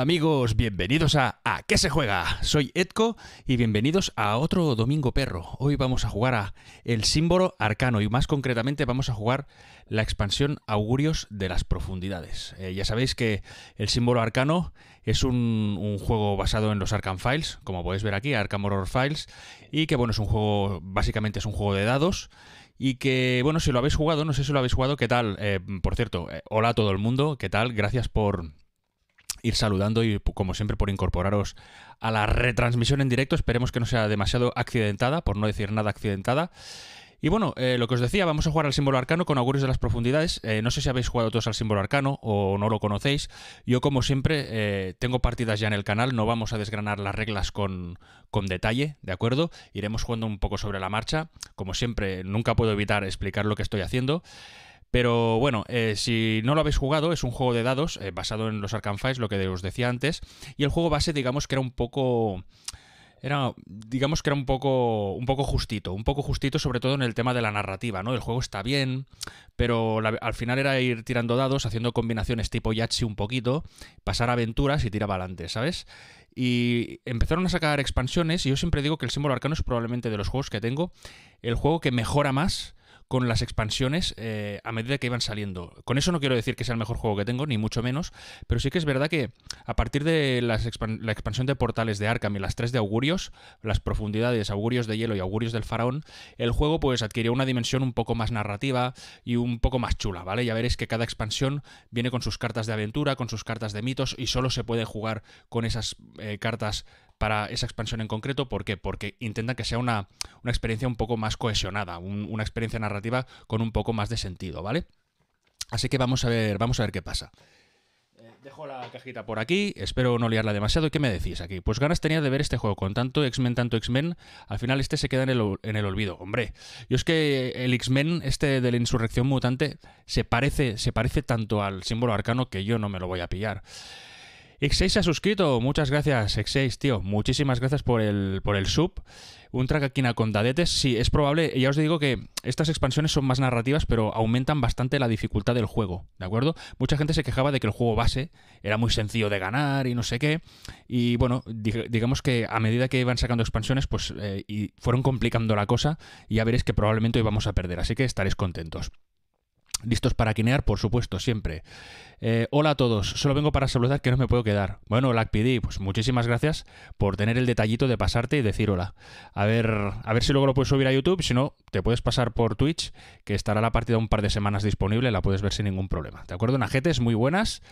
amigos, bienvenidos a ¿A qué se juega? Soy Edco y bienvenidos a otro Domingo Perro. Hoy vamos a jugar a el símbolo arcano y más concretamente vamos a jugar la expansión Augurios de las Profundidades. Eh, ya sabéis que el símbolo arcano es un, juego basado en los Arkham Files, como podéis ver aquí, Arkham Horror Files, y que bueno, es un juego, básicamente es un juego de dados y que, bueno, si lo habéis jugado, no sé si lo habéis jugado, ¿qué tal? Eh, por cierto, eh, hola a todo el mundo, ¿qué tal? Gracias por ir saludando y como siempre por incorporaros a la retransmisión en directo. Esperemos que no sea demasiado accidentada, por no decir nada accidentada. Y bueno, eh, lo que os decía, vamos a jugar al símbolo arcano con augurios de las profundidades. Eh, no sé si habéis jugado todos al símbolo arcano o no lo conocéis. Yo, como siempre, eh, tengo partidas ya en el canal, no vamos a desgranar las reglas con, con, detalle, ¿de acuerdo? Iremos jugando un poco sobre la marcha. Como siempre, nunca puedo evitar explicar lo que estoy haciendo. Pero bueno, eh, si no lo habéis jugado, es un juego de dados eh, basado en los Arkham Files, lo que os decía antes. Y el juego base, digamos que era un poco. Era, digamos que era un poco, un poco justito, un poco justito sobre todo en el tema de la narrativa, ¿no? El juego está bien, pero al final era ir tirando dados, haciendo combinaciones tipo Yachi un poquito, pasar aventuras y tirar adelante, ¿sabes? Y empezaron a sacar expansiones y yo siempre digo que el símbolo arcano es probablemente de los juegos que tengo, el juego que mejora más con las expansiones eh, a medida que iban saliendo. Con eso no quiero decir que sea el mejor juego que tengo, ni mucho menos, pero sí que es verdad que a partir de la expansión de portales de Arkham y las tres de augurios, las profundidades, augurios de hielo y augurios del faraón, el juego pues adquirió una dimensión un poco más narrativa y un poco más chula, ¿vale? Ya veréis que cada expansión viene con sus cartas de aventura, con sus cartas de mitos y solo se puede jugar con esas eh, cartas para esa expansión en concreto. ¿Por qué? Porque intentan que sea una, una experiencia un poco más cohesionada, una experiencia narrativa con un poco más de sentido, ¿vale? Así que vamos a ver, vamos a ver qué pasa. Eh, dejo la cajita por aquí, espero no liarla demasiado. ¿Y qué me decís aquí? Pues ganas tenía de ver este juego, con tanto X-Men, tanto X-Men, al final este se queda en el, en el, olvido. Hombre, yo es que el X-Men, este de la insurrección mutante, se parece, se parece tanto al símbolo arcano que yo no me lo voy a pillar. X6 se ha suscrito, muchas gracias X6, tío, muchísimas gracias por el, por el sub. Un track con dadetes. sí, es probable, ya os digo que estas expansiones son más narrativas, pero aumentan bastante la dificultad del juego, ¿de acuerdo? Mucha gente se quejaba de que el juego base era muy sencillo de ganar y no sé qué, y bueno, digamos que a medida que iban sacando expansiones, pues eh, y fueron complicando la cosa, y ya veréis que probablemente hoy vamos a perder, así que estaréis contentos. Listos para quinear, por supuesto, siempre. Eh, hola a todos, solo vengo para saludar que no me puedo quedar. Bueno, LACPD, pues muchísimas gracias por tener el detallito de pasarte y decir hola. A ver, a ver si luego lo puedes subir a YouTube, si no, te puedes pasar por Twitch, que estará la partida un par de semanas disponible, la puedes ver sin ningún problema. ¿De acuerdo? Najetes muy buenas.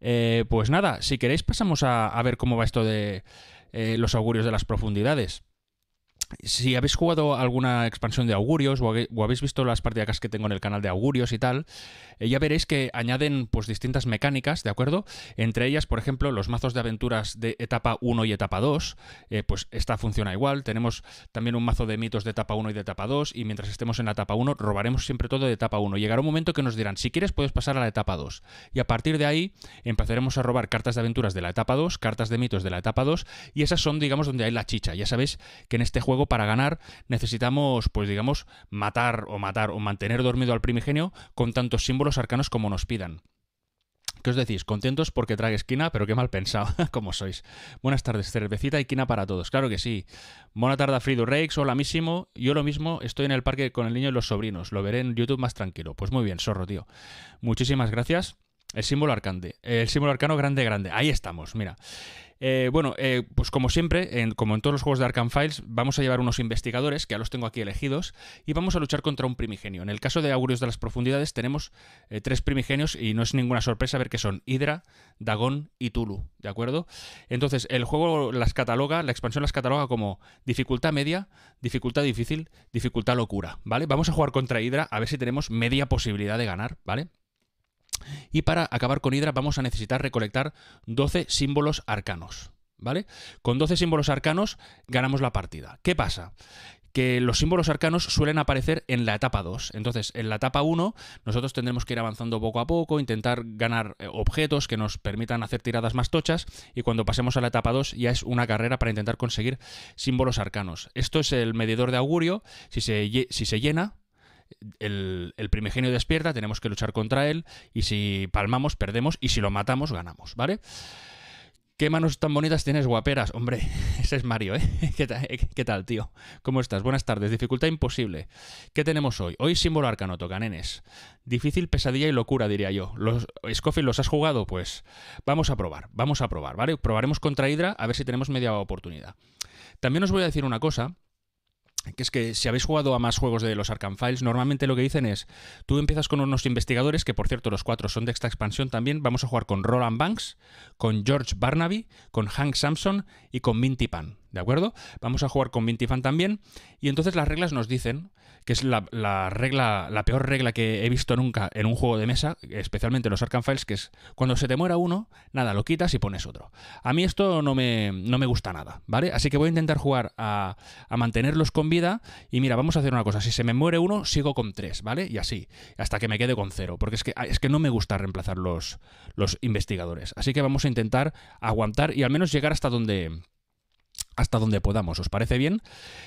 Eh, pues nada, si queréis pasamos a, ver cómo va esto de eh, los augurios de las profundidades si habéis jugado alguna expansión de augurios o, habéis visto las partidas que tengo en el canal de augurios y tal, eh, ya veréis que añaden pues distintas mecánicas, ¿de acuerdo? Entre ellas, por ejemplo, los mazos de aventuras de etapa 1 y etapa 2, eh, pues esta funciona igual. Tenemos también un mazo de mitos de etapa 1 y de etapa 2 y mientras estemos en la etapa 1 robaremos siempre todo de etapa 1. Llegará un momento que nos dirán, si quieres puedes pasar a la etapa 2. Y a partir de ahí empezaremos a robar cartas de aventuras de la etapa 2, cartas de mitos de la etapa 2 y esas son, digamos, donde hay la chicha. Ya sabéis que en este juego para ganar necesitamos, pues digamos, matar o matar o mantener dormido al primigenio con tantos símbolos arcanos como nos pidan. ¿Qué os decís? Contentos porque trae esquina, pero qué mal pensado, como sois. Buenas tardes, cervecita y quina para todos, claro que sí. Buena tarde a Frido Rex, hola mismo. Yo lo mismo, estoy en el parque con el niño y los sobrinos, lo veré en YouTube más tranquilo. Pues muy bien, zorro, tío. Muchísimas gracias. El símbolo arcande, el símbolo arcano grande, grande. Ahí estamos, mira. Eh, bueno, eh, pues como siempre, como en todos los juegos de Arkham Files, vamos a llevar unos investigadores, que ya los tengo aquí elegidos, y vamos a luchar contra un primigenio. En el caso de Augurios de las Profundidades tenemos eh, tres primigenios y no es ninguna sorpresa ver que son Hydra, Dagón y Tulu, ¿de acuerdo? Entonces, el juego las cataloga, la expansión las cataloga como dificultad media, dificultad difícil, dificultad locura, ¿vale? Vamos a jugar contra Hydra a ver si tenemos media posibilidad de ganar, ¿vale? Y para acabar con Hidra vamos a necesitar recolectar 12 símbolos arcanos. ¿Vale? Con 12 símbolos arcanos ganamos la partida. ¿Qué pasa? que los símbolos arcanos suelen aparecer en la etapa 2. Entonces, en la etapa 1 nosotros tendremos que ir avanzando poco a poco, intentar ganar eh, objetos que nos permitan hacer tiradas más tochas y cuando pasemos a la etapa 2 ya es una carrera para intentar conseguir símbolos arcanos. Esto es el medidor de augurio, si se, si se llena el, primigenio despierta, tenemos que luchar contra él, y si palmamos, perdemos, y si lo matamos, ganamos, ¿vale? ¿Qué manos tan bonitas tienes, guaperas? Hombre, ese es Mario, ¿eh? ¿Qué, tal, tío? ¿Cómo estás? Buenas tardes. Dificultad imposible. ¿Qué tenemos hoy? Hoy símbolo arcano, toca, Difícil, pesadilla y locura, diría yo. ¿Los Scofield los has jugado? Pues vamos a probar, vamos a probar, ¿vale? Probaremos contra Hydra a ver si tenemos media oportunidad. También os voy a decir una cosa que es que si habéis jugado a más juegos de los Arkham Files, normalmente lo que dicen es, tú empiezas con unos investigadores, que por cierto los cuatro son de esta expansión también, vamos a jugar con Roland Banks, con George Barnaby, con Hank Sampson y con Minty Pan. ¿de acuerdo? Vamos a jugar con Vintifan también, y entonces las reglas nos dicen, que es la, regla, la peor regla que he visto nunca en un juego de mesa, especialmente en los Arkham Files, que es cuando se te muera uno, nada, lo quitas y pones otro. A mí esto no me, no me gusta nada, ¿vale? Así que voy a intentar jugar a, mantenerlos con vida, y mira, vamos a hacer una cosa, si se me muere uno, sigo con tres, ¿vale? Y así, hasta que me quede con cero, porque es que, es que no me gusta reemplazar los investigadores. Así que vamos a intentar aguantar y al menos llegar hasta donde hasta donde podamos. ¿Os parece bien?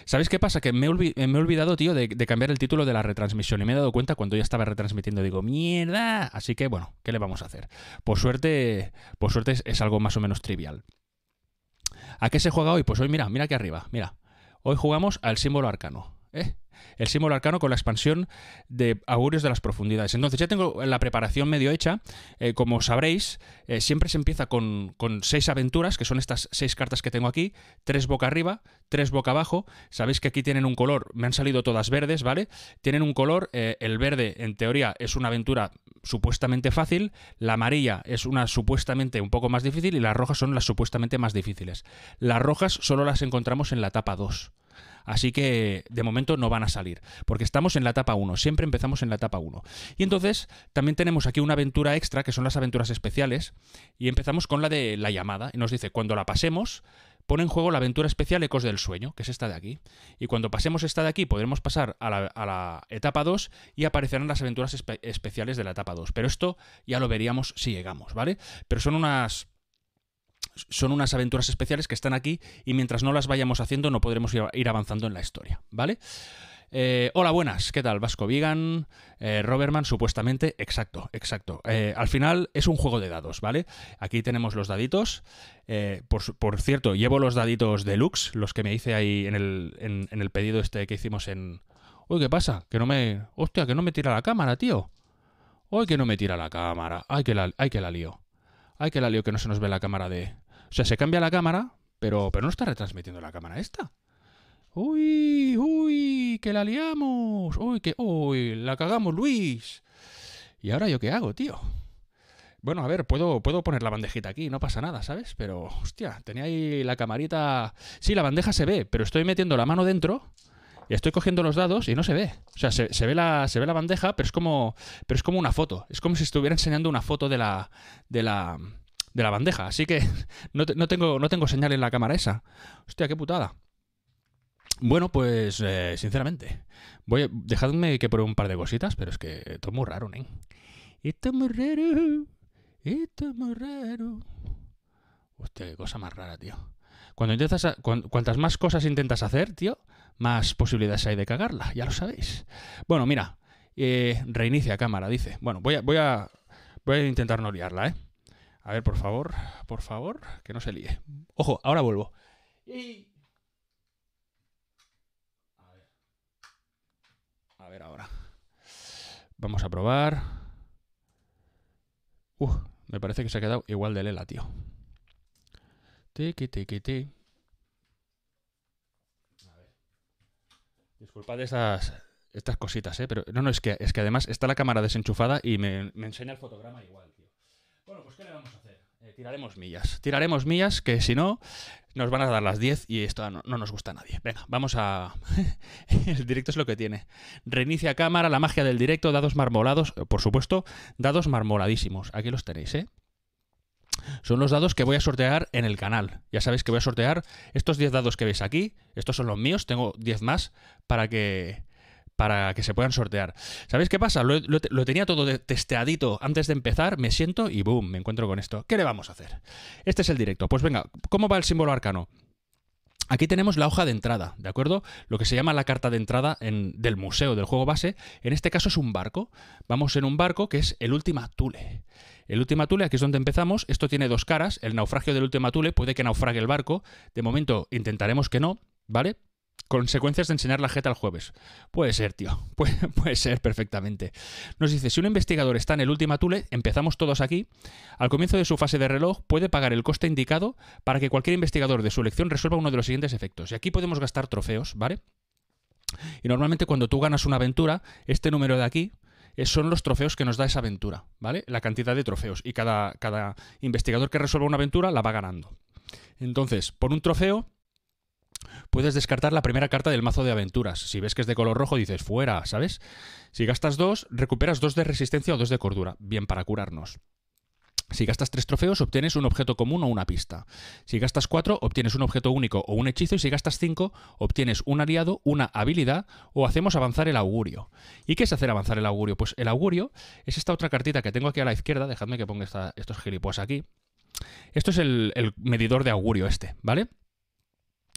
¿Sabéis qué pasa? Que me, he, eh, olvidado, tío, de, cambiar el título de la retransmisión y me he dado cuenta cuando ya estaba retransmitiendo. Digo, mierda. Así que, bueno, ¿qué le vamos a hacer? Por suerte, por suerte es, es algo más o menos trivial. ¿A qué se juega hoy? Pues hoy, mira, mira aquí arriba, mira. Hoy jugamos al símbolo arcano. ¿eh? el símbolo arcano con la expansión de augurios de las profundidades. Entonces ya tengo la preparación medio hecha. Eh, como sabréis, eh, siempre se empieza con, seis aventuras, que son estas seis cartas que tengo aquí, tres boca arriba, tres boca abajo. Sabéis que aquí tienen un color, me han salido todas verdes, ¿vale? Tienen un color, el verde en teoría es una aventura supuestamente fácil, la amarilla es una supuestamente un poco más difícil y las rojas son las supuestamente más difíciles. Las rojas solo las encontramos en la etapa 2. Así que de momento no van a salir, porque estamos en la etapa 1, siempre empezamos en la etapa 1. Y entonces también tenemos aquí una aventura extra, que son las aventuras especiales, y empezamos con la de la llamada, y nos dice, cuando la pasemos, pone en juego la aventura especial Ecos del Sueño, que es esta de aquí. Y cuando pasemos esta de aquí, podremos pasar a la, etapa 2 y aparecerán las aventuras especiales de la etapa 2. Pero esto ya lo veríamos si llegamos, ¿vale? Pero son unas son unas aventuras especiales que están aquí y mientras no las vayamos haciendo no podremos ir avanzando en la historia, ¿vale? Eh, hola, buenas, ¿qué tal? Vasco Vigan, eh, Robertman, Roberman, supuestamente, exacto, exacto. Eh, al final es un juego de dados, ¿vale? Aquí tenemos los daditos. Por, cierto, llevo los daditos deluxe, los que me hice ahí en el, pedido este que hicimos en... Uy, ¿qué pasa? Que no me... Hostia, que no me tira la cámara, tío. Uy, que no me tira la cámara. que la, ay, que la lío. Ay, que la lío que no se nos ve la cámara de, o sea, se cambia la cámara, pero, pero no está retransmitiendo la cámara esta. Uy, uy, que la liamos. Uy, que, uy, la cagamos, Luis. ¿Y ahora yo qué hago, tío? Bueno, a ver, puedo, puedo poner la bandejita aquí, no pasa nada, ¿sabes? Pero, hostia, tenía ahí la camarita... Sí, la bandeja se ve, pero estoy metiendo la mano dentro y estoy cogiendo los dados y no se ve. O sea, se, se ve, la, se ve la bandeja, pero es, como, pero es como una foto. Es como si estuviera enseñando una foto de la... De la de la bandeja. Así que no, tengo, no tengo señal en la cámara esa. Hostia, qué putada. Bueno, pues eh, sinceramente, voy a, dejadme que pruebe un par de cositas, pero es que esto es muy raro, ¿eh? Esto es muy raro. Esto es muy raro. Hostia, qué cosa más rara, tío. Cuando intentas, cuantas más cosas intentas hacer, tío, más posibilidades hay de cagarla, ya lo sabéis. Bueno, mira, eh, reinicia cámara, dice. Bueno, voy a, voy a, voy a intentar no liarla, ¿eh? A ver, por favor, por favor, que no se líe. Ojo, ahora vuelvo. A, ver. ahora. Vamos a probar. Uf, me parece que se ha quedado igual de lela, tío. tiki tiki tiki. A ver. Disculpad estas, estas cositas, ¿eh? Pero no, no, es que, es que además está la cámara desenchufada y me enseña el fotograma igual. Bueno, pues ¿qué le vamos a hacer? Eh, tiraremos millas. Tiraremos millas que si no, nos van a dar las 10 y esto no, nos gusta a nadie. Venga, vamos a... el directo es lo que tiene. Reinicia cámara, la magia del directo, dados marmolados, eh, por supuesto, dados marmoladísimos. Aquí los tenéis, ¿eh? Son los dados que voy a sortear en el canal. Ya sabéis que voy a sortear estos 10 dados que veis aquí. Estos son los míos, tengo 10 más para que para que se puedan sortear. ¿Sabéis qué pasa? Lo, tenía todo testeadito antes de empezar, me siento y boom, me encuentro con esto. ¿Qué le vamos a hacer? Este es el directo. Pues venga, ¿cómo va el símbolo arcano? Aquí tenemos la hoja de entrada, ¿de acuerdo? Lo que se llama la carta de entrada en, del museo del juego base. En este caso es un barco. Vamos en un barco que es el Última tule. El Última tule. aquí es donde empezamos. Esto tiene dos caras. El naufragio del Última tule puede que naufrague el barco. De momento intentaremos que no, ¿vale? Consecuencias de enseñar la jeta el jueves. Puede ser, tío. Puede, ser perfectamente. Nos dice, si un investigador está en el último tule, empezamos todos aquí, al comienzo de su fase de reloj puede pagar el coste indicado para que cualquier investigador de su elección resuelva uno de los siguientes efectos. Y aquí podemos gastar trofeos, ¿vale? Y normalmente cuando tú ganas una aventura, este número de aquí, eh, son los trofeos que nos da esa aventura, ¿vale? La cantidad de trofeos. Y cada, cada investigador que resuelva una aventura la va ganando. Entonces, por un trofeo, puedes descartar la primera carta del mazo de aventuras. Si ves que es de color rojo, dices fuera, ¿sabes? Si gastas dos, recuperas dos de resistencia o dos de cordura. Bien, para curarnos. Si gastas tres trofeos, obtienes un objeto común o una pista. Si gastas cuatro, obtienes un objeto único o un hechizo. Y si gastas cinco, obtienes un aliado, una habilidad o hacemos avanzar el augurio. ¿Y qué es hacer avanzar el augurio? Pues el augurio es esta otra cartita que tengo aquí a la izquierda. Dejadme que ponga estos gilipollas aquí. Esto es el medidor de augurio este, ¿vale?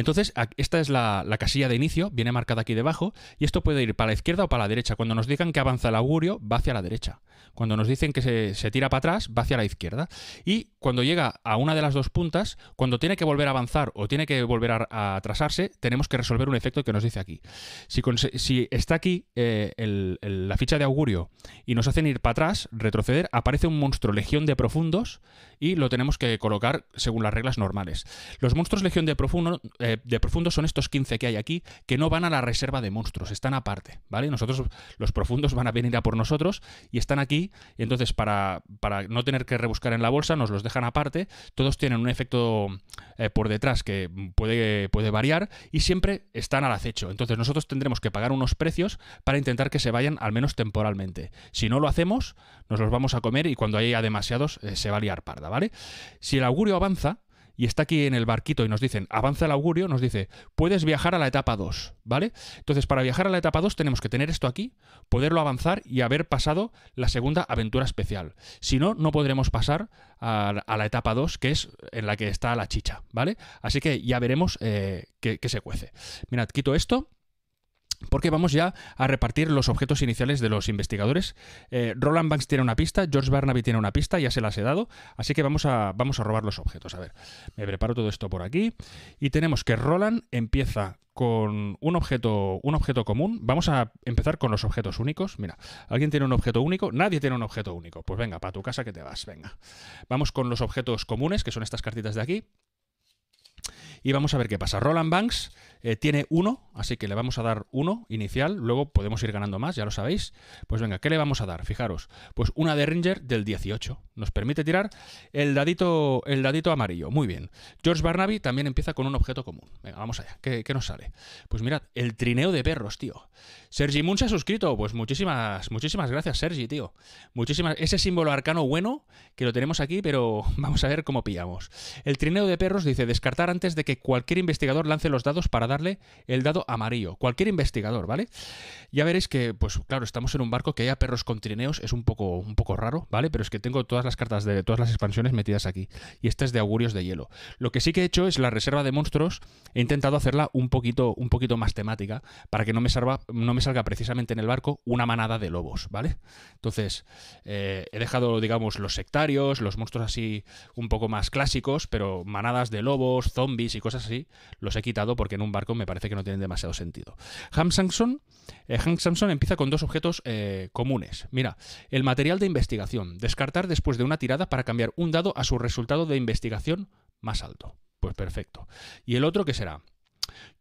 Entonces, esta es la, casilla de inicio, viene marcada aquí debajo, y esto puede ir para la izquierda o para la derecha. Cuando nos digan que avanza el augurio, va hacia la derecha. Cuando nos dicen que se, tira para atrás, va hacia la izquierda. Y cuando llega a una de las dos puntas, cuando tiene que volver a avanzar o tiene que volver a, atrasarse, tenemos que resolver un efecto que nos dice aquí. Si, está aquí eh, la ficha de augurio y nos hacen ir para atrás, retroceder, aparece un monstruo legión de profundos y lo tenemos que colocar según las reglas normales. Los monstruos legión de profundos... Eh, de profundos son estos 15 que hay aquí, que no van a la reserva de monstruos, están aparte, ¿vale? Nosotros, los profundos van a venir a por nosotros y están aquí, entonces para, no tener que rebuscar en la bolsa, nos los dejan aparte, todos tienen un efecto eh, por detrás que puede, puede variar y siempre están al acecho, entonces nosotros tendremos que pagar unos precios para intentar que se vayan al menos temporalmente. Si no lo hacemos, nos los vamos a comer y cuando haya demasiados eh, se va a liar parda, ¿vale? Si el augurio avanza, y está aquí en el barquito y nos dicen, avanza el augurio, nos dice, puedes viajar a la etapa 2, ¿vale? Entonces, para viajar a la etapa 2 tenemos que tener esto aquí, poderlo avanzar y haber pasado la segunda aventura especial. Si no, no podremos pasar a, la etapa 2, que es en la que está la chicha, ¿vale? Así que ya veremos eh, qué, qué se cuece. Mirad, quito esto porque vamos ya a repartir los objetos iniciales de los investigadores. Eh, Roland Banks tiene una pista, George Barnaby tiene una pista, ya se las he dado, así que vamos a, vamos a robar los objetos. A ver, me preparo todo esto por aquí. Y tenemos que Roland empieza con un objeto, un objeto común. Vamos a empezar con los objetos únicos. Mira, ¿alguien tiene un objeto único? Nadie tiene un objeto único. Pues venga, para tu casa que te vas, venga. Vamos con los objetos comunes, que son estas cartitas de aquí. Y vamos a ver qué pasa. Roland Banks eh, tiene uno, así que le vamos a dar uno inicial. Luego podemos ir ganando más, ya lo sabéis. Pues venga, ¿qué le vamos a dar? Fijaros, pues una de Ranger del 18 nos permite tirar el dadito, el dadito amarillo. Muy bien. George Barnaby también empieza con un objeto común. Venga, vamos allá. ¿Qué, qué nos sale? Pues mirad, el trineo de perros, tío. Sergi Moon se ha suscrito. Pues muchísimas, muchísimas gracias, Sergi, tío. Muchísimas. Ese símbolo arcano bueno que lo tenemos aquí, pero vamos a ver cómo pillamos. El trineo de perros dice descartar antes de que cualquier investigador lance los dados para darle el dado amarillo. Cualquier investigador, ¿vale? Ya veréis que, pues claro, estamos en un barco que haya perros con trineos. Es un poco, un poco raro, ¿vale? Pero es que tengo todas las cartas de todas las expansiones metidas aquí. Y este es de augurios de hielo. Lo que sí que he hecho es la reserva de monstruos. He intentado hacerla un poquito, un poquito más temática para que no me, salga, no me salga precisamente en el barco una manada de lobos, ¿vale? Entonces, eh, he dejado, digamos, los sectarios, los monstruos así un poco más clásicos, pero manadas de lobos, zombies y cosas así, los he quitado porque en un barco me parece que no tienen demasiado sentido. Ham Samson, eh, empieza con dos objetos eh, comunes. Mira, el material de investigación. Descartar después de una tirada para cambiar un dado a su resultado de investigación más alto. Pues perfecto. ¿Y el otro qué será?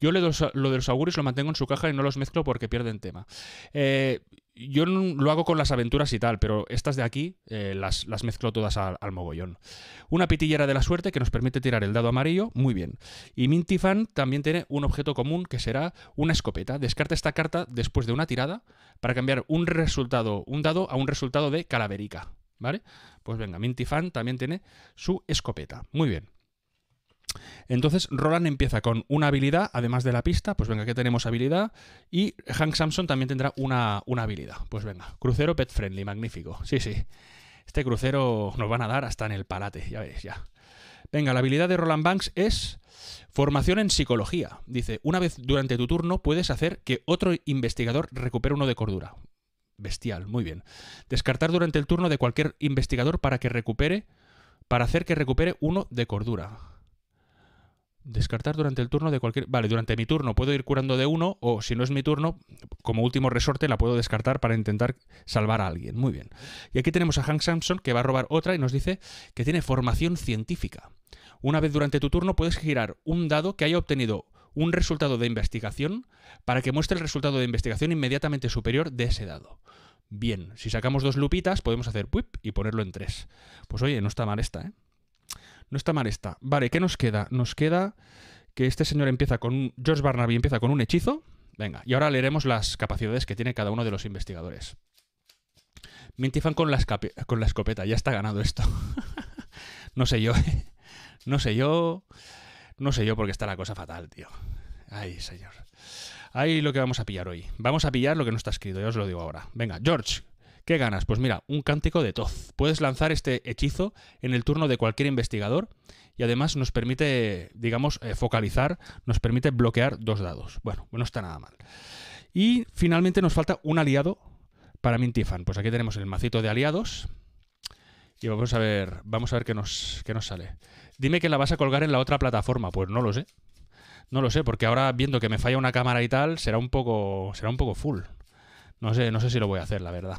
Yo lo de los augurios lo mantengo en su caja y no los mezclo porque pierden tema. Eh, yo lo hago con las aventuras y tal, pero estas de aquí eh, las, mezclo todas al, mogollón. Una pitillera de la suerte que nos permite tirar el dado amarillo, muy bien. Y Mintifan también tiene un objeto común que será una escopeta. Descarta esta carta después de una tirada para cambiar un resultado, un dado a un resultado de calaverica. ¿Vale? Pues venga, fan también tiene su escopeta. Muy bien. Entonces, Roland empieza con una habilidad, además de la pista, pues venga, que tenemos habilidad. Y Hank Samson también tendrá una, una habilidad. Pues venga, crucero pet friendly, magnífico. Sí, sí. Este crucero nos van a dar hasta en el palate, ya veis, ya. Venga, la habilidad de Roland Banks es formación en psicología. Dice, una vez durante tu turno puedes hacer que otro investigador recupere uno de cordura. Bestial, muy bien. Descartar durante el turno de cualquier investigador para que recupere. Para hacer que recupere uno de cordura. Descartar durante el turno de cualquier. Vale, durante mi turno puedo ir curando de uno, o si no es mi turno, como último resorte la puedo descartar para intentar salvar a alguien. Muy bien. Y aquí tenemos a Hank Samson que va a robar otra y nos dice que tiene formación científica. Una vez durante tu turno puedes girar un dado que haya obtenido un resultado de investigación para que muestre el resultado de investigación inmediatamente superior de ese dado. Bien, si sacamos dos lupitas, podemos hacer puip y ponerlo en tres. Pues oye, no está mal esta, ¿eh? No está mal esta. Vale, ¿qué nos queda? Nos queda que este señor empieza con un... George Barnaby empieza con un hechizo. Venga, y ahora leeremos las capacidades que tiene cada uno de los investigadores. Mintifan con la, con la escopeta, ya está ganado esto. no sé yo, ¿eh? No sé yo... No sé yo porque está la cosa fatal, tío. Ay, señor. Ahí lo que vamos a pillar hoy. Vamos a pillar lo que no está escrito, ya os lo digo ahora. Venga, George, ¿qué ganas? Pues mira, un cántico de Toz. Puedes lanzar este hechizo en el turno de cualquier investigador y además nos permite, digamos, eh, focalizar, nos permite bloquear dos dados. Bueno, no está nada mal. Y finalmente nos falta un aliado para Mintifan. Pues aquí tenemos el macito de aliados. Y vamos a ver, vamos a ver qué nos, qué nos sale. Dime que la vas a colgar en la otra plataforma. Pues no lo sé. No lo sé, porque ahora viendo que me falla una cámara y tal, será un poco, será un poco full. No sé, no sé si lo voy a hacer, la verdad.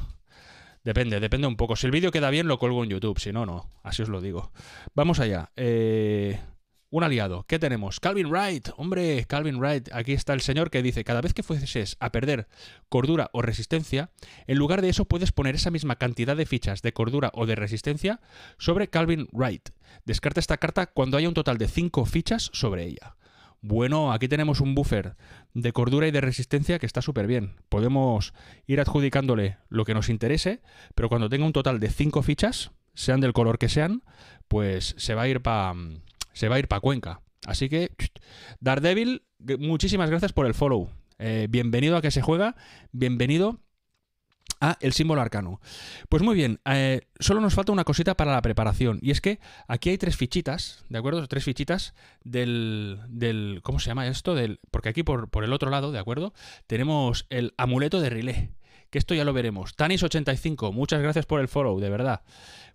Depende, depende un poco. Si el vídeo queda bien, lo colgo en YouTube. Si no, no. Así os lo digo. Vamos allá. Eh, un aliado. ¿Qué tenemos? Calvin Wright. Hombre, Calvin Wright. Aquí está el señor que dice, cada vez que fueses a perder cordura o resistencia, en lugar de eso puedes poner esa misma cantidad de fichas de cordura o de resistencia sobre Calvin Wright. Descarta esta carta cuando haya un total de 5 fichas sobre ella bueno, aquí tenemos un buffer de cordura y de resistencia que está súper bien. Podemos ir adjudicándole lo que nos interese, pero cuando tenga un total de 5 fichas, sean del color que sean, pues se va a ir para se va a ir para Cuenca. Así que Daredevil, muchísimas gracias por el follow. Eh, bienvenido a que se juega, bienvenido a el símbolo arcano. Pues muy bien, eh, solo nos falta una cosita para la preparación, y es que aquí hay tres fichitas, ¿de acuerdo? Tres fichitas del, del ¿cómo se llama esto? Del, porque aquí por, por el otro lado, ¿de acuerdo? Tenemos el amuleto de relé, que esto ya lo veremos. Tanis85, muchas gracias por el follow, de verdad.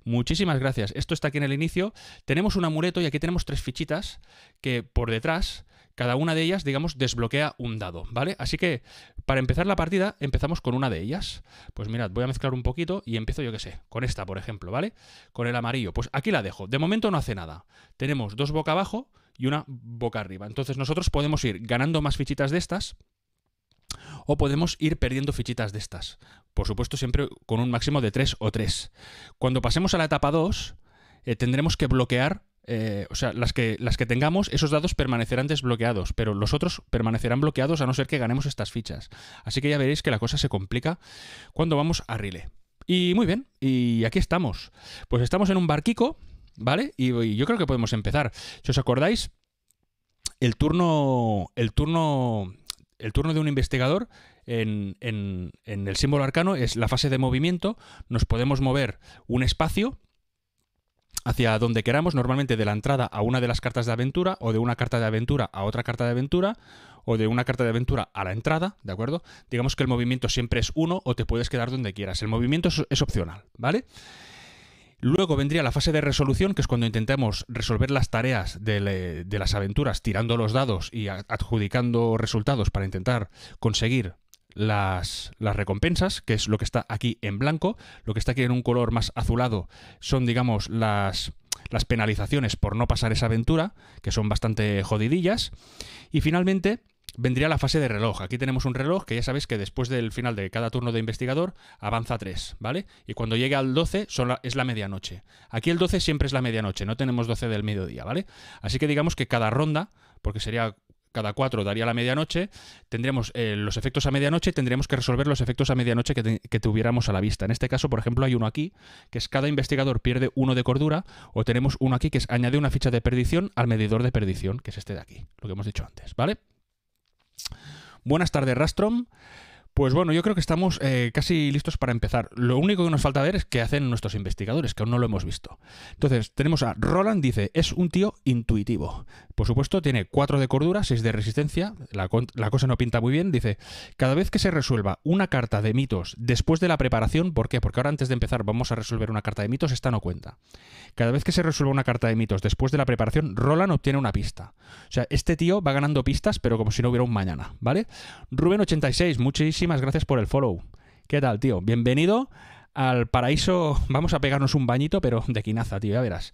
Muchísimas gracias. Esto está aquí en el inicio. Tenemos un amuleto y aquí tenemos tres fichitas que por detrás cada una de ellas, digamos, desbloquea un dado, ¿vale? Así que para empezar la partida empezamos con una de ellas. Pues mirad, voy a mezclar un poquito y empiezo, yo qué sé, con esta, por ejemplo, ¿vale? Con el amarillo. Pues aquí la dejo. De momento no hace nada. Tenemos dos boca abajo y una boca arriba. Entonces nosotros podemos ir ganando más fichitas de estas o podemos ir perdiendo fichitas de estas. Por supuesto, siempre con un máximo de tres o tres. Cuando pasemos a la etapa 2, eh, tendremos que bloquear eh, o sea, las que, las que tengamos, esos datos permanecerán desbloqueados, pero los otros permanecerán bloqueados a no ser que ganemos estas fichas. Así que ya veréis que la cosa se complica cuando vamos a Rile. Y muy bien, y aquí estamos. Pues estamos en un barquico, ¿vale? Y, yo creo que podemos empezar. Si os acordáis, el turno. El turno. El turno de un investigador en el símbolo arcano es la fase de movimiento. Nos podemos mover un espacio hacia donde queramos, normalmente de la entrada a una de las cartas de aventura, o de una carta de aventura a otra carta de aventura, o de una carta de aventura a la entrada, ¿de acuerdo? Digamos que el movimiento siempre es uno o te puedes quedar donde quieras. El movimiento es, opcional, ¿vale? Luego vendría la fase de resolución, que es cuando intentamos resolver las tareas de las aventuras tirando los dados y adjudicando resultados para intentar conseguir las, recompensas, que es lo que está aquí en blanco. Lo que está aquí en un color más azulado son, digamos, las, penalizaciones por no pasar esa aventura, que son bastante jodidillas. Y finalmente vendría la fase de reloj. Aquí tenemos un reloj que ya sabéis que después del final de cada turno de investigador avanza 3, ¿vale? Y cuando llegue al 12 es la medianoche. Aquí el 12 siempre es la medianoche, no tenemos 12 del mediodía, ¿vale? Así que digamos que cada ronda, porque sería cada cuatro daría la medianoche, tendríamos eh, los efectos a medianoche, tendríamos que resolver los efectos a medianoche que, que, tuviéramos a la vista. En este caso, por ejemplo, hay uno aquí, que es cada investigador pierde uno de cordura, o tenemos uno aquí que es añade una ficha de perdición al medidor de perdición, que es este de aquí, lo que hemos dicho antes, ¿vale? Buenas tardes, Rastrom. Pues bueno, yo creo que estamos eh, casi listos para empezar. Lo único que nos falta ver es qué hacen nuestros investigadores, que aún no lo hemos visto. Entonces, tenemos a Roland, dice, es un tío intuitivo. Por supuesto, tiene 4 de cordura, 6 de resistencia, la, cosa no pinta muy bien, dice, cada vez que se resuelva una carta de mitos después de la preparación, ¿por qué? Porque ahora antes de empezar vamos a resolver una carta de mitos, esta no cuenta. Cada vez que se resuelva una carta de mitos después de la preparación, Roland obtiene una pista. O sea, este tío va ganando pistas, pero como si no hubiera un mañana, ¿vale? Rubén86, muchísimo gracias por el follow. ¿Qué tal, tío? Bienvenido al paraíso. Vamos a pegarnos un bañito, pero de quinaza, tío, ya verás.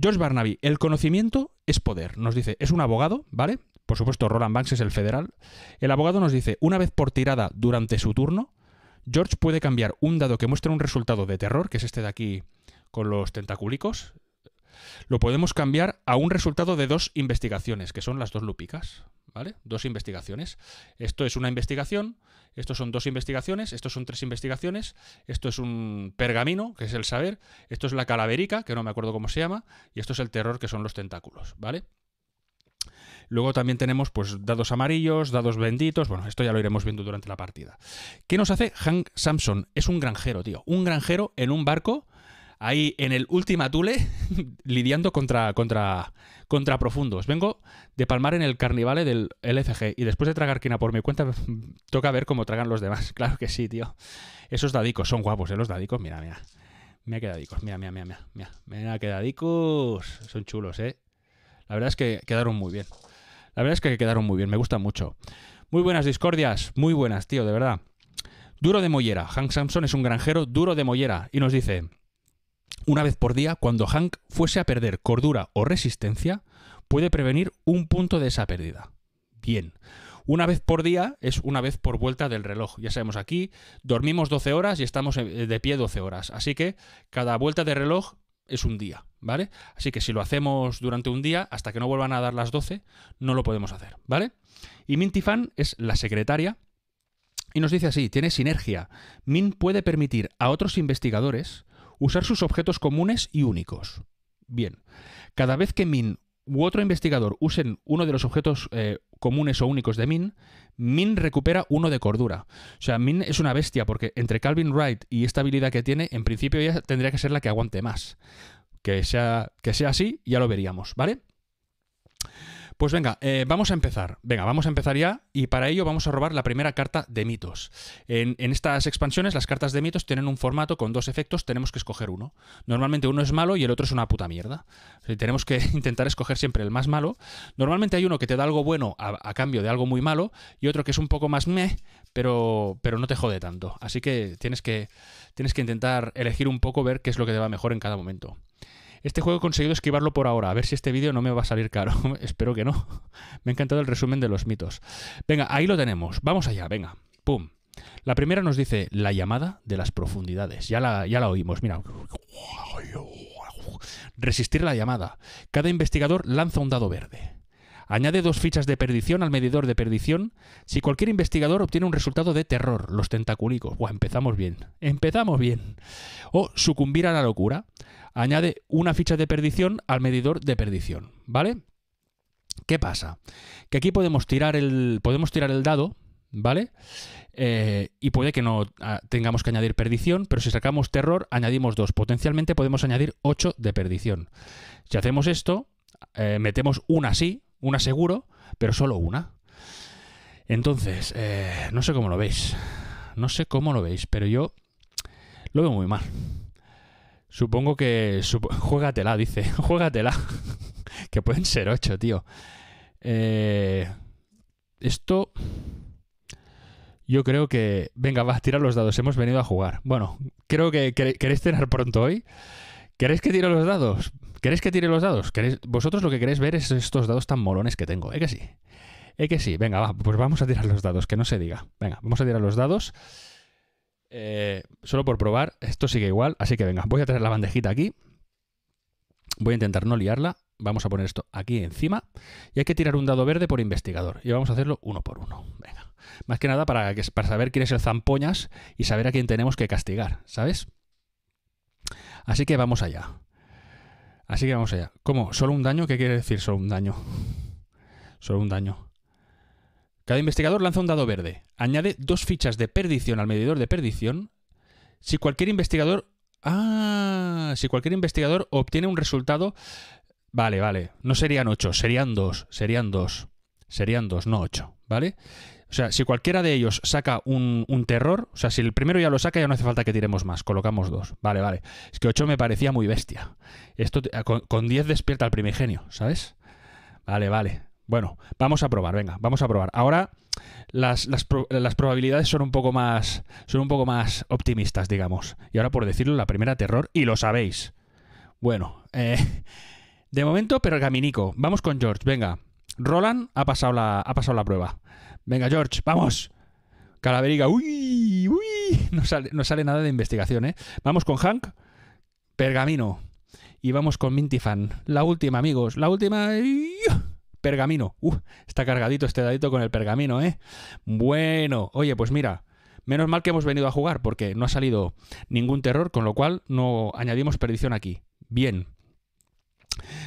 George Barnaby, el conocimiento es poder, nos dice, es un abogado, ¿vale? Por supuesto, Roland Banks es el federal. El abogado nos dice, una vez por tirada durante su turno, George puede cambiar un dado que muestra un resultado de terror, que es este de aquí con los tentacúlicos, lo podemos cambiar a un resultado de dos investigaciones, que son las dos lúpicas, ¿vale? Dos investigaciones. Esto es una investigación, estos son dos investigaciones, estos son tres investigaciones, esto es un pergamino, que es el saber, esto es la calaverica, que no me acuerdo cómo se llama, y esto es el terror, que son los tentáculos, ¿vale? Luego también tenemos pues dados amarillos, dados benditos, bueno, esto ya lo iremos viendo durante la partida. ¿Qué nos hace Hank Samson? Es un granjero, tío, un granjero en un barco ahí en el Última Tule lidiando contra, contra, contra profundos. Vengo de palmar en el carnivale del LFG. y después de tragar quina por mi cuenta, toca ver cómo tragan los demás. Claro que sí, tío. Esos dadicos son guapos, ¿eh? Los dadicos, mira, mira. me quedado dadicos, mira, mira, mira, mira. Mira, mira Son chulos, ¿eh? La verdad es que quedaron muy bien. La verdad es que quedaron muy bien, me gustan mucho. Muy buenas discordias, muy buenas, tío, de verdad. Duro de mollera. Hank Samson es un granjero duro de mollera y nos dice, una vez por día cuando Hank fuese a perder cordura o resistencia, puede prevenir un punto de esa pérdida. Bien. Una vez por día es una vez por vuelta del reloj. Ya sabemos aquí, dormimos 12 horas y estamos eh, de pie 12 horas. Así que cada vuelta de reloj es un día, ¿vale? Así que si lo hacemos durante un día, hasta que no vuelvan a dar las 12, no lo podemos hacer, ¿vale? Y Min Fan es la secretaria y nos dice así, tiene sinergia. Min puede permitir a otros investigadores Usar sus objetos comunes y únicos. Bien. Cada vez que Min u otro investigador usen uno de los objetos eh, comunes o únicos de Min, Min recupera uno de cordura. O sea, Min es una bestia porque entre Calvin Wright y esta habilidad que tiene, en principio ella tendría que ser la que aguante más. Que que sea así, ya lo veríamos, ¿vale? Pues venga, eh, vamos a empezar. Venga, vamos a empezar ya y para ello vamos a robar la primera carta de mitos. En, estas expansiones las cartas de mitos tienen un formato con dos efectos, tenemos que escoger uno. Normalmente uno es malo y el otro es una puta mierda. tenemos que intentar escoger siempre el más malo. Normalmente hay uno que te da algo bueno a, cambio de algo muy malo y otro que es un poco más meh, pero, pero no te jode tanto. Así que tienes que, tienes que intentar elegir un poco, ver qué es lo que te va mejor en cada momento. Este juego he conseguido esquivarlo por ahora. A ver si este vídeo no me va a salir caro. Espero que no. Me ha encantado el resumen de los mitos. Venga, ahí lo tenemos. Vamos allá, venga. Pum. La primera nos dice la llamada de las profundidades. Ya la, ya la oímos, mira. Resistir la llamada. Cada investigador lanza un dado verde. Añade dos fichas de perdición al medidor de perdición. Si cualquier investigador obtiene un resultado de terror, los tentaculicos. Buah, empezamos bien. Empezamos bien. O sucumbir a la locura. Añade una ficha de perdición al medidor de perdición. ¿Vale? ¿Qué pasa? Que aquí podemos tirar el, podemos tirar el dado, ¿vale? Eh, y puede que no ah, tengamos que añadir perdición, pero si sacamos terror, añadimos dos. Potencialmente podemos añadir ocho de perdición. Si hacemos esto, eh, metemos una así, una seguro, pero solo una. Entonces, eh, no sé cómo lo veis. No sé cómo lo veis, pero yo lo veo muy mal. Supongo que... Juegatela, dice. Juégatela. que pueden ser ocho, tío. Eh, esto... Yo creo que... Venga, va, tira los dados. Hemos venido a jugar. Bueno, creo que... ¿Queréis cenar pronto hoy? ¿Queréis que tire los dados? ¿Queréis que tire los dados? ¿Queréis... Vosotros lo que queréis ver es estos dados tan molones que tengo. ¿Eh que sí? ¿Eh que sí? Venga, pues vamos a tirar los dados, que no se diga. Venga, vamos a tirar los dados. Eh, solo por probar, esto sigue igual, así que venga, voy a traer la bandejita aquí. Voy a intentar no liarla. Vamos a poner esto aquí encima. Y hay que tirar un dado verde por investigador. Y vamos a hacerlo uno por uno. Venga. Más que nada para, que, para saber quién es el zampoñas y saber a quién tenemos que castigar, ¿sabes? Así que vamos allá. Así que vamos allá. ¿Cómo? ¿Solo un daño? ¿Qué quiere decir solo un daño? Solo un daño. Cada investigador lanza un dado verde. Añade dos fichas de perdición al medidor de perdición. Si cualquier investigador. Ah, si cualquier investigador obtiene un resultado. Vale, vale. No serían ocho, serían dos. Serían dos. Serían dos, no ocho. ¿Vale? O sea, si cualquiera de ellos saca un, terror, o sea, si el primero ya lo saca, ya no hace falta que tiremos más, colocamos dos. Vale, vale. Es que 8 me parecía muy bestia. Esto con 10 despierta al primigenio, ¿sabes? Vale, vale. Bueno, vamos a probar, venga, vamos a probar. Ahora las, probabilidades son un poco más. Son un poco más optimistas, digamos. Y ahora por decirlo, la primera terror, y lo sabéis. Bueno, eh, de momento, pergaminico. Vamos con George, venga. Roland ha pasado la, ha pasado la prueba. Venga, George, vamos. Calaveriga, uy, uy. No sale, no sale nada de investigación, ¿eh? Vamos con Hank, Pergamino. Y vamos con Mintifan. La última, amigos. La última. Pergamino. está cargadito este dadito con el pergamino, ¿eh? Bueno, oye, pues mira. Menos mal que hemos venido a jugar porque no ha salido ningún terror, con lo cual no añadimos perdición aquí. Bien.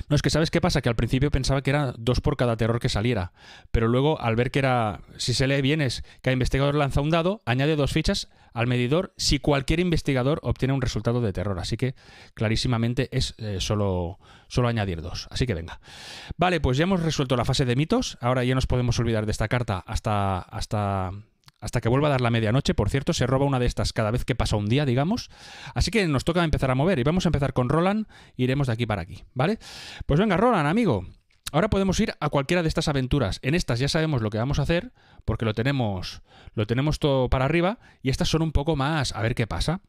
No, es que sabes qué pasa, que al principio pensaba que era dos por cada terror que saliera, pero luego al ver que era, si se lee bien, es que el investigador lanza un dado, añade dos fichas al medidor si cualquier investigador obtiene un resultado de terror, así que clarísimamente es eh, solo, añadir dos, así que venga. Vale, pues ya hemos resuelto la fase de mitos, ahora ya nos podemos olvidar de esta carta hasta... hasta hasta que vuelva a dar la medianoche. Por cierto, se roba una de estas cada vez que pasa un día, digamos. Así que nos toca empezar a mover y vamos a empezar con Roland. Iremos de aquí para aquí, ¿vale? Pues venga, Roland, amigo. Ahora podemos ir a cualquiera de estas aventuras. En estas ya sabemos lo que vamos a hacer porque lo tenemos, lo tenemos todo para arriba y estas son un poco más a ver qué pasa.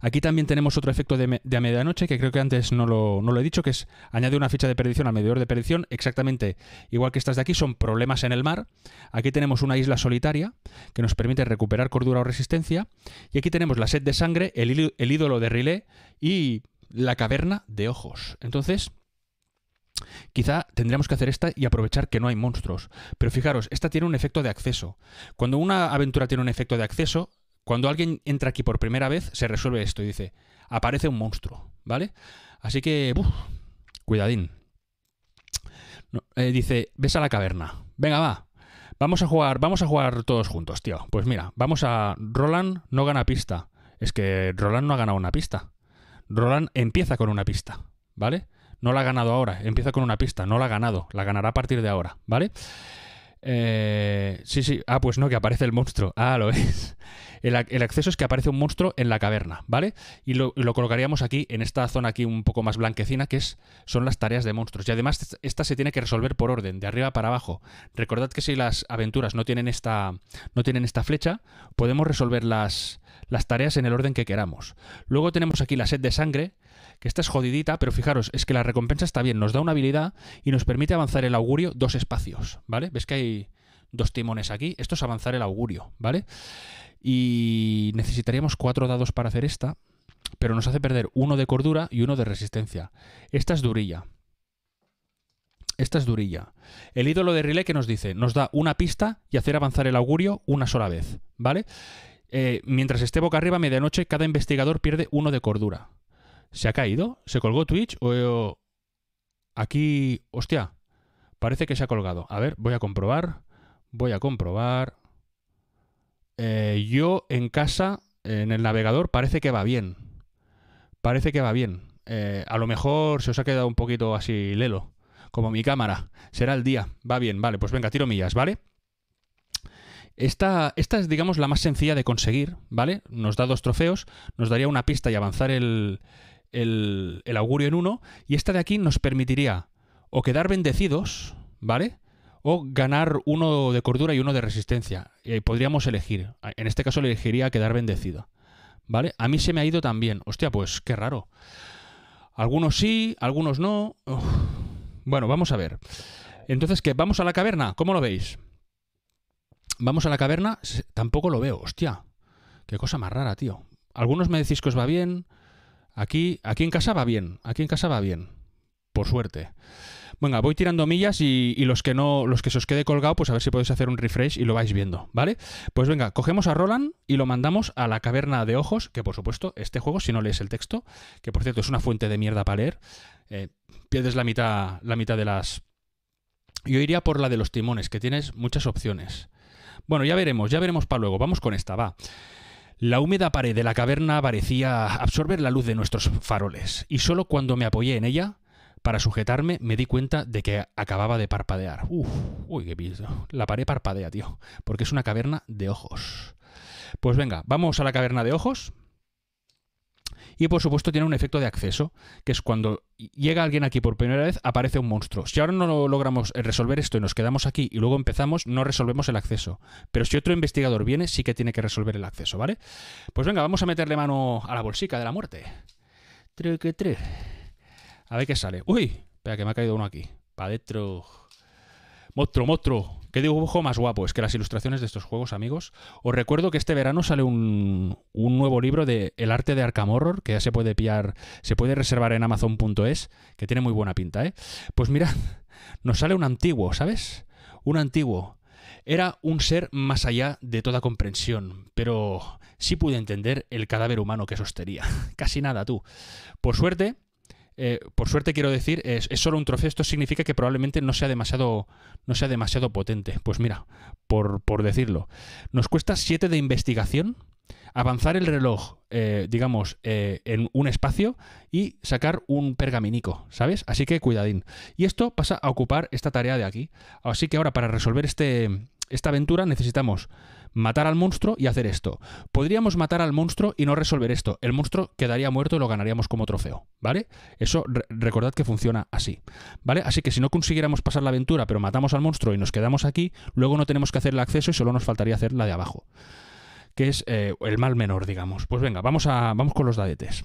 Aquí también tenemos otro efecto de, a medianoche que creo que antes no lo, he dicho, que es añade una ficha de perdición al medidor de perdición, exactamente igual que estas de aquí, son problemas en el mar. Aquí tenemos una isla solitaria que nos permite recuperar cordura o resistencia. Y aquí tenemos la sed de sangre, el, ídolo de Rilé y la caverna de ojos. Entonces, Quizá tendríamos que hacer esta y aprovechar que no hay monstruos. Pero fijaros, esta tiene un efecto de acceso. Cuando una aventura tiene un efecto de acceso, cuando alguien entra aquí por primera vez, se resuelve esto y dice, aparece un monstruo, ¿vale? Así que, cuidadín. Eh, dice, ves a la caverna. Venga, va. Vamos a jugar, vamos a jugar todos juntos, tío. Pues mira, vamos a. Roland no gana pista. Es que Roland no ha ganado una pista. Roland empieza con una pista, ¿vale? No la ha ganado ahora, empieza con una pista, no la ha ganado, la ganará a partir de ahora, ¿vale? Eh, sí, sí. Ah, pues no, que aparece el monstruo. Ah, lo es. El, acceso es que aparece un monstruo en la caverna, ¿vale? Y lo, colocaríamos aquí, en esta zona aquí un poco más blanquecina, que es, son las tareas de monstruos. Y además, esta se tiene que resolver por orden, de arriba para abajo. Recordad que si las aventuras no tienen esta, no tienen esta flecha, podemos resolver las, las tareas en el orden que queramos. Luego tenemos aquí la sed de sangre, que esta es jodidita, pero fijaros, es que la recompensa está bien, nos da una habilidad y nos permite avanzar el augurio dos espacios, ¿vale? ¿Ves que hay dos timones aquí? Esto es avanzar el augurio, ¿vale? Y necesitaríamos cuatro dados para hacer esta, pero nos hace perder uno de cordura y uno de resistencia. Esta es durilla. Esta es durilla. El ídolo de Riley que nos dice, nos da una pista y hacer avanzar el augurio una sola vez, ¿vale? Eh, mientras esté boca arriba medianoche, cada investigador pierde uno de cordura. ¿Se ha caído? ¿Se colgó Twitch? ¿O, aquí... Hostia, parece que se ha colgado. A ver, voy a comprobar. Voy a comprobar. Eh, yo en casa, en el navegador, parece que va bien. Parece que va bien. Eh, a lo mejor se os ha quedado un poquito así lelo. Como mi cámara. Será el día. Va bien. Vale, pues venga, tiro millas, ¿vale? Esta, esta, es, digamos, la más sencilla de conseguir, ¿vale? Nos da dos trofeos, nos daría una pista y avanzar el, el, augurio en uno y esta de aquí nos permitiría o quedar bendecidos, ¿vale? O ganar uno de cordura y uno de resistencia. ahí eh, podríamos elegir. En este caso elegiría quedar bendecido. ¿Vale? A mí se me ha ido también. Hostia, pues qué raro. Algunos sí, algunos no. Bueno, vamos a ver. Entonces, ¿qué? ¿Vamos a la caverna? ¿Cómo lo veis? ¿Vamos a la caverna? Tampoco lo veo. Hostia. Qué cosa más rara, tío. Algunos me decís que os va bien, Aquí, aquí en casa va bien, aquí en casa va bien, por suerte. Venga, voy tirando millas y, los que no, los que se os quede colgado, pues a ver si podéis hacer un refresh y lo vais viendo, ¿vale? Pues venga, cogemos a Roland y lo mandamos a la caverna de ojos, que por supuesto, este juego, si no lees el texto, que por cierto es una fuente de mierda para leer, eh, pierdes la mitad, la mitad de las. Yo iría por la de los timones, que tienes muchas opciones. Bueno, ya veremos, ya veremos para luego. Vamos con esta, va. La húmeda pared de la caverna parecía absorber la luz de nuestros faroles, y solo cuando me apoyé en ella para sujetarme me di cuenta de que acababa de parpadear. Uf, uy, qué piso. La pared parpadea, tío, porque es una caverna de ojos. Pues venga, vamos a la caverna de ojos. Y por supuesto tiene un efecto de acceso, que es cuando llega alguien aquí por primera vez, aparece un monstruo. Si ahora no logramos eh, resolver esto y nos quedamos aquí y luego empezamos, no resolvemos el acceso. Pero si otro investigador viene, sí que tiene que resolver el acceso, ¿vale? Pues venga, vamos a meterle mano a la bolsica de la muerte. tres que A ver qué sale. Uy, espera que me ha caído uno aquí. Pa' dentro. Motro, motro. Qué dibujo más guapo es que las ilustraciones de estos juegos, amigos. Os recuerdo que este verano sale un, nuevo libro de El arte de Arkham Horror, que ya se puede pillar, se puede reservar en amazon.es, que tiene muy buena pinta, ¿eh? Pues mirad, nos sale un antiguo, ¿sabes? Un antiguo. Era un ser más allá de toda comprensión, pero sí pude entender el cadáver humano que sostenía. Casi nada, tú. Por suerte, eh, por suerte quiero decir, es, solo un trofeo, esto significa que probablemente no sea demasiado, no sea demasiado potente. Pues mira, por, decirlo, nos cuesta 7 de investigación, avanzar el reloj, eh, digamos, eh, en un espacio y sacar un pergaminico, ¿sabes? Así que cuidadín. Y esto pasa a ocupar esta tarea de aquí. Así que ahora para resolver este, esta aventura necesitamos matar al monstruo y hacer esto. Podríamos matar al monstruo y no resolver esto. El monstruo quedaría muerto y lo ganaríamos como trofeo, ¿vale? Eso recordad que funciona así, ¿vale? Así que si no consiguiéramos pasar la aventura, pero matamos al monstruo y nos quedamos aquí, luego no tenemos que hacer el acceso y solo nos faltaría hacer la de abajo, que es eh, el mal menor, digamos. Pues venga, vamos, a, vamos con los dadetes.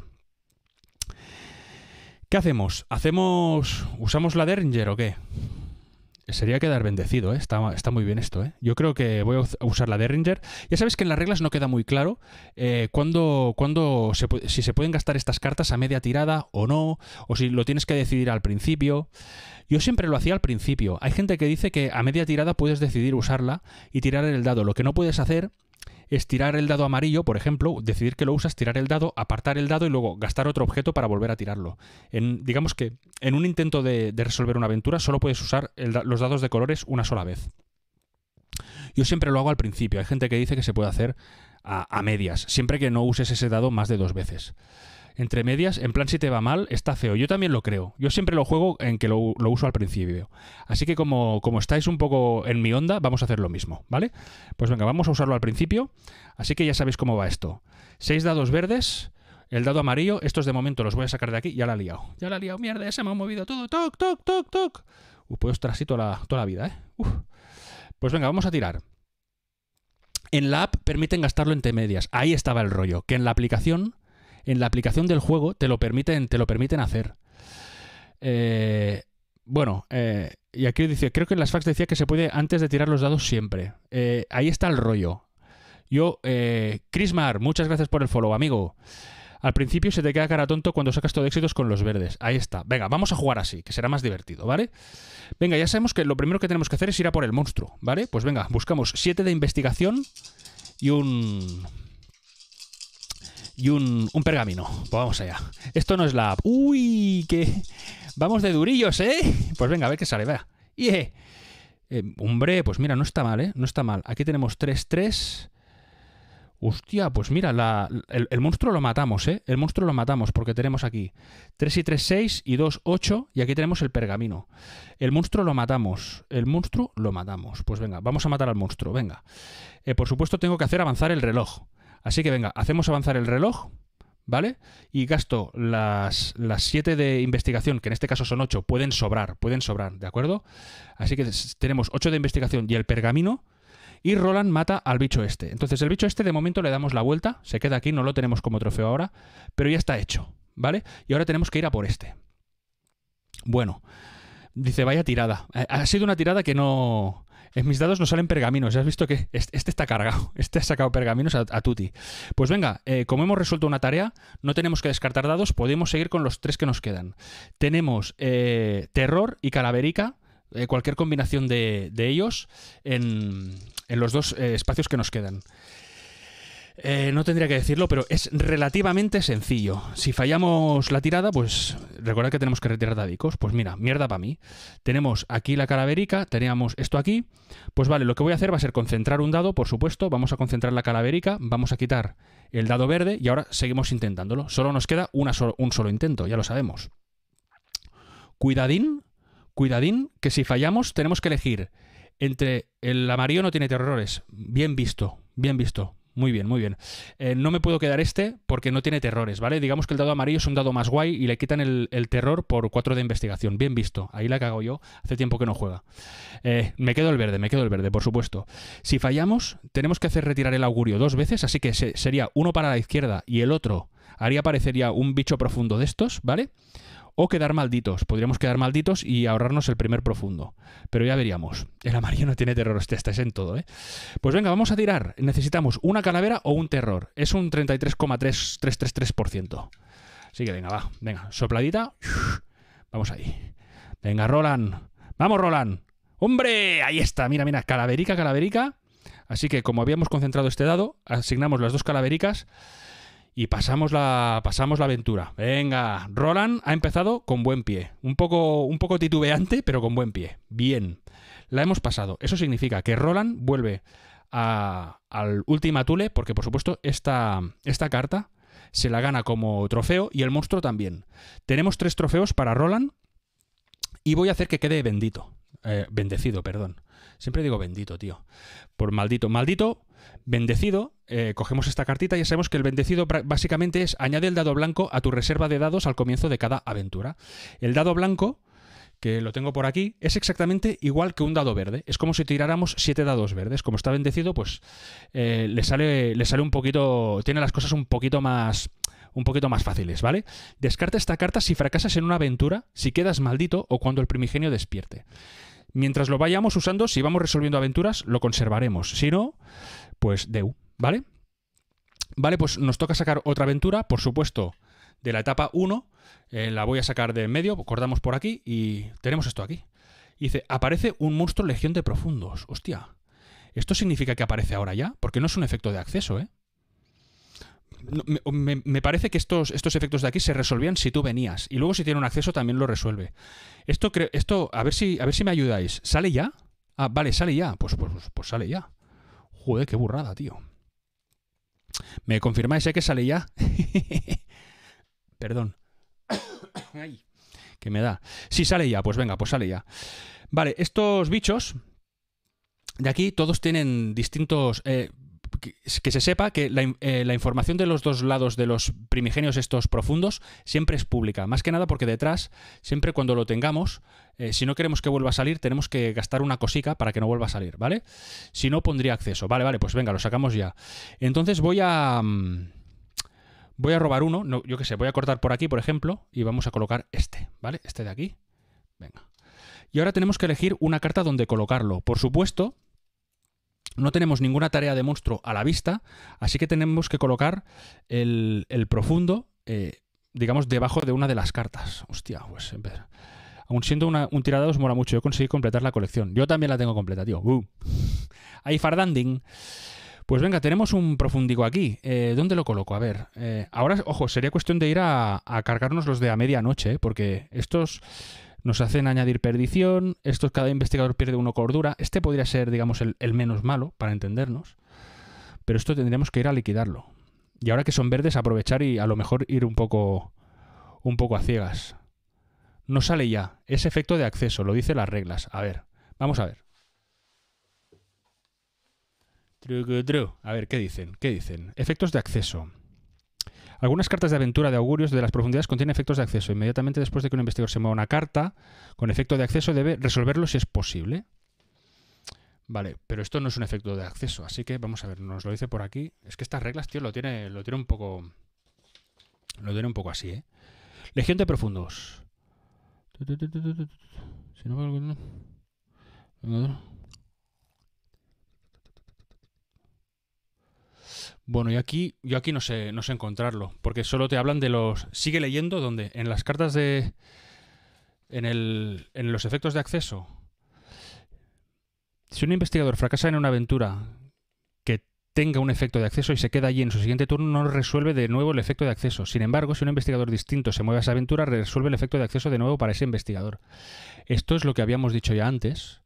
¿Qué hacemos? ¿Hacemos. ¿Usamos la Derringer o qué? Sería quedar bendecido, ¿eh? está, muy bien esto. ¿eh? Yo creo que voy a usar la Derringer. Ya sabes que en las reglas no queda muy claro eh, cuándo, si se pueden gastar estas cartas a media tirada o no, o si lo tienes que decidir al principio. Yo siempre lo hacía al principio. Hay gente que dice que a media tirada puedes decidir usarla y tirar el dado. Lo que no puedes hacer estirar el dado amarillo, por ejemplo, decidir que lo usas, tirar el dado, apartar el dado y luego gastar otro objeto para volver a tirarlo. En, digamos que en un intento de, resolver una aventura solo puedes usar los dados de colores una sola vez. Yo siempre lo hago al principio. Hay gente que dice que se puede hacer a medias, siempre que no uses ese dado más de dos veces entre medias, en plan si te va mal, está feo. Yo también lo creo. Yo siempre lo juego en que lo, uso al principio. Así que como, estáis un poco en mi onda, vamos a hacer lo mismo, ¿vale? Pues venga, vamos a usarlo al principio. Así que ya sabéis cómo va esto. Seis dados verdes, el dado amarillo, estos de momento los voy a sacar de aquí. Ya la he liado. Ya la he liado. Mierda, se me ha movido todo. Toc, toc, toc, toc. Uy, pues estar así toda la, vida, ¿eh? Pues venga, vamos a tirar. En la app permiten gastarlo entre medias. Ahí estaba el rollo. Que en la aplicación en la aplicación del juego te lo permiten, te lo permiten hacer. Eh, bueno, eh, y aquí dice, creo que en las fax decía que se puede antes de tirar los dados siempre. Eh, ahí está el rollo. Yo, Chris Mar, muchas gracias por el follow, amigo. Al principio se te queda cara tonto cuando sacas todo éxitos con los verdes. Ahí está. Venga, vamos a jugar así, que será más divertido, ¿vale? Venga, ya sabemos que lo primero que tenemos que hacer es ir a por el monstruo, ¿vale? Pues venga, buscamos 7 de investigación y un y un, pergamino. Pues vamos allá. Esto no es la... ¡Uy! qué. Vamos de durillos, ¿eh? Pues venga, a ver qué sale, vea. Eh, eh, hombre, pues mira, no está mal, ¿eh? No está mal. Aquí tenemos 3-3. Hostia, pues mira, el, monstruo lo matamos, ¿eh? El monstruo lo matamos porque tenemos aquí 3 y 3, 6 y 2, 8 y aquí tenemos el pergamino. El monstruo lo matamos, el monstruo lo matamos. Pues venga, vamos a matar al monstruo, venga. Eh, por supuesto tengo que hacer avanzar el reloj. Así que venga, hacemos avanzar el reloj, ¿vale? Y gasto las, las 7 de investigación, que en este caso son 8, pueden sobrar, pueden sobrar, ¿de acuerdo? Así que tenemos 8 de investigación y el pergamino. Y Roland mata al bicho este. Entonces el bicho este de momento le damos la vuelta, se queda aquí, no lo tenemos como trofeo ahora, pero ya está hecho, ¿vale? Y ahora tenemos que ir a por este. Bueno, dice, vaya tirada. Ha sido una tirada que no... En mis dados no salen pergaminos. Has visto que este, está cargado. Este ha sacado pergaminos a, Tuti tutti. Pues venga, eh, como hemos resuelto una tarea, no tenemos que descartar dados. Podemos seguir con los tres que nos quedan. Tenemos eh, terror y calaverica. Eh, cualquier combinación de, ellos en los dos espacios que nos quedan. Eh, no tendría que decirlo, pero es relativamente sencillo. Si fallamos la tirada, pues recordad que tenemos que retirar dadicos. Pues mira, mierda para mí. Tenemos aquí la calaverica, teníamos esto aquí. Pues vale, lo que voy a hacer va a ser concentrar un dado, por supuesto. Vamos a concentrar la calaverica, vamos a quitar el dado verde y ahora seguimos intentándolo. Solo nos queda un solo intento, ya lo sabemos. Cuidadín, cuidadín, que si fallamos tenemos que elegir entre el amarillo no tiene terrores. Bien visto, bien visto. Muy bien, muy bien. Eh, no me puedo quedar este porque no tiene terrores, ¿vale? Digamos que el dado amarillo es un dado más guay y le quitan el, terror por 4 de investigación. Bien visto. Ahí la cago yo. Hace tiempo que no juega. Eh, me quedo el verde, me quedo el verde, por supuesto. Si fallamos, tenemos que hacer retirar el augurio dos veces, así que sería uno para la izquierda y el otro haría aparecería un bicho profundo de estos, ¿vale? O quedar malditos. Podríamos quedar malditos y ahorrarnos el primer profundo. Pero ya veríamos. El amarillo no tiene terror, este está en todo, ¿eh? Pues venga, vamos a tirar. Necesitamos una calavera o un terror. Es un 33,3333%. Así que venga, va. Venga, sopladita. Vamos ahí. Venga, Roland. Vamos, Roland. ¡Hombre! Ahí está. Mira, mira. Calaverica, calaverica. Así que como habíamos concentrado este dado, asignamos las dos calavericas y pasamos la, pasamos la aventura. Venga, Roland ha empezado con buen pie. Un poco, un poco titubeante, pero con buen pie. Bien, la hemos pasado. Eso significa que Roland vuelve a, al último atule. porque por supuesto esta, esta carta se la gana como trofeo y el monstruo también. Tenemos tres trofeos para Roland y voy a hacer que quede bendito. Eh, bendecido, perdón. Siempre digo bendito, tío. Por maldito. Maldito, bendecido eh, cogemos esta cartita y ya sabemos que el bendecido básicamente es añade el dado blanco a tu reserva de dados al comienzo de cada aventura. El dado blanco que lo tengo por aquí, es exactamente igual que un dado verde. Es como si tiráramos siete dados verdes. Como está bendecido, pues eh, le, sale, le sale un poquito, tiene las cosas un poquito más, un poquito más fáciles, ¿vale? Descarta esta carta si fracasas en una aventura, si quedas maldito o cuando el primigenio despierte. Mientras lo vayamos usando, si vamos resolviendo aventuras, lo conservaremos. Si no, pues deu. ¿Vale? Vale, pues nos toca sacar otra aventura, por supuesto, de la etapa 1. Eh, la voy a sacar de en medio, cortamos por aquí y tenemos esto aquí. dice, aparece un monstruo legión de profundos. Hostia. ¿Esto significa que aparece ahora ya? Porque no es un efecto de acceso, ¿eh? me, parece que estos, estos, efectos de aquí se resolvían si tú venías. Y luego si tiene un acceso también lo resuelve. Esto, esto a, ver si, a ver si me ayudáis. ¿Sale ya? Ah, vale, sale ya. Pues, pues, pues, pues sale ya. Joder, qué burrada, tío. ¿Me confirmáis que sale ya? Perdón. Ay, que me da. Sí, sale ya, pues venga, pues sale ya. Vale, estos bichos de aquí todos tienen distintos... Eh, que, se sepa que eh, la, información de los dos lados de los primigenios estos profundos siempre es pública. Más que nada porque detrás, siempre cuando lo tengamos, eh, si no queremos que vuelva a salir, tenemos que gastar una cosica para que no vuelva a salir, ¿vale? Si no, pondría acceso. Vale, vale, pues venga, lo sacamos ya. Entonces voy a... Mm, voy a robar uno, yo qué sé, voy a cortar por aquí, por ejemplo, y vamos a colocar este, ¿vale? Este de aquí. Venga. Y ahora tenemos que elegir una carta donde colocarlo. Por supuesto, no tenemos ninguna tarea de monstruo a la vista, así que tenemos que colocar el, profundo, eh, digamos, debajo de una de las cartas. Hostia, pues aún siendo una, un os mola mucho. Yo conseguí completar la colección. Yo también la tengo completa, tío. Uh. ¡Ay, fardanding. Pues venga, tenemos un profundico aquí. Eh, ¿Dónde lo coloco? A ver. Eh, ahora, ojo, sería cuestión de ir a, a cargarnos los de a medianoche, porque estos nos hacen añadir perdición, estos cada investigador pierde uno cordura, este podría ser, digamos, el, menos malo, para entendernos, pero esto tendríamos que ir a liquidarlo. Y ahora que son verdes, aprovechar y a lo mejor ir un poco, un poco a ciegas. No sale ya, es efecto de acceso, lo dicen las reglas. A ver, vamos a ver. A ver, ¿qué dicen? ¿Qué dicen? Efectos de acceso. Algunas cartas de aventura de augurios de las profundidades contienen efectos de acceso. Inmediatamente después de que un investigador se mueva una carta con efecto de acceso, debe resolverlo si es posible. Vale, pero esto no es un efecto de acceso, así que vamos a ver, nos lo dice por aquí. Es que estas reglas, tío, lo tiene, lo tiene un poco. Lo tiene un poco así, ¿eh? Legión de Profundos. Si no, Bueno, y aquí, yo aquí no sé, no sé encontrarlo, porque solo te hablan de los. Sigue leyendo donde, en las cartas de. En, en los efectos de acceso. Si un investigador fracasa en una aventura que tenga un efecto de acceso y se queda allí en su siguiente turno, no resuelve de nuevo el efecto de acceso. Sin embargo, si un investigador distinto se mueve a esa aventura, resuelve el efecto de acceso de nuevo para ese investigador. Esto es lo que habíamos dicho ya antes,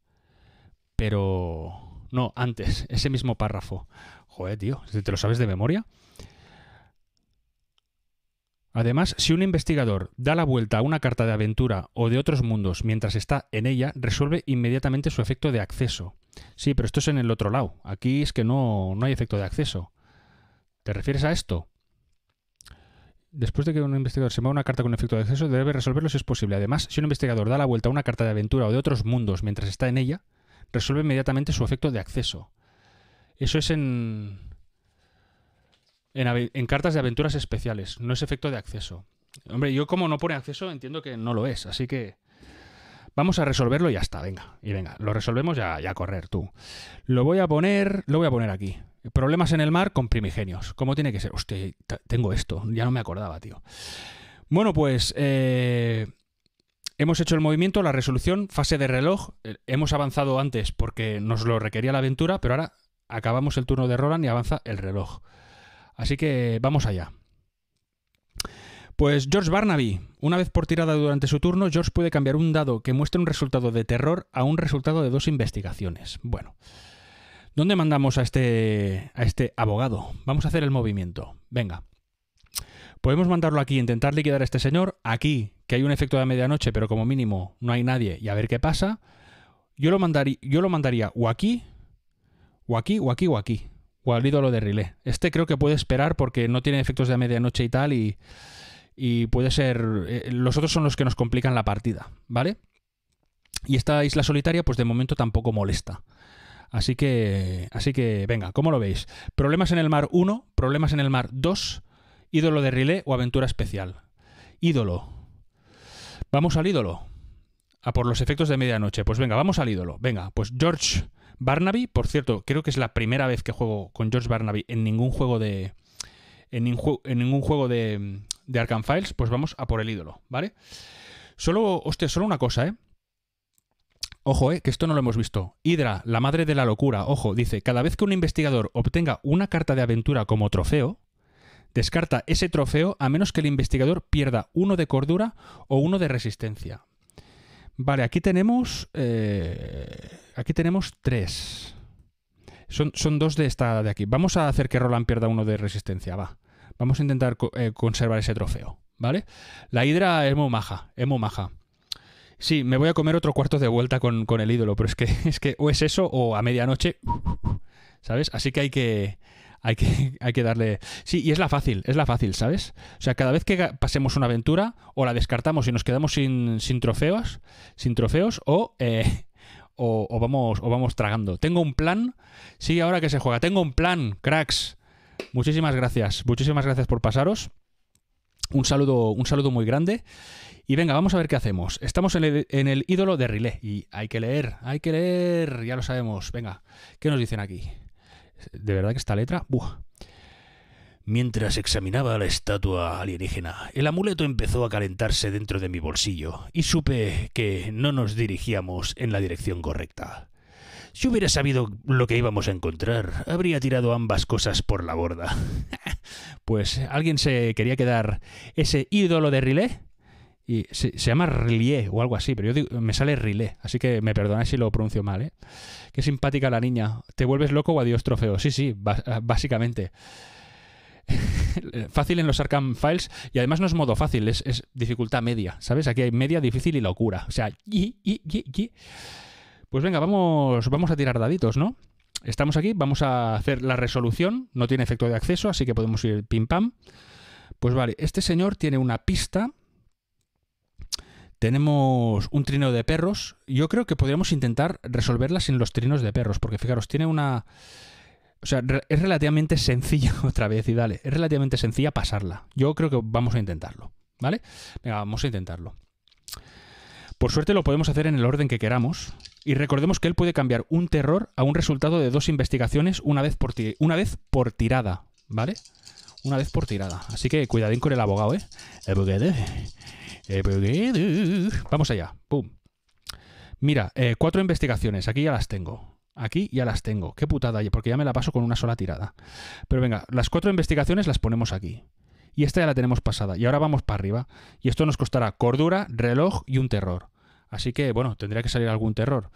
pero no, antes, ese mismo párrafo. Joder, tío, ¿te lo sabes de memoria? Además, si un investigador da la vuelta a una carta de aventura o de otros mundos mientras está en ella, resuelve inmediatamente su efecto de acceso. Sí, pero esto es en el otro lado. Aquí es que no, no hay efecto de acceso. ¿Te refieres a esto? Después de que un investigador se mueva una carta con efecto de acceso, debe resolverlo si es posible. Además, si un investigador da la vuelta a una carta de aventura o de otros mundos mientras está en ella, resuelve inmediatamente su efecto de acceso. Eso es en, en, cartas de aventuras especiales, no es efecto de acceso. Hombre, yo como no pone acceso entiendo que no lo es, así que vamos a resolverlo y ya está, venga, y venga, lo resolvemos ya, a correr tú. Lo voy a poner, lo voy a poner aquí. Problemas en el mar con primigenios. ¿Cómo tiene que ser? Hostia, tengo esto, ya no me acordaba, tío. Bueno, pues eh, Hemos hecho el movimiento, la resolución, fase de reloj. Eh, hemos avanzado antes porque nos lo requería la aventura, pero ahora acabamos el turno de Roland y avanza el reloj. Así que vamos allá. Pues George Barnaby. Una vez por tirada durante su turno, George puede cambiar un dado que muestre un resultado de terror a un resultado de dos investigaciones. Bueno. ¿Dónde mandamos a este, a este abogado? Vamos a hacer el movimiento. Venga. Podemos mandarlo aquí, intentar liquidar a este señor, aquí, que hay un efecto de medianoche, pero como mínimo no hay nadie y a ver qué pasa. Yo lo, mandaría, yo lo mandaría o aquí, o aquí, o aquí, o aquí, o al ídolo de Rilé. Este creo que puede esperar porque no tiene efectos de medianoche y tal, y, puede ser... Eh, los otros son los que nos complican la partida, ¿vale? Y esta isla solitaria, pues de momento tampoco molesta. Así que, así que, venga, ¿cómo lo veis? Problemas en el mar 1, problemas en el mar 2, ídolo de relé o aventura especial. Ídolo. Vamos al ídolo. A por los efectos de medianoche. Pues venga, vamos al ídolo. Venga, pues George Barnaby, por cierto, creo que es la primera vez que juego con George Barnaby en ningún juego de. En, ningún juego de, de Arkham Files, pues vamos a por el ídolo, ¿vale? Solo, hostia, solo una cosa, ¿eh? Ojo, eh, que esto no lo hemos visto. Hydra, la madre de la locura, ojo, dice, cada vez que un investigador obtenga una carta de aventura como trofeo, Descarta ese trofeo a menos que el investigador pierda uno de cordura o uno de resistencia. Vale, aquí tenemos. Eh, aquí tenemos tres. Son, son, dos de esta de aquí. Vamos a hacer que Roland pierda uno de resistencia, va. Vamos a intentar eh, conservar ese trofeo, ¿vale? La hidra es muy maja, es muy maja. Sí, me voy a comer otro cuarto de vuelta con, el ídolo, pero es que, es que o es eso o a medianoche, ¿sabes? Así que hay que, hay que, hay que darle... Sí, y es la fácil, es la fácil, ¿sabes? O sea, cada vez que pasemos una aventura, o la descartamos y nos quedamos sin, trofeos, sin trofeos, eh, o... o, vamos, o vamos tragando. Tengo un plan. Sí, ahora que se juega. Tengo un plan, cracks. Muchísimas gracias. Muchísimas gracias por pasaros. Un saludo, un saludo muy grande. Y venga, vamos a ver qué hacemos. Estamos en el, en el ídolo de Rilé. Y hay que leer, hay que leer. Ya lo sabemos. Venga, ¿qué nos dicen aquí? de verdad que esta letra... Mientras examinaba la estatua alienígena, el amuleto empezó a calentarse dentro de mi bolsillo y supe que no nos dirigíamos en la dirección correcta. Si hubiera sabido lo que íbamos a encontrar, habría tirado ambas cosas por la borda. pues alguien se quería quedar ese ídolo de Rilé. Y se, llama Rilé o algo así, pero yo me sale Rilé, así que me perdonáis si lo pronuncio mal, ¿eh? Qué simpática la niña. ¿Te vuelves loco o adiós trofeo? Sí, sí, ah, básicamente. fácil en los Arkham Files y además no es modo fácil, es, dificultad media, ¿sabes? Aquí hay media, difícil y locura. O sea, y, y, y, y. pues venga, vamos, vamos a tirar daditos, ¿no? Estamos aquí, vamos a hacer la resolución, no tiene efecto de acceso, así que podemos ir pim pam. Pues vale, este señor tiene una pista tenemos un trineo de perros. Yo creo que podríamos intentar resolverla sin los trinos de perros, porque fijaros, tiene una... O sea, es relativamente sencilla otra vez, y dale, es relativamente sencilla pasarla. Yo creo que vamos a intentarlo, ¿vale? Venga, vamos a intentarlo. Por suerte lo podemos hacer en el orden que queramos. Y recordemos que él puede cambiar un terror a un resultado de dos investigaciones una vez por, una vez por tirada, ¿vale? Una vez por tirada. Así que cuidadín con el abogado, ¿eh? Abogado. Eh, eh, eh, vamos allá. Pum. Mira, cuatro investigaciones. Aquí ya las tengo. Aquí ya las tengo. Qué putada, porque ya me la paso con una sola tirada. Pero venga, las cuatro investigaciones las ponemos aquí. Y esta ya la tenemos pasada. Y ahora vamos para arriba. Y esto nos costará cordura, reloj y un terror. Así que, bueno, tendría que salir algún terror.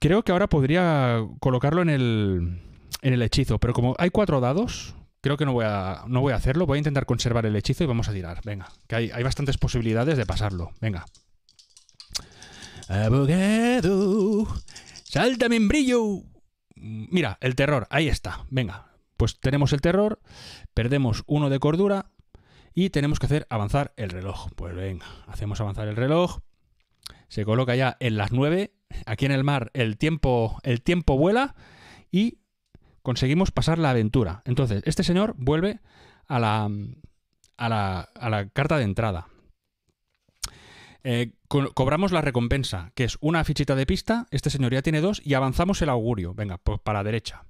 Creo que ahora podría colocarlo en el, en el hechizo. Pero como hay cuatro dados, Creo que no voy, a, no voy a hacerlo. Voy a intentar conservar el hechizo y vamos a tirar. Venga, que hay, bastantes posibilidades de pasarlo. Venga. Abogado, sáltame en brillo. Mira, el terror, ahí está. Venga, pues tenemos el terror, perdemos uno de cordura y tenemos que hacer avanzar el reloj. Pues venga, hacemos avanzar el reloj. Se coloca ya en las 9. Aquí en el mar el tiempo, el tiempo vuela y conseguimos pasar la aventura. Entonces, este señor vuelve a la, a la, a la carta de entrada. Eh, cobramos la recompensa, que es una fichita de pista, este señor ya tiene dos, y avanzamos el augurio. Venga, pues para la derecha.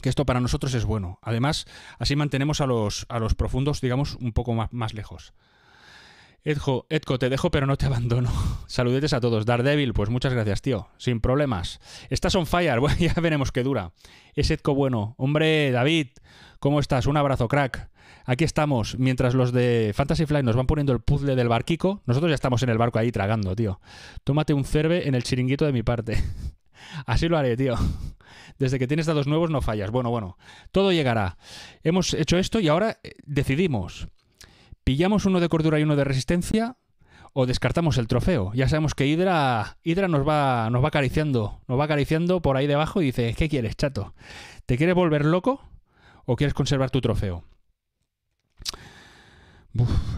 Que esto para nosotros es bueno. Además, así mantenemos a los, a los profundos, digamos, un poco más lejos. Edjo, Edco, te dejo pero no te abandono. Saludetes a todos. Daredevil, pues muchas gracias, tío. Sin problemas. Estás on fire, ya veremos qué dura. Es Edco bueno. Hombre, David, ¿cómo estás? Un abrazo, crack. Aquí estamos, mientras los de Fantasy Flight nos van poniendo el puzzle del barquico, nosotros ya estamos en el barco ahí tragando, tío. Tómate un cerve en el chiringuito de mi parte. Así lo haré, tío. Desde que tienes dados nuevos no fallas. Bueno, bueno, todo llegará. Hemos hecho esto y ahora eh, decidimos. ¿Pillamos uno de cordura y uno de resistencia? ¿O descartamos el trofeo? Ya sabemos que Hydra, nos, va, va acariciando, nos va por ahí debajo y dice, ¿qué quieres, chato? ¿Te quieres volver loco o quieres conservar tu trofeo?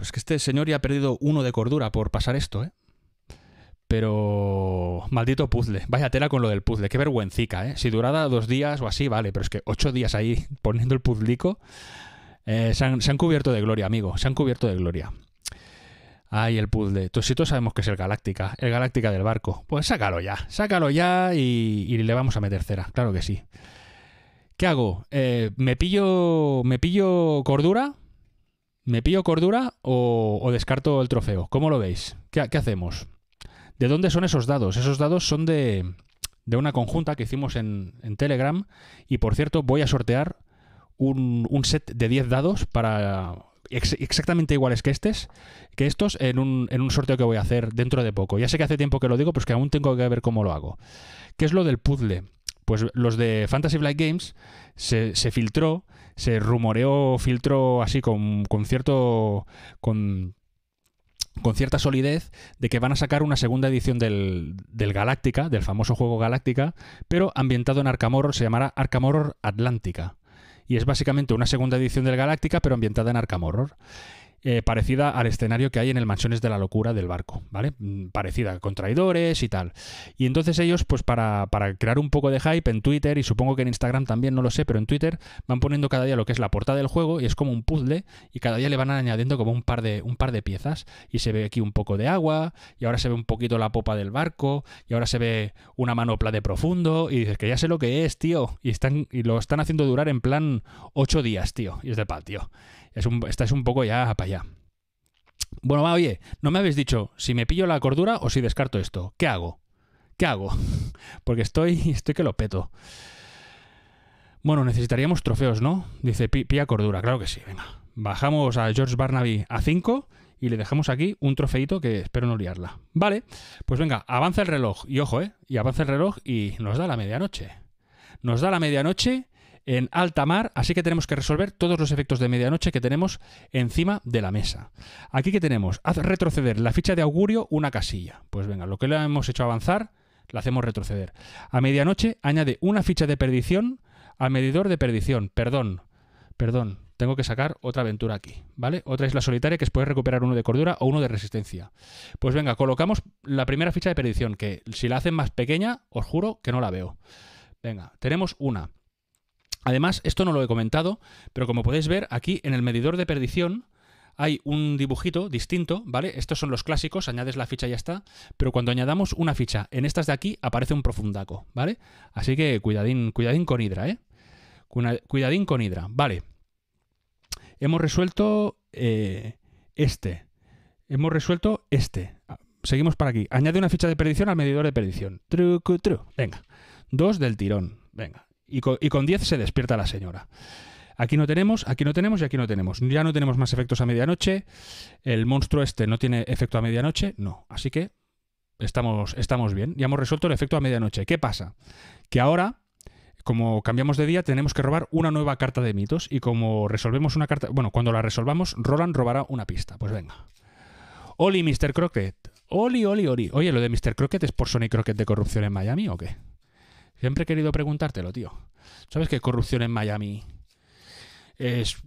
es que este señor ya ha perdido uno de cordura por pasar esto, ¿eh? Pero. Maldito puzzle. Vaya tela con lo del puzzle. Qué vergüencica, ¿eh? Si durada dos días o así, vale, pero es que ocho días ahí poniendo el puzlico. Eh, se, han, cubierto de gloria, amigo. Se han cubierto de gloria. Ay, el puzzle. Entonces, si todos sabemos que es el Galáctica, el Galáctica del barco. Pues sácalo ya, sácalo ya y, le vamos a meter cera, claro que sí. ¿Qué hago? Eh, ¿Me pillo. ¿Me pillo cordura? ¿Me pillo cordura o, descarto el trofeo? ¿Cómo lo veis? ¿Qué, hacemos? ¿De dónde son esos dados? Esos dados son de, una conjunta que hicimos en Telegram. Y por cierto, voy a sortear un, set de 10 dados para exactamente iguales que estos, que estos en un, sorteo que voy a hacer dentro de poco. Ya sé que hace tiempo que lo digo, pero es que aún tengo que ver cómo lo hago. ¿Qué es lo del puzzle? Pues los de Fantasy Flight Games se, filtró, se rumoreó, filtró así con, con cierto. con cierta solidez de que van a sacar una segunda edición del, del Galáctica, del famoso juego Galáctica, pero ambientado en Arkham Horror, se llamará Arkham Horror Atlántica y es básicamente una segunda edición del Galáctica, pero ambientada en Arkham Horror. Eh, parecida al escenario que hay en el Mansiones de la Locura del barco, ¿vale? Mm, parecida, con traidores y tal. Y entonces ellos, pues para, para crear un poco de hype en Twitter y supongo que en Instagram también, no lo sé, pero en Twitter van poniendo cada día lo que es la portada del juego y es como un puzzle y cada día le van añadiendo como un par de, un par de piezas y se ve aquí un poco de agua y ahora se ve un poquito la popa del barco y ahora se ve una manopla de profundo y dices que ya sé lo que es, tío, y, están, y lo están haciendo durar en plan ocho días, tío, y es de patio. Es un, es un poco ya para allá. Bueno, va, oye, no me habéis dicho si me pillo la cordura o si descarto esto. ¿Qué hago? ¿Qué hago? Porque estoy, estoy que lo peto. Bueno, necesitaríamos trofeos, ¿no? Dice, pilla cordura. Claro que sí, venga. Bajamos a George Barnaby a 5 y le dejamos aquí un trofeito que espero no liarla. Vale, pues venga, avanza el reloj. Y ojo, ¿eh? Y avanza el reloj y nos da la medianoche. Nos da la medianoche en alta mar, así que tenemos que resolver todos los efectos de medianoche que tenemos encima de la mesa. Aquí que tenemos, haz retroceder la ficha de augurio una casilla. Pues venga, lo que le hemos hecho avanzar, la hacemos retroceder. A medianoche añade una ficha de perdición al medidor de perdición. Perdón, perdón, tengo que sacar otra aventura aquí, ¿vale? Otra isla solitaria que es puede recuperar uno de cordura o uno de resistencia. Pues venga, colocamos la primera ficha de perdición, que si la hacen más pequeña, os juro que no la veo. Venga, tenemos una. Además, esto no lo he comentado, pero como podéis ver, aquí en el medidor de perdición hay un dibujito distinto, ¿vale? Estos son los clásicos, añades la ficha y ya está, pero cuando añadamos una ficha en estas de aquí aparece un profundaco, ¿vale? Así que cuidadín, cuidadín con Hidra, ¿eh? Cuidadín con Hidra, vale. Hemos resuelto eh, este. Hemos resuelto este. Seguimos para aquí. Añade una ficha de perdición al medidor de perdición. Tru, tru. Venga. Dos del tirón. Venga. Y con, 10 se despierta la señora. Aquí no tenemos, aquí no tenemos y aquí no tenemos. Ya no tenemos más efectos a medianoche. El monstruo este no tiene efecto a medianoche. No. Así que estamos, estamos bien. Ya hemos resuelto el efecto a medianoche. ¿Qué pasa? Que ahora como cambiamos de día, tenemos que robar una nueva carta de mitos. Y como resolvemos una carta. Bueno, cuando la resolvamos, Roland robará una pista. Pues venga. Oli, Mr. Crockett. Oli, Oli, Oli. Oye, ¿lo de Mr. Crockett es por Sony Crockett de corrupción en Miami o qué? Siempre he querido preguntártelo, tío. ¿Sabes qué corrupción en Miami?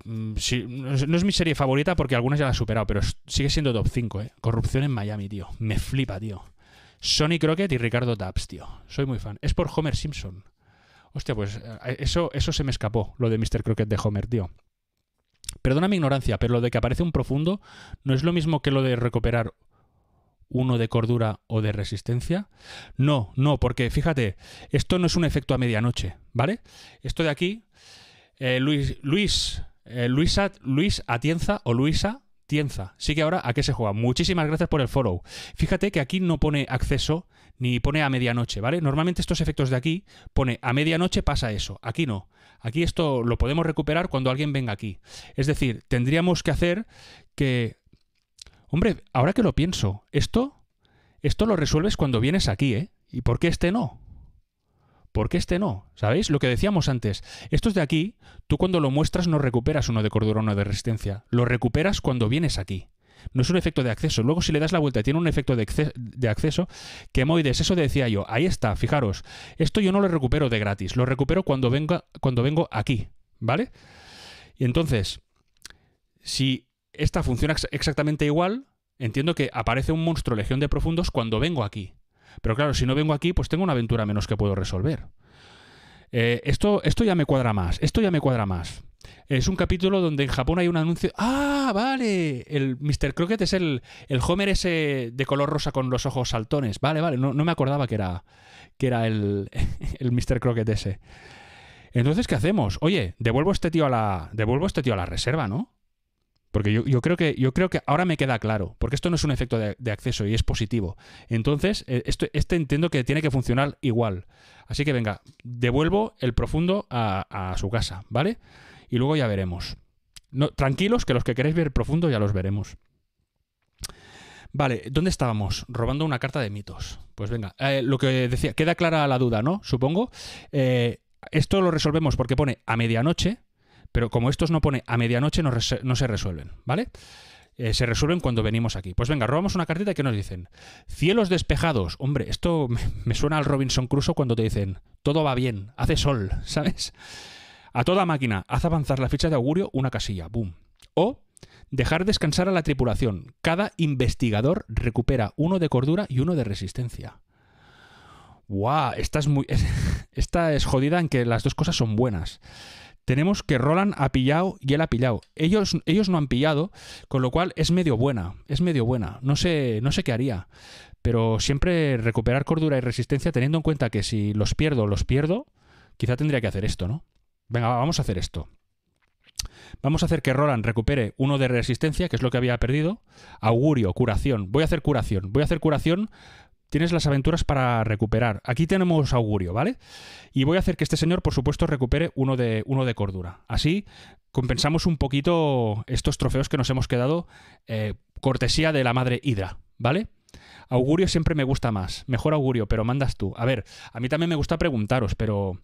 Mm, es, no es mi serie favorita porque algunas ya la he superado, pero sigue siendo top 5, ¿eh? Corrupción en Miami, tío. Me flipa, tío. Sonny Crockett y Ricardo tap tío. Soy muy fan. Es por Homer Simpson. Hostia, pues eh, eso, eso se me escapó, lo de Mr. Crockett de Homer, tío. Perdona mi ignorancia, pero lo de que aparece un profundo no es lo mismo que lo de recuperar uno de cordura o de resistencia? No, no, porque fíjate, esto no es un efecto a medianoche, ¿vale? Esto de aquí, eh, Luis, Luis, eh, Luisa, Luis Atienza o Luisa Tienza. Sí que ahora, ¿a qué se juega? Muchísimas gracias por el follow. Fíjate que aquí no pone acceso ni pone a medianoche, ¿vale? Normalmente estos efectos de aquí pone a medianoche pasa eso. Aquí no. Aquí esto lo podemos recuperar cuando alguien venga aquí. Es decir, tendríamos que hacer que Hombre, ahora que lo pienso, esto, esto lo resuelves cuando vienes aquí, ¿eh? ¿Y por qué este no? ¿Por qué este no? ¿Sabéis? Lo que decíamos antes. es de aquí, tú cuando lo muestras no recuperas uno de cordura, uno de resistencia. Lo recuperas cuando vienes aquí. No es un efecto de acceso. Luego, si le das la vuelta, tiene un efecto de, acceso. Que moides, eso decía yo. Ahí está, fijaros. Esto yo no lo recupero de gratis. Lo recupero cuando, venga, cuando vengo aquí. ¿Vale? Y entonces, si esta funciona exactamente igual. Entiendo que aparece un monstruo Legión de Profundos cuando vengo aquí. Pero claro, si no vengo aquí, pues tengo una aventura menos que puedo resolver. Eh, esto, esto ya me cuadra más, esto ya me cuadra más. Es un capítulo donde en Japón hay un anuncio. ¡Ah, vale! El Mr. Crockett es el, el Homer ese de color rosa con los ojos saltones. Vale, vale, no, me acordaba que era, que era el, el Mr. Crockett ese. Entonces, ¿qué hacemos? Oye, devuelvo este tío a la. Devuelvo este tío a la reserva, ¿no? Porque yo, creo que, yo creo que ahora me queda claro, porque esto no es un efecto de, acceso y es positivo. Entonces, eh, esto, este entiendo que tiene que funcionar igual. Así que venga, devuelvo el profundo a, su casa, ¿vale? Y luego ya veremos. tranquilos, que los que queréis ver profundo ya los veremos. Vale, ¿dónde estábamos? Robando una carta de mitos. Pues venga, eh, lo que decía, queda clara la duda, ¿no? Supongo. Eh, esto lo resolvemos porque pone a medianoche, pero como estos no pone a medianoche, no, se resuelven, ¿vale? Eh, se resuelven cuando venimos aquí. Pues venga, robamos una cartita que nos dicen? Cielos despejados. Hombre, esto me, suena al Robinson Crusoe cuando te dicen, todo va bien, hace sol, ¿sabes? A toda máquina, haz avanzar la ficha de augurio una casilla, boom. O dejar descansar a la tripulación. Cada investigador recupera uno de cordura y uno de resistencia. ¡Guau! Esta es jodida en que las dos cosas son buenas tenemos que Roland ha pillado y él ha pillado. Ellos, ellos no han pillado, con lo cual es medio buena, es medio buena. No sé, no sé qué haría, pero siempre recuperar cordura y resistencia teniendo en cuenta que si los pierdo, los pierdo, quizá tendría que hacer esto, ¿no? Venga, vamos a hacer esto. Vamos a hacer que Roland recupere uno de resistencia, que es lo que había perdido. Augurio, curación. Voy a hacer curación. Voy a hacer curación Tienes las aventuras para recuperar. Aquí tenemos augurio, ¿vale? Y voy a hacer que este señor, por supuesto, recupere uno de, uno de cordura. Así compensamos un poquito estos trofeos que nos hemos quedado eh, cortesía de la madre Hidra, ¿vale? Augurio siempre me gusta más. Mejor augurio, pero mandas tú. A ver, a mí también me gusta preguntaros, pero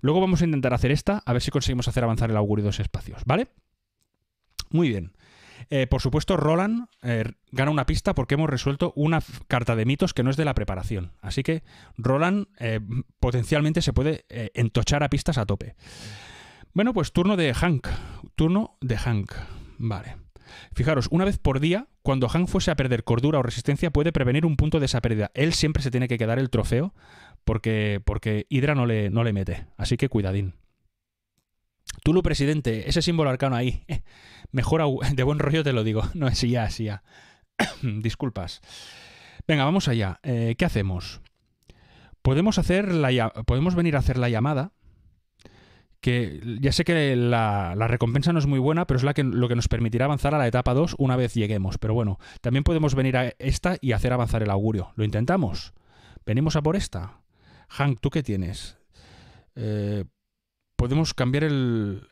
luego vamos a intentar hacer esta, a ver si conseguimos hacer avanzar el augurio dos espacios, ¿vale? Muy bien. Eh, por supuesto, Roland eh, gana una pista porque hemos resuelto una carta de mitos que no es de la preparación. Así que Roland eh, potencialmente se puede entochar a pistas a tope. Bueno, pues turno de Hank. Turno de Hank. Vale. Fijaros, una vez por día, cuando Hank fuese a perder cordura o resistencia, puede prevenir un punto de esa pérdida. Él siempre se tiene que quedar el trofeo porque, porque Hydra no no le mete. Así que cuidadín. Tulu presidente, ese símbolo arcano ahí. mejor de buen rollo te lo digo. No es ya, es ya. Disculpas. Venga, vamos allá. Eh, ¿Qué hacemos? Podemos, hacer la, podemos venir a hacer la llamada. Que ya sé que la, recompensa no es muy buena, pero es la que, lo que nos permitirá avanzar a la etapa 2 una vez lleguemos. Pero bueno, también podemos venir a esta y hacer avanzar el augurio. ¿Lo intentamos? ¿Venimos a por esta? Hank, ¿tú qué tienes? Eh, podemos cambiar el...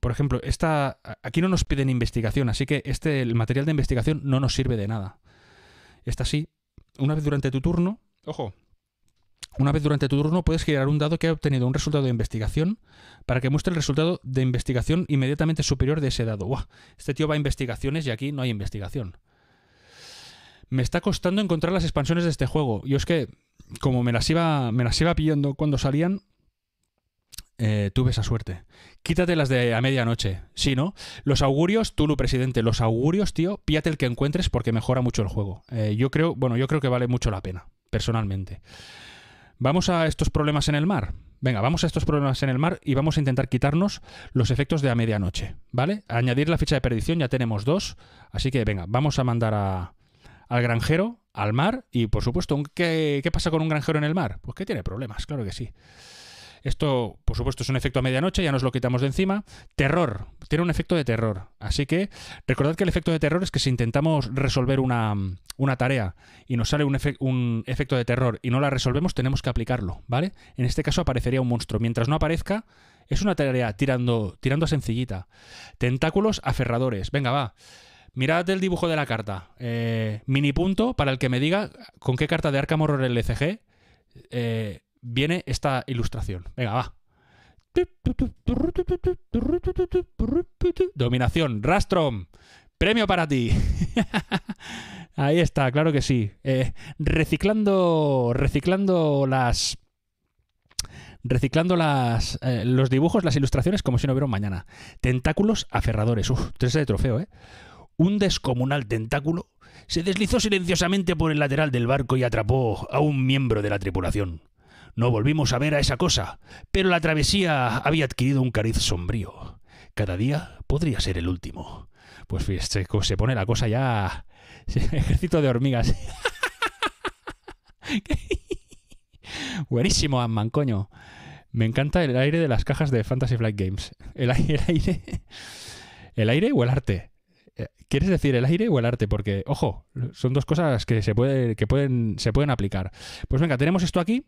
Por ejemplo, esta, aquí no nos piden investigación, así que este, el material de investigación no nos sirve de nada. Esta sí, una vez durante tu turno, ojo, una vez durante tu turno puedes generar un dado que ha obtenido un resultado de investigación para que muestre el resultado de investigación inmediatamente superior de ese dado. ¡Uah! Este tío va a investigaciones y aquí no hay investigación. Me está costando encontrar las expansiones de este juego. Y es que, como me las iba, me las iba pillando cuando salían, eh, tuve esa suerte. las de a medianoche. Si no, los augurios, Tulu presidente, los augurios, tío, píate el que encuentres porque mejora mucho el juego. Eh, yo creo, bueno, yo creo que vale mucho la pena, personalmente. Vamos a estos problemas en el mar. Venga, vamos a estos problemas en el mar y vamos a intentar quitarnos los efectos de a medianoche, ¿vale? Añadir la ficha de perdición, ya tenemos dos, así que venga, vamos a mandar al granjero, al mar y por supuesto, ¿qué, ¿qué pasa con un granjero en el mar? Pues que tiene problemas, claro que sí. Esto, por supuesto, es un efecto a medianoche, ya nos lo quitamos de encima. Terror, tiene un efecto de terror. Así que recordad que el efecto de terror es que si intentamos resolver una, tarea y nos sale un, efecto de terror y no la resolvemos, tenemos que aplicarlo, ¿vale? En este caso aparecería un monstruo. Mientras no aparezca, es una tarea tirando, tirando a sencillita. Tentáculos aferradores. Venga, va. Mirad el dibujo de la carta. Eh, mini punto para el que me diga con qué carta de Arkham el LCG eh, viene esta ilustración. Venga, va. Dominación, Rastrom, premio para ti. Ahí está, claro que sí. Eh, reciclando, reciclando las, reciclando las, eh, los dibujos, las ilustraciones, como si no hubiera mañana. Tentáculos aferradores. Uf, tres de trofeo, ¿eh? Un descomunal tentáculo se deslizó silenciosamente por el lateral del barco y atrapó a un miembro de la tripulación. No volvimos a ver a esa cosa, pero la travesía había adquirido un cariz sombrío. Cada día podría ser el último. Pues fíjese, se pone la cosa ya... Ejército de hormigas. Buenísimo, Amman, coño. Me encanta el aire de las cajas de Fantasy Flight Games. El, aire... El aire o el arte. Eh, ¿Quieres decir el aire o el arte? Porque, ojo, son dos cosas que se, que pueden, se pueden aplicar. Pues venga, tenemos esto aquí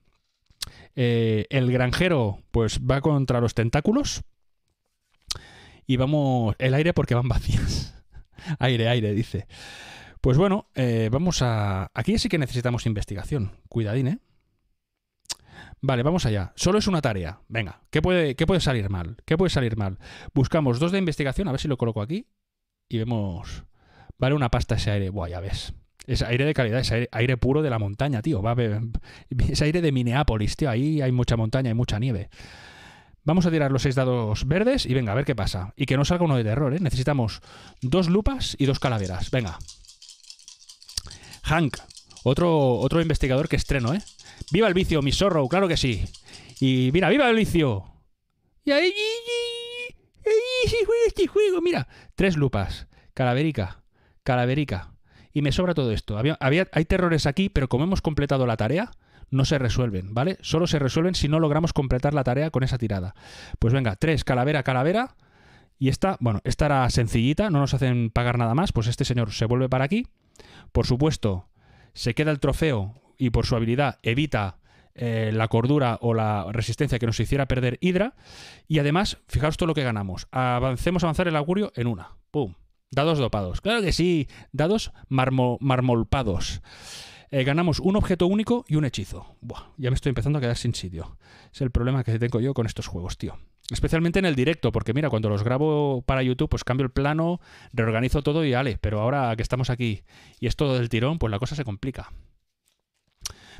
eh, el granjero, pues va contra los tentáculos. Y vamos. El aire porque van vacías. aire, aire, dice. Pues bueno, eh, vamos a. Aquí sí que necesitamos investigación. Cuidadín, ¿eh? Vale, vamos allá. Solo es una tarea. Venga, ¿qué puede, puede salir mal? ¿Qué puede salir mal? Buscamos dos de investigación, a ver si lo coloco aquí. Y vemos. Vale, una pasta ese aire. guay a ves. Es aire de calidad, es aire, puro de la montaña, tío. Va es aire de Minneapolis, tío. Ahí hay mucha montaña, y mucha nieve. Vamos a tirar los seis dados verdes y venga, a ver qué pasa. Y que no salga uno de terror, ¿eh? Necesitamos dos lupas y dos calaveras. Venga. Hank, otro, otro investigador que estreno, ¿eh? ¡Viva el vicio, mi zorro! ¡Claro que sí! Y mira, ¡viva el vicio! ¡Y ahí! este juego! Mira, tres lupas. Calaverica, calaverica, y me sobra todo esto. Había, hay terrores aquí, pero como hemos completado la tarea, no se resuelven, ¿vale? Solo se resuelven si no logramos completar la tarea con esa tirada. Pues venga, tres calavera, calavera. Y esta, bueno, esta era sencillita, no nos hacen pagar nada más, pues este señor se vuelve para aquí. Por supuesto, se queda el trofeo y por su habilidad evita eh, la cordura o la resistencia que nos hiciera perder hidra, Y además, fijaos todo lo que ganamos. Avancemos a avanzar el augurio en una. ¡Pum! Dados dopados. Claro que sí. Dados marmolpados. Eh, ganamos un objeto único y un hechizo. Buah, ya me estoy empezando a quedar sin sitio. Es el problema que tengo yo con estos juegos, tío. Especialmente en el directo, porque mira, cuando los grabo para YouTube, pues cambio el plano, reorganizo todo y ale. Pero ahora que estamos aquí y es todo del tirón, pues la cosa se complica.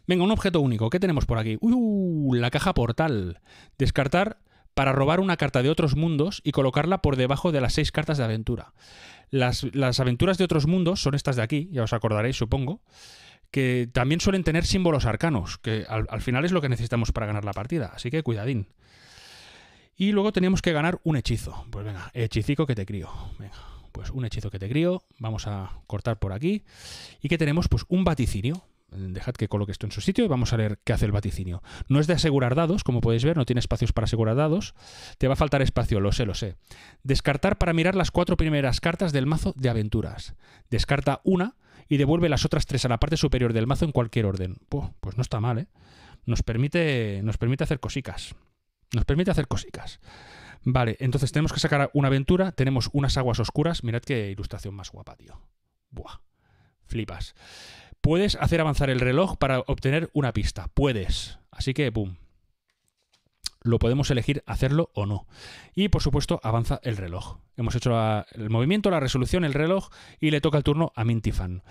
Venga, un objeto único. ¿Qué tenemos por aquí? ¡Uh! La caja portal. Descartar para robar una carta de otros mundos y colocarla por debajo de las seis cartas de aventura. Las, aventuras de otros mundos son estas de aquí, ya os acordaréis, supongo, que también suelen tener símbolos arcanos, que al, final es lo que necesitamos para ganar la partida, así que cuidadín. Y luego teníamos que ganar un hechizo. Pues venga, hechicico que te crío. Venga, pues un hechizo que te crío. Vamos a cortar por aquí. Y que tenemos pues un vaticinio dejad que coloque esto en su sitio y vamos a ver qué hace el vaticinio. No es de asegurar dados, como podéis ver, no tiene espacios para asegurar dados. Te va a faltar espacio, lo sé, lo sé. Descartar para mirar las cuatro primeras cartas del mazo de aventuras. Descarta una y devuelve las otras tres a la parte superior del mazo en cualquier orden. pues no está mal, ¿eh? Nos permite, nos permite hacer cosicas Nos permite hacer cosicas Vale, entonces tenemos que sacar una aventura, tenemos unas aguas oscuras. Mirad qué ilustración más guapa, tío. Buah, flipas. Puedes hacer avanzar el reloj para obtener una pista. Puedes. Así que, boom. Lo podemos elegir hacerlo o no. Y por supuesto, avanza el reloj. Hemos hecho el movimiento, la resolución, el reloj y le toca el turno a Mintifan.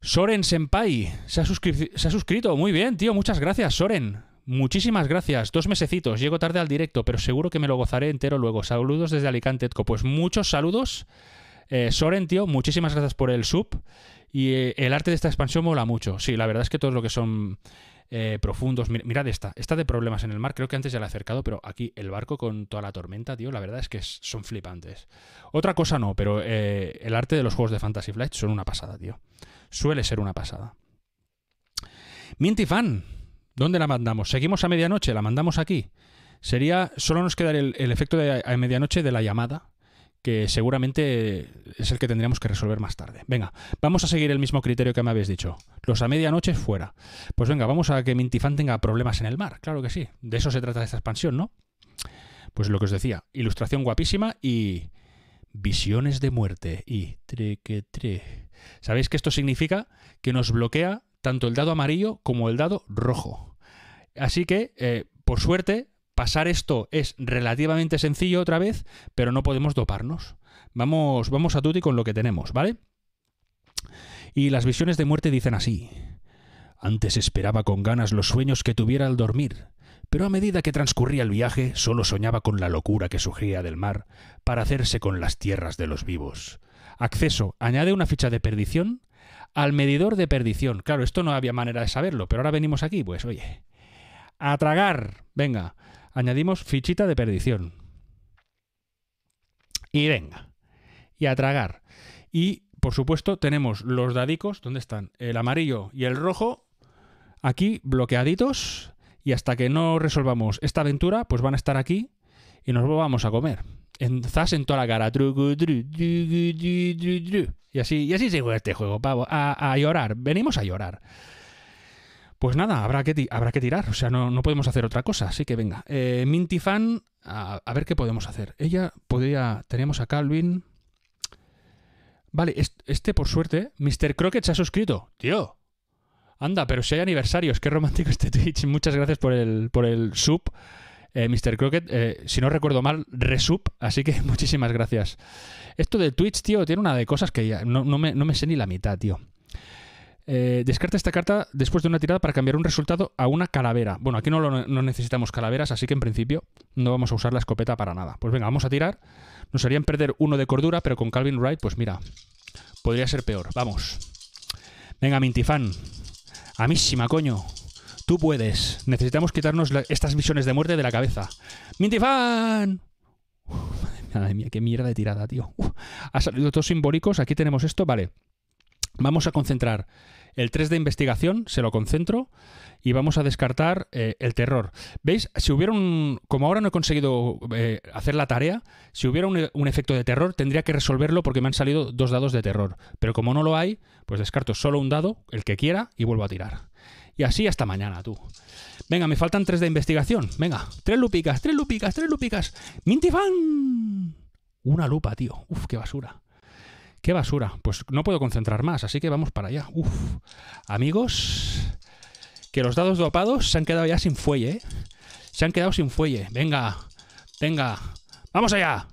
Soren Senpai se ha, se ha suscrito. Muy bien, tío. Muchas gracias, Soren. Muchísimas gracias. Dos mesecitos. Llego tarde al directo, pero seguro que me lo gozaré entero luego. Saludos desde Alicante, Pues muchos saludos eh, Soren, tío, muchísimas gracias por el sub. Y eh, el arte de esta expansión mola mucho. Sí, la verdad es que todo lo que son eh, profundos. Mirad esta, esta de problemas en el mar, creo que antes ya la he acercado, pero aquí el barco con toda la tormenta, tío, la verdad es que son flipantes. Otra cosa no, pero el arte de los juegos de Fantasy Flight son una pasada, tío. Suele ser una pasada. Minty Fan, ¿dónde la mandamos? ¿Seguimos a medianoche? ¿La mandamos aquí? Sería, solo nos quedaría el, efecto de a medianoche de la llamada, que seguramente es el que tendríamos que resolver más tarde. Venga, vamos a seguir el mismo criterio que me habéis dicho. Los a medianoche fuera. Pues venga, vamos a que Mintifan tenga problemas en el mar, claro que sí. De eso se trata esta expansión, ¿no? Pues lo que os decía, ilustración guapísima y visiones de muerte y que tre. ¿Sabéis que esto significa que nos bloquea tanto el dado amarillo como el dado rojo? Así que, eh, por suerte, Pasar esto es relativamente sencillo otra vez, pero no podemos doparnos. Vamos, vamos a tutti con lo que tenemos, ¿vale? Y las visiones de muerte dicen así. Antes esperaba con ganas los sueños que tuviera al dormir, pero a medida que transcurría el viaje solo soñaba con la locura que surgía del mar para hacerse con las tierras de los vivos. Acceso. Añade una ficha de perdición al medidor de perdición. Claro, esto no había manera de saberlo, pero ahora venimos aquí, pues oye. A tragar. Venga añadimos fichita de perdición. Y venga. Y a tragar. Y, por supuesto, tenemos los dadicos. ¿Dónde están? El amarillo y el rojo. Aquí bloqueaditos. Y hasta que no resolvamos esta aventura, pues van a estar aquí y nos vamos a comer. En, zas en toda la cara. Y así, y así se este juego, pavo. a llorar. Venimos a llorar. Pues nada, habrá que, habrá que tirar, o sea, no, no, podemos hacer otra cosa, así que venga. Eh, Minty Fan, a, ver qué podemos hacer. Ella podría, tenemos a Calvin. Vale, este por suerte, Mr. Crockett se ha suscrito. Tío, Anda, pero si hay aniversarios, qué romántico este Twitch. Muchas gracias por el, por el sub, eh, Mr. Crockett. Eh, si no recuerdo mal, resub, así que muchísimas gracias. Esto de Twitch, tío, tiene una de cosas que ya no, me, no me sé ni la mitad, tío. Eh, descarta esta carta después de una tirada para cambiar un resultado a una calavera. Bueno, aquí no, necesitamos calaveras, así que en principio no vamos a usar la escopeta para nada. Pues venga, vamos a tirar. Nos harían perder uno de cordura, pero con Calvin Wright, pues mira, podría ser peor. Vamos. Venga, Mintifan. Amísima, coño. Tú puedes. Necesitamos quitarnos estas visiones de muerte de la cabeza. ¡Mintifan! madre mía, qué mierda de tirada, tío. ha salido todos simbólicos. Aquí tenemos esto. Vale. Vamos a concentrar el 3 de investigación se lo concentro y vamos a descartar eh, el terror. ¿Veis? Si hubiera Como ahora no he conseguido eh, hacer la tarea, si hubiera un, efecto de terror tendría que resolverlo porque me han salido dos dados de terror. Pero como no lo hay, pues descarto solo un dado, el que quiera, y vuelvo a tirar. Y así hasta mañana, tú. Venga, me faltan tres de investigación. Venga, tres lupicas, tres lupicas, tres lupicas. ¡Mintifan! Una lupa, tío. Uf, qué basura. ¡Qué basura! Pues no puedo concentrar más, así que vamos para allá. Uf. Amigos, que los dados dopados se han quedado ya sin fuelle, ¿eh? Se han quedado sin fuelle. Venga, venga. ¡Vamos allá!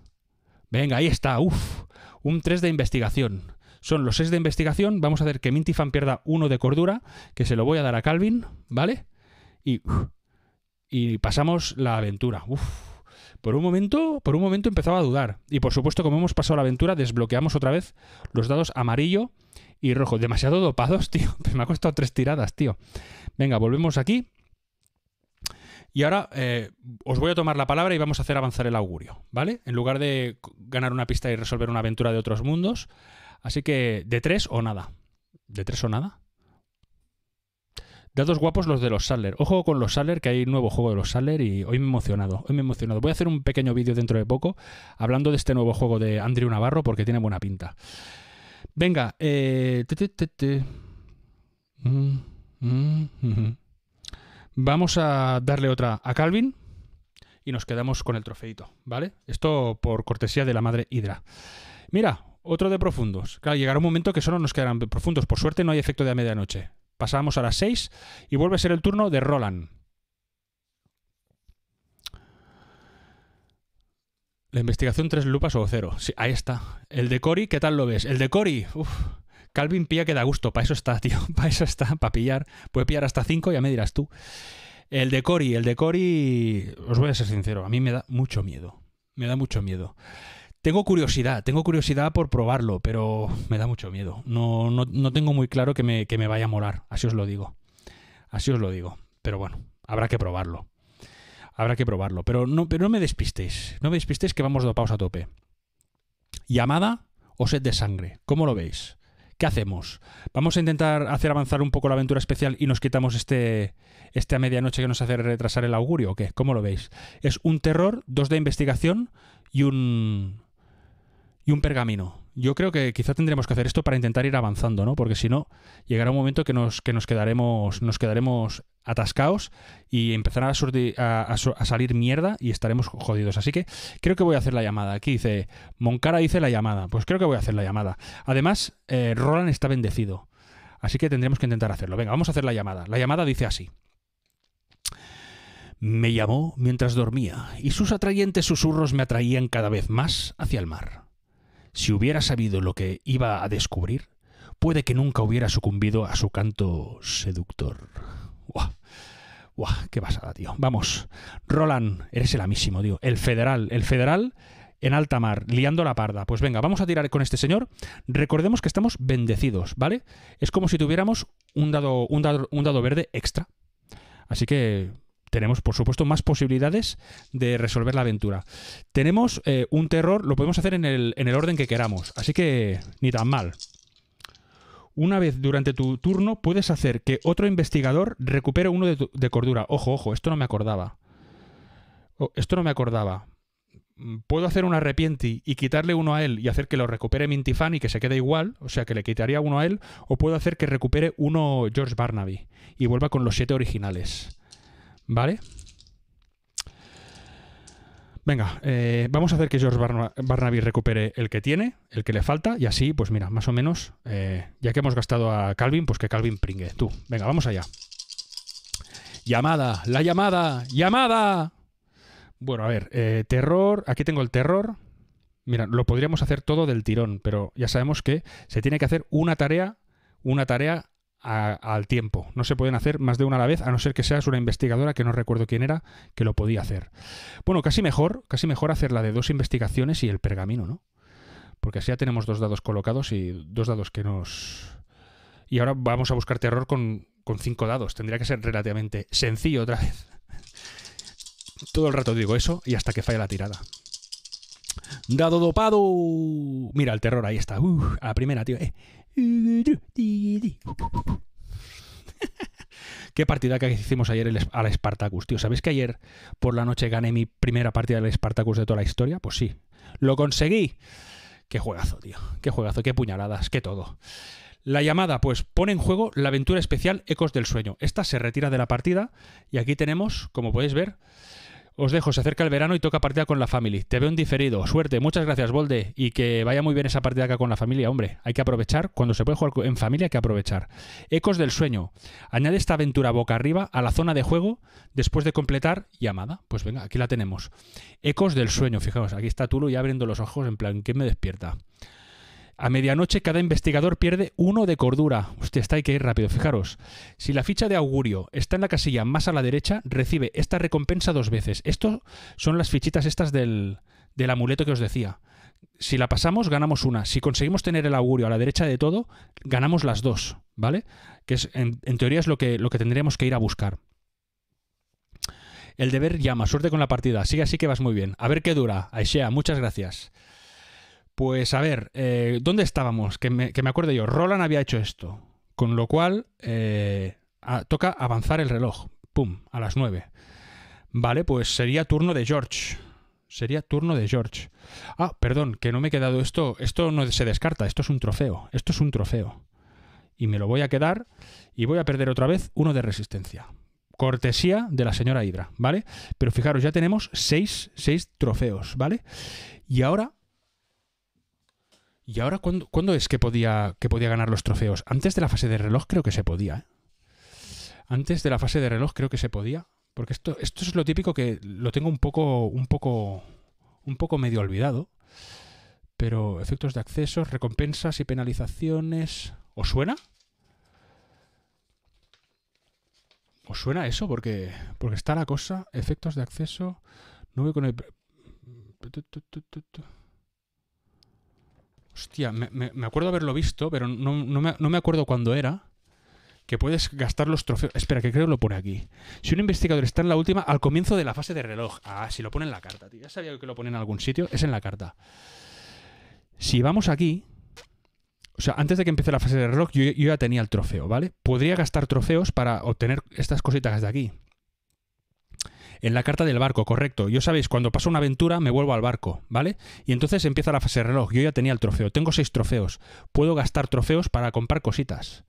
Venga, ahí está. Uf. Un 3 de investigación. Son los 6 de investigación. Vamos a hacer que Mintifan pierda uno de cordura, que se lo voy a dar a Calvin, ¿vale? Y... y pasamos la aventura. Uf. Por un momento, por un momento empezaba a dudar. Y por supuesto, como hemos pasado la aventura, desbloqueamos otra vez los dados amarillo y rojo. Demasiado dopados, tío. Me ha costado tres tiradas, tío. Venga, volvemos aquí. Y ahora eh, os voy a tomar la palabra y vamos a hacer avanzar el augurio, ¿vale? En lugar de ganar una pista y resolver una aventura de otros mundos. Así que de tres o nada. ¿De tres o nada? Datos guapos los de los Saller. Ojo con los Saller, que hay un nuevo juego de los Saller y hoy me he emocionado. Hoy me he emocionado. Voy a hacer un pequeño vídeo dentro de poco hablando de este nuevo juego de Andrew Navarro porque tiene buena pinta. Venga, eh... Mm, mm, mm. vamos a darle otra a Calvin y nos quedamos con el trofeito, ¿vale? Esto por cortesía de la madre Hydra. Mira, otro de profundos. Claro, llegará un momento que solo nos quedarán profundos. Por suerte no hay efecto de a medianoche. Pasamos a las 6 y vuelve a ser el turno de Roland. La investigación tres lupas o cero. Sí, ahí está. El de Cory, ¿qué tal lo ves? El de Cory, Calvin pilla que da gusto, para eso está, tío, para eso está, para pillar. Puede pillar hasta 5, ya me dirás tú. El de Cory, el de Cory, os voy a ser sincero, a mí me da mucho miedo. Me da mucho miedo. Tengo curiosidad, tengo curiosidad por probarlo, pero me da mucho miedo. No, tengo muy claro que me, vaya a molar, así os lo digo. Así os lo digo. Pero bueno, habrá que probarlo. Habrá que probarlo. Pero no, pero me despistéis. No me despistéis que vamos de pausa a tope. Llamada o sed de sangre. ¿Cómo lo veis? ¿Qué hacemos? ¿Vamos a intentar hacer avanzar un poco la aventura especial y nos quitamos este, este a medianoche que nos hace retrasar el augurio o qué? ¿Cómo lo veis? Es un terror, dos de investigación y un, y un pergamino. Yo creo que quizá tendremos que hacer esto para intentar ir avanzando, ¿no? Porque si no, llegará un momento que nos, que nos quedaremos, nos quedaremos atascados y empezará a, salir mierda y estaremos jodidos. Así que creo que voy a hacer la llamada. Aquí dice, Moncara dice la llamada. Pues creo que voy a hacer la llamada. Además, eh, Roland está bendecido. Así que tendremos que intentar hacerlo. Venga, vamos a hacer la llamada. La llamada dice así. Me llamó mientras dormía y sus atrayentes susurros me atraían cada vez más hacia el mar. Si hubiera sabido lo que iba a descubrir, puede que nunca hubiera sucumbido a su canto seductor. ¡Buah! ¡Buah! ¡Qué pasada, tío! Vamos. Roland, eres el amísimo, tío. El federal. El federal en alta mar, liando la parda. Pues venga, vamos a tirar con este señor. Recordemos que estamos bendecidos, ¿vale? Es como si tuviéramos un dado, un dado, un dado verde extra. Así que tenemos, por supuesto, más posibilidades de resolver la aventura. Tenemos eh, un terror, lo podemos hacer en el, orden que queramos, así que ni tan mal. Una vez durante tu turno puedes hacer que otro investigador recupere uno de, cordura. Ojo, ojo, esto no me acordaba. Oh, esto no me acordaba. Mm, puedo hacer un arrepienti y quitarle uno a él y hacer que lo recupere Mintifan y que se quede igual, o sea que le quitaría uno a él, o puedo hacer que recupere uno George Barnaby y vuelva con los siete originales. ¿Vale? Venga, eh, vamos a hacer que George Barnaby recupere el que tiene, el que le falta, y así, pues mira, más o menos, eh, ya que hemos gastado a Calvin, pues que Calvin pringue. Tú, venga, vamos allá. Llamada, la llamada, llamada. Bueno, a ver, eh, terror, aquí tengo el terror. Mira, lo podríamos hacer todo del tirón, pero ya sabemos que se tiene que hacer una tarea, una tarea al tiempo. No se pueden hacer más de una a la vez, a no ser que seas una investigadora que no recuerdo quién era, que lo podía hacer. Bueno, casi mejor, casi mejor hacer la de dos investigaciones y el pergamino, ¿no? Porque así ya tenemos dos dados colocados y dos dados que nos. Y ahora vamos a buscar terror con, con cinco dados. Tendría que ser relativamente sencillo otra vez. Todo el rato digo eso y hasta que falla la tirada. Dado dopado. Mira el terror, ahí está. a la primera, tío. Eh. Qué partida que hicimos ayer al Spartacus, tío. ¿Sabéis que ayer por la noche gané mi primera partida del Spartacus de toda la historia? Pues sí, lo conseguí. Qué juegazo, tío. Qué juegazo, qué puñaladas, qué todo. La llamada, pues pone en juego la aventura especial Ecos del Sueño. Esta se retira de la partida y aquí tenemos, como podéis ver, os dejo, se acerca el verano y toca partida con la familia. Te veo un diferido. Suerte, muchas gracias, Bolde. Y que vaya muy bien esa partida acá con la familia, hombre. Hay que aprovechar. Cuando se puede jugar en familia, hay que aprovechar. Ecos del sueño. Añade esta aventura boca arriba a la zona de juego después de completar llamada. Pues venga, aquí la tenemos. Ecos del sueño, fijaos. Aquí está Tulu ya abriendo los ojos en plan, ¿qué me despierta? A medianoche cada investigador pierde uno de cordura. Hostia, está hay que ir rápido, fijaros. Si la ficha de augurio está en la casilla más a la derecha, recibe esta recompensa dos veces. Estas son las fichitas estas del, amuleto que os decía. Si la pasamos, ganamos una. Si conseguimos tener el augurio a la derecha de todo, ganamos las dos, ¿vale? Que es, en, teoría es lo que, lo que tendríamos que ir a buscar. El deber llama, suerte con la partida. Sigue así que vas muy bien. A ver qué dura. Aishea, muchas gracias. Pues a ver, eh, ¿dónde estábamos? Que me, que acuerdo yo, Roland había hecho esto, con lo cual eh, toca avanzar el reloj, pum, a las nueve. Vale, pues sería turno de George. Sería turno de George. Ah, perdón, que no me he quedado esto. Esto no se descarta, esto es un trofeo. Esto es un trofeo. Y me lo voy a quedar y voy a perder otra vez uno de resistencia. Cortesía de la señora Hydra, ¿vale? Pero fijaros, ya tenemos seis, seis trofeos, ¿vale? Y ahora ¿Y ahora cuándo, es que podía, que podía ganar los trofeos? Antes de la fase de reloj creo que se podía. ¿eh? Antes de la fase de reloj creo que se podía. Porque esto, esto es lo típico que lo tengo un poco, un poco, un poco medio olvidado. Pero efectos de acceso, recompensas y penalizaciones. ¿Os suena? ¿Os suena eso? Porque, porque está la cosa. Efectos de acceso. No con el. Hostia, me, acuerdo haberlo visto, pero no, me, acuerdo cuándo era que puedes gastar los trofeos. Espera, que creo que lo pone aquí. Si un investigador está en la última, al comienzo de la fase de reloj. Ah, si lo pone en la carta, tío. Ya sabía que lo pone en algún sitio. Es en la carta. Si vamos aquí. O sea, antes de que empiece la fase de reloj, yo ya tenía el trofeo, ¿vale? Podría gastar trofeos para obtener estas cositas de aquí. En la carta del barco, correcto. Yo sabéis, cuando paso una aventura me vuelvo al barco, ¿vale? Y entonces empieza la fase reloj. Yo ya tenía el trofeo. Tengo seis trofeos. Puedo gastar trofeos para comprar cositas.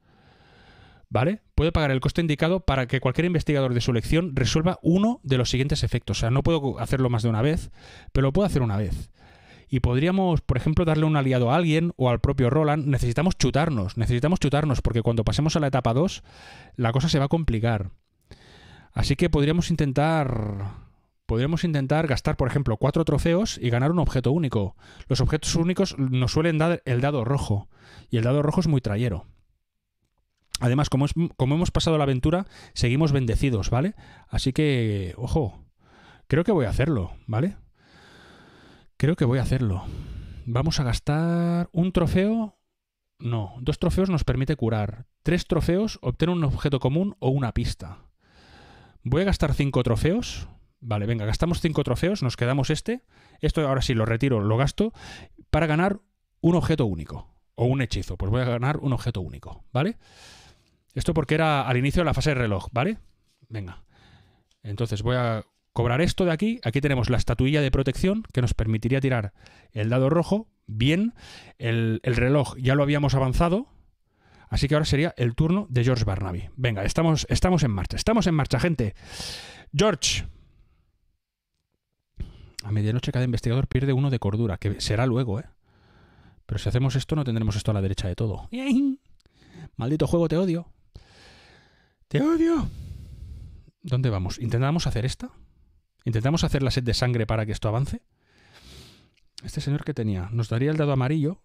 ¿Vale? Puedo pagar el coste indicado para que cualquier investigador de su elección resuelva uno de los siguientes efectos. O sea, no puedo hacerlo más de una vez, pero lo puedo hacer una vez y podríamos, por ejemplo, darle un aliado a alguien o al propio Roland, necesitamos chutarnos, necesitamos chutarnos, porque cuando pasemos a la etapa 2, la cosa se va a complicar. Así que podríamos intentar. Podríamos intentar gastar, por ejemplo, cuatro trofeos y ganar un objeto único. Los objetos únicos nos suelen dar el dado rojo. Y el dado rojo es muy trayero. Además, como, hemos pasado la aventura, seguimos bendecidos, ¿vale? Así que, ojo, creo que voy a hacerlo, ¿vale? Creo que voy a hacerlo. Vamos a gastar un trofeo. No, dos trofeos nos permite curar. Tres trofeos obtener un objeto común o una pista. Voy a gastar 5 trofeos. Vale, venga, gastamos 5 trofeos, nos quedamos este. Esto ahora sí lo retiro, lo gasto, para ganar un objeto único. O un hechizo. Pues voy a ganar un objeto único, ¿vale? Esto porque era al inicio de la fase de reloj, ¿vale? Venga. Entonces voy a cobrar esto de aquí. Aquí tenemos la estatuilla de protección que nos permitiría tirar el dado rojo. Bien. El, el reloj ya lo habíamos avanzado, Así que ahora sería el turno de George Barnaby. Venga, estamos, estamos en marcha, estamos en marcha, gente. George. A medianoche cada investigador pierde uno de cordura, que será luego, ¿eh? Pero si hacemos esto no tendremos esto a la derecha de todo. Maldito juego, te odio. Te odio. ¿Dónde vamos? ¿Intentamos hacer esta? ¿Intentamos hacer la sed de sangre para que esto avance? Este señor que tenía, nos daría el dado amarillo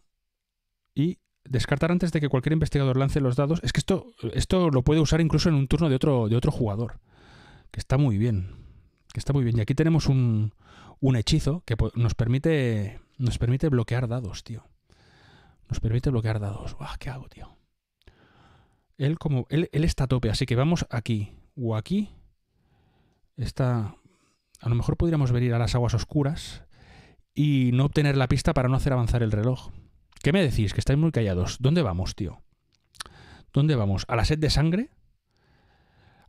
y descartar antes de que cualquier investigador lance los dados, es que esto, esto lo puede usar incluso en un turno de otro, de otro jugador, que está muy bien, que está muy bien. Y aquí tenemos un, hechizo que nos permite, nos permite bloquear dados, tío. Nos permite bloquear dados. ah ¿Qué hago, tío? Él, como, él, está a tope, así que vamos aquí o aquí. Está, a lo mejor podríamos venir a las aguas oscuras y no obtener la pista para no hacer avanzar el reloj. ¿Qué me decís? Que estáis muy callados. ¿Dónde vamos, tío? ¿Dónde vamos? ¿A la sed de sangre?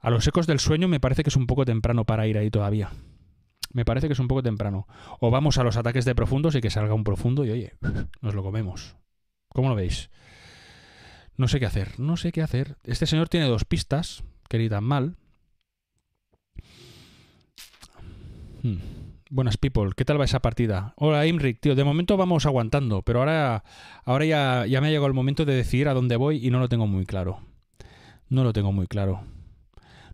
A los ecos del sueño me parece que es un poco temprano para ir ahí todavía. Me parece que es un poco temprano. O vamos a los ataques de profundos y que salga un profundo y oye, nos lo comemos. ¿Cómo lo veis? No sé qué hacer, no sé qué hacer. Este señor tiene dos pistas, que mal. Hmm. Buenas people, ¿qué tal va esa partida? Hola Imric, tío, de momento vamos aguantando, pero ahora, ahora ya, ya me ha llegado el momento de decidir a dónde voy y no lo tengo muy claro. No lo tengo muy claro.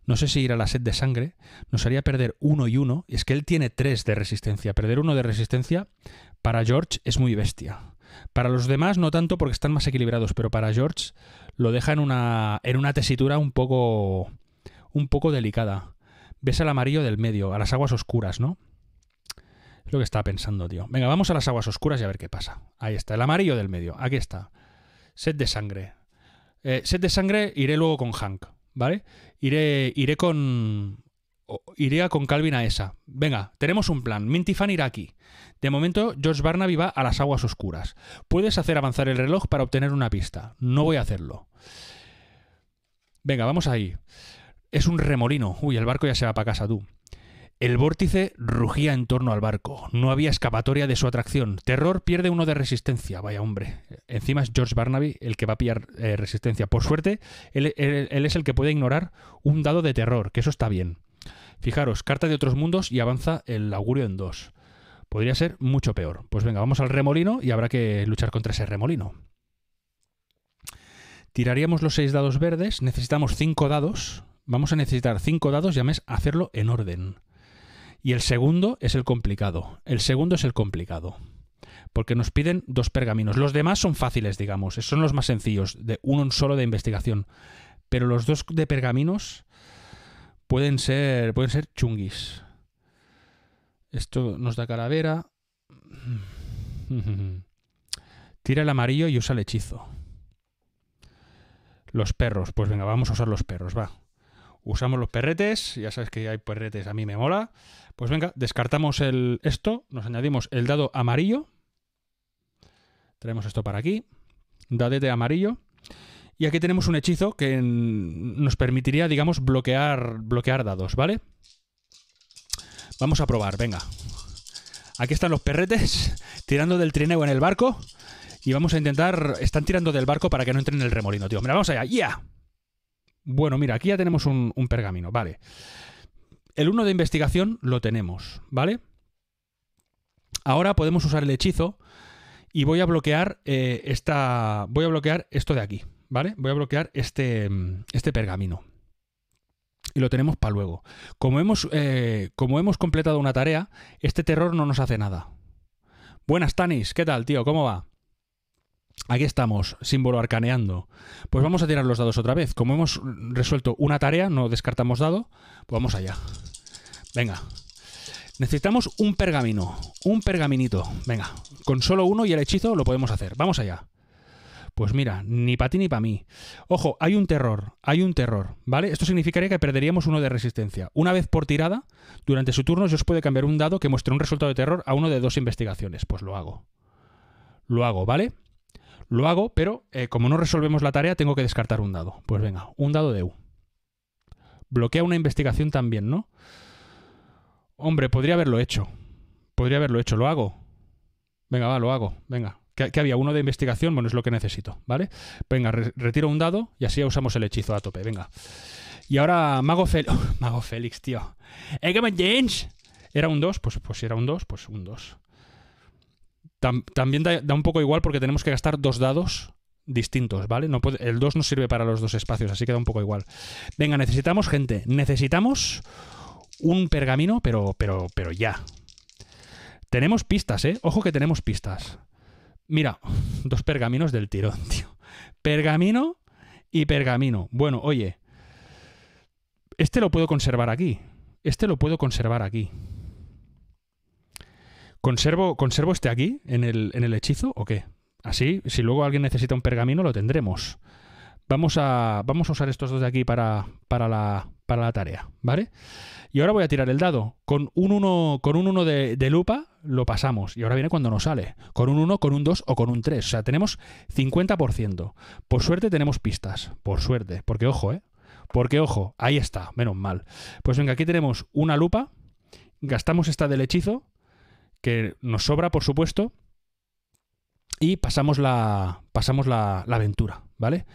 No sé si ir a la sed de sangre nos haría perder uno y uno. Es que él tiene tres de resistencia. Perder uno de resistencia para George es muy bestia. Para los demás no tanto porque están más equilibrados, pero para George lo deja en una, en una tesitura un poco, un poco delicada. Ves al amarillo del medio, a las aguas oscuras, ¿no? Lo que estaba pensando, tío. Venga, vamos a las aguas oscuras y a ver qué pasa. Ahí está, el amarillo del medio. Aquí está. Set de sangre. Eh, sed set de sangre iré luego con Hank, ¿vale? Iré, iré con... Iré con Calvin a esa. Venga, tenemos un plan. Mintifan irá aquí. De momento, George Barnaby va a las aguas oscuras. Puedes hacer avanzar el reloj para obtener una pista. No voy a hacerlo. Venga, vamos ahí. Es un remolino. Uy, el barco ya se va para casa, tú. El vórtice rugía en torno al barco. No había escapatoria de su atracción. Terror pierde uno de resistencia. Vaya hombre. Encima es George Barnaby el que va a pillar eh, resistencia. Por suerte, él, es el que puede ignorar un dado de terror, que eso está bien. Fijaros, carta de otros mundos y avanza el augurio en dos. Podría ser mucho peor. Pues venga, vamos al remolino y habrá que luchar contra ese remolino. Tiraríamos los seis dados verdes. Necesitamos cinco dados. Vamos a necesitar cinco dados y a hacerlo en orden. Y el segundo es el complicado. El segundo es el complicado. Porque nos piden dos pergaminos. Los demás son fáciles, digamos. Son los más sencillos. De uno solo de investigación. Pero los dos de pergaminos pueden ser, pueden ser chunguis. Esto nos da calavera. Tira el amarillo y usa el hechizo. Los perros. Pues venga, vamos a usar los perros, va. Usamos los perretes. Ya sabes que hay perretes, a mí me mola. Pues venga, descartamos el esto, nos añadimos el dado amarillo. Traemos esto para aquí, dadete amarillo. Y aquí tenemos un hechizo que nos permitiría, digamos, bloquear, bloquear dados, ¿vale? Vamos a probar, venga. Aquí están los perretes tirando del trineo en el barco. Y vamos a intentar... Están tirando del barco para que no entren en el remolino, tío. Mira, vamos allá. ¡Ya! Bueno, mira, aquí ya tenemos un, un pergamino, vale el 1 de investigación lo tenemos, ¿vale? Ahora podemos usar el hechizo y voy a bloquear eh, esta. Voy a bloquear esto de aquí, ¿vale? Voy a bloquear este, mm, este pergamino. Y lo tenemos para luego. Como hemos, eh, como hemos completado una tarea, este terror no nos hace nada. Buenas, Tanis, ¿qué tal, tío? ¿Cómo va? Aquí estamos, símbolo arcaneando. Pues vamos a tirar los dados otra vez. Como hemos resuelto una tarea, no descartamos dado, pues vamos allá. Venga. Necesitamos un pergamino, un pergaminito. Venga, con solo uno y el hechizo lo podemos hacer. Vamos allá. Pues mira, ni para ti ni para mí. Ojo, hay un terror, hay un terror, ¿vale? Esto significaría que perderíamos uno de resistencia. Una vez por tirada, durante su turno yo os puede cambiar un dado que muestre un resultado de terror a uno de dos investigaciones. Pues lo hago. Lo hago, ¿vale? Lo hago, pero eh, como no resolvemos la tarea, tengo que descartar un dado. Pues venga, un dado de U. Bloquea una investigación también, ¿no? Hombre, podría haberlo hecho. Podría haberlo hecho. ¿Lo hago? Venga, va, lo hago. Venga. ¿Qué, había? Uno de investigación. Bueno, es lo que necesito, ¿vale? Venga, retiro un dado y así usamos el hechizo a tope. Venga. Y ahora Mago Félix. Mago Félix, tío. ¿Eh, James! ¿Era un 2? Pues, pues si era un 2, pues un 2 también da, un poco igual porque tenemos que gastar dos dados distintos, ¿vale? No el 2 no sirve para los dos espacios, así que da un poco igual. Venga, necesitamos gente, necesitamos un pergamino, pero, pero, pero ya. Tenemos pistas, ¿eh? Ojo que tenemos pistas. Mira, dos pergaminos del tirón, tío. Pergamino y pergamino. Bueno, oye, este lo puedo conservar aquí. Este lo puedo conservar aquí. ¿Conservo, ¿Conservo este aquí, en el, hechizo, o qué? Así, si luego alguien necesita un pergamino, lo tendremos. Vamos a, vamos a usar estos dos de aquí para, para, la, tarea, ¿vale? Y ahora voy a tirar el dado. Con un 1 con un uno de, de, lupa lo pasamos. Y ahora viene cuando nos sale. Con un 1, con un 2 o con un 3. O sea, tenemos 50%. Por suerte tenemos pistas. Por suerte. Porque ojo, ¿eh? Porque ojo, ahí está. Menos mal. Pues venga, aquí tenemos una lupa. Gastamos esta del hechizo que nos sobra, por supuesto, y pasamos la, pasamos la, aventura, ¿vale?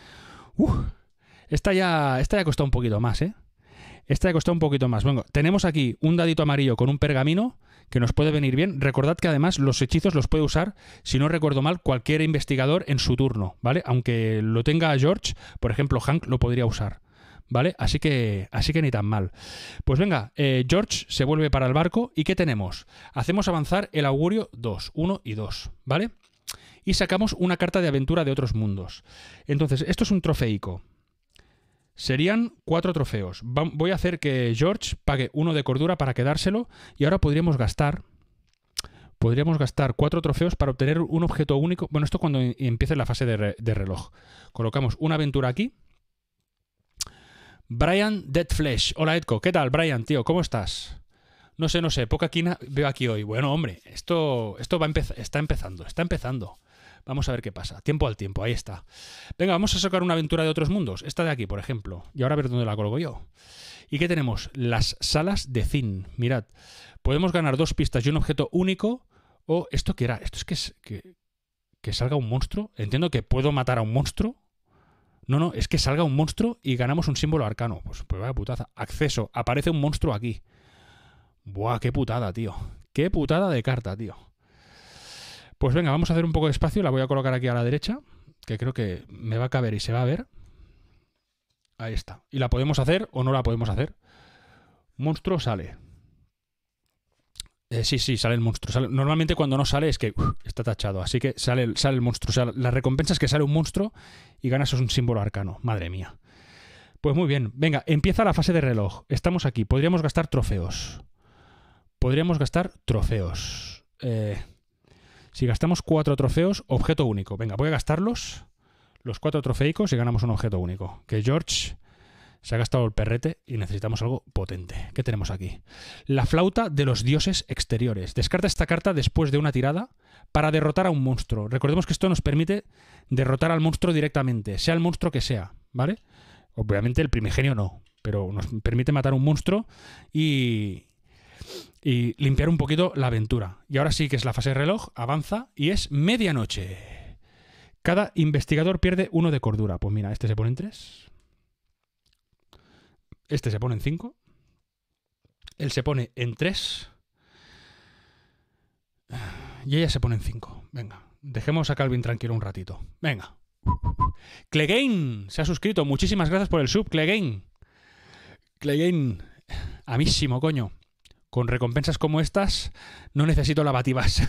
esta ya, esta ya un poquito más, ¿eh? Esta ya costado un poquito más. vengo tenemos aquí un dadito amarillo con un pergamino que nos puede venir bien. Recordad que además los hechizos los puede usar, si no recuerdo mal, cualquier investigador en su turno, ¿vale? Aunque lo tenga George, por ejemplo, Hank lo podría usar. ¿vale? Así que, así que ni tan mal. Pues venga, eh, George se vuelve para el barco y ¿qué tenemos? Hacemos avanzar el augurio 2, 1 y 2, ¿vale? Y sacamos una carta de aventura de otros mundos. Entonces, esto es un trofeico. Serían cuatro trofeos. Voy a hacer que George pague uno de cordura para quedárselo y ahora podríamos gastar podríamos gastar cuatro trofeos para obtener un objeto único. Bueno, esto cuando empiece la fase de, reloj. Colocamos una aventura aquí Brian Deadflesh. Hola Edco, ¿qué tal Brian, tío? ¿Cómo estás? No sé, no sé, poca quina veo aquí hoy. Bueno, hombre, esto, esto va está empezando, está empezando. Vamos a ver qué pasa. Tiempo al tiempo, ahí está. Venga, vamos a sacar una aventura de otros mundos. Esta de aquí, por ejemplo. Y ahora a ver dónde la colgo yo. ¿Y qué tenemos? Las salas de Zin. Mirad, podemos ganar dos pistas y un objeto único. O esto qué era? Esto es que, que salga un monstruo. Entiendo que puedo matar a un monstruo. No, no, es que salga un monstruo y ganamos un símbolo arcano. Pues, pues, vaya putaza. Acceso, aparece un monstruo aquí. Buah, qué putada, tío. Qué putada de carta, tío. Pues venga, vamos a hacer un poco de espacio. La voy a colocar aquí a la derecha, que creo que me va a caber y se va a ver. Ahí está. Y la podemos hacer o no la podemos hacer. Monstruo sale. Eh, sí, sí, sale el monstruo. Normalmente cuando no sale es que está tachado. Así que sale, sale el monstruo. la recompensa es que sale un monstruo y ganas un símbolo arcano. Madre mía. Pues muy bien. Venga, empieza la fase de reloj. Estamos aquí. Podríamos gastar trofeos. Podríamos gastar trofeos. Eh, si gastamos cuatro trofeos, objeto único. Venga, voy a gastarlos. Los cuatro trofeicos y ganamos un objeto único. Que George se ha gastado el perrete y necesitamos algo potente. ¿Qué tenemos aquí? La flauta de los dioses exteriores. Descarta esta carta después de una tirada para derrotar a un monstruo. Recordemos que esto nos permite derrotar al monstruo directamente, sea el monstruo que sea, ¿vale? Obviamente el primigenio no, pero nos permite matar un monstruo y, y limpiar un poquito la aventura. Y ahora sí que es la fase de reloj, avanza y es medianoche. Cada investigador pierde uno de cordura. Pues mira, este se pone en tres. Este se pone en 5. Él se pone en 3. Y ella se pone en 5. Venga, dejemos a Calvin tranquilo un ratito. Venga. Clegain se ha suscrito. Muchísimas gracias por el sub, Clegain. Clegain, amísimo, coño. Con recompensas como estas, no necesito lavativas.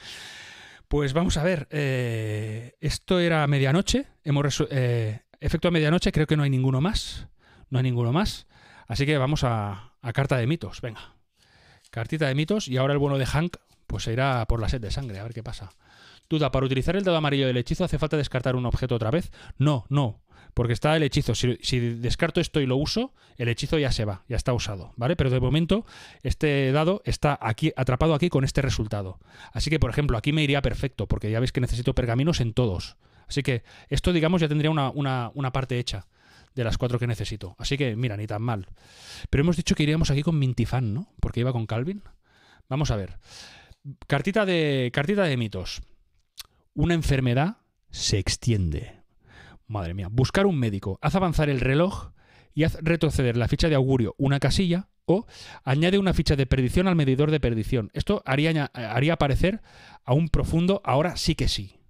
pues vamos a ver. Eh, esto era medianoche. Hemos eh, efecto a medianoche, creo que no hay ninguno más no hay ninguno más. Así que vamos a, carta de mitos, venga. Cartita de mitos y ahora el bueno de Hank pues se irá por la sed de sangre, a ver qué pasa. Duda, para utilizar el dado amarillo del hechizo hace falta descartar un objeto otra vez. No, no, porque está el hechizo. Si, descarto esto y lo uso, el hechizo ya se va, ya está usado, ¿vale? Pero de momento este dado está aquí atrapado aquí con este resultado. Así que, por ejemplo, aquí me iría perfecto, porque ya veis que necesito pergaminos en todos. Así que esto, digamos, ya tendría una parte hecha de las cuatro que necesito. Así que, mira, ni tan mal. Pero hemos dicho que iríamos aquí con Mintifan, ¿no? Porque iba con Calvin. Vamos a ver. Cartita de, cartita de mitos. Una enfermedad se extiende. Madre mía. Buscar un médico. Haz avanzar el reloj y haz retroceder la ficha de augurio una casilla o añade una ficha de perdición al medidor de perdición. Esto haría, haría aparecer a un profundo ahora sí que sí.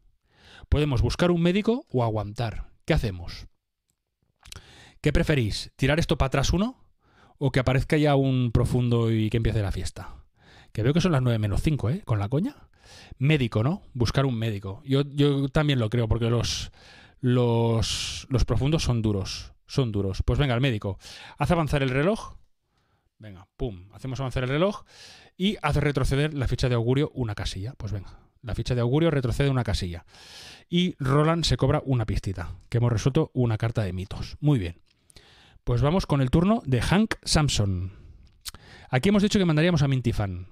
Podemos buscar un médico o aguantar. ¿Qué hacemos? ¿Qué preferís? ¿Tirar esto para atrás uno? ¿O que aparezca ya un profundo y que empiece la fiesta? Que veo que son las 9 menos 5, ¿eh? Con la coña. Médico, ¿no? Buscar un médico. Yo, también lo creo, porque los, los, profundos son duros. Son duros. Pues venga, el médico. hace avanzar el reloj. Venga, pum. Hacemos avanzar el reloj. Y hace retroceder la ficha de augurio una casilla. Pues venga, la ficha de augurio retrocede una casilla. Y Roland se cobra una pistita, que hemos resuelto una carta de mitos. Muy bien. Pues vamos con el turno de Hank Samson. Aquí hemos dicho que mandaríamos a Mintifan.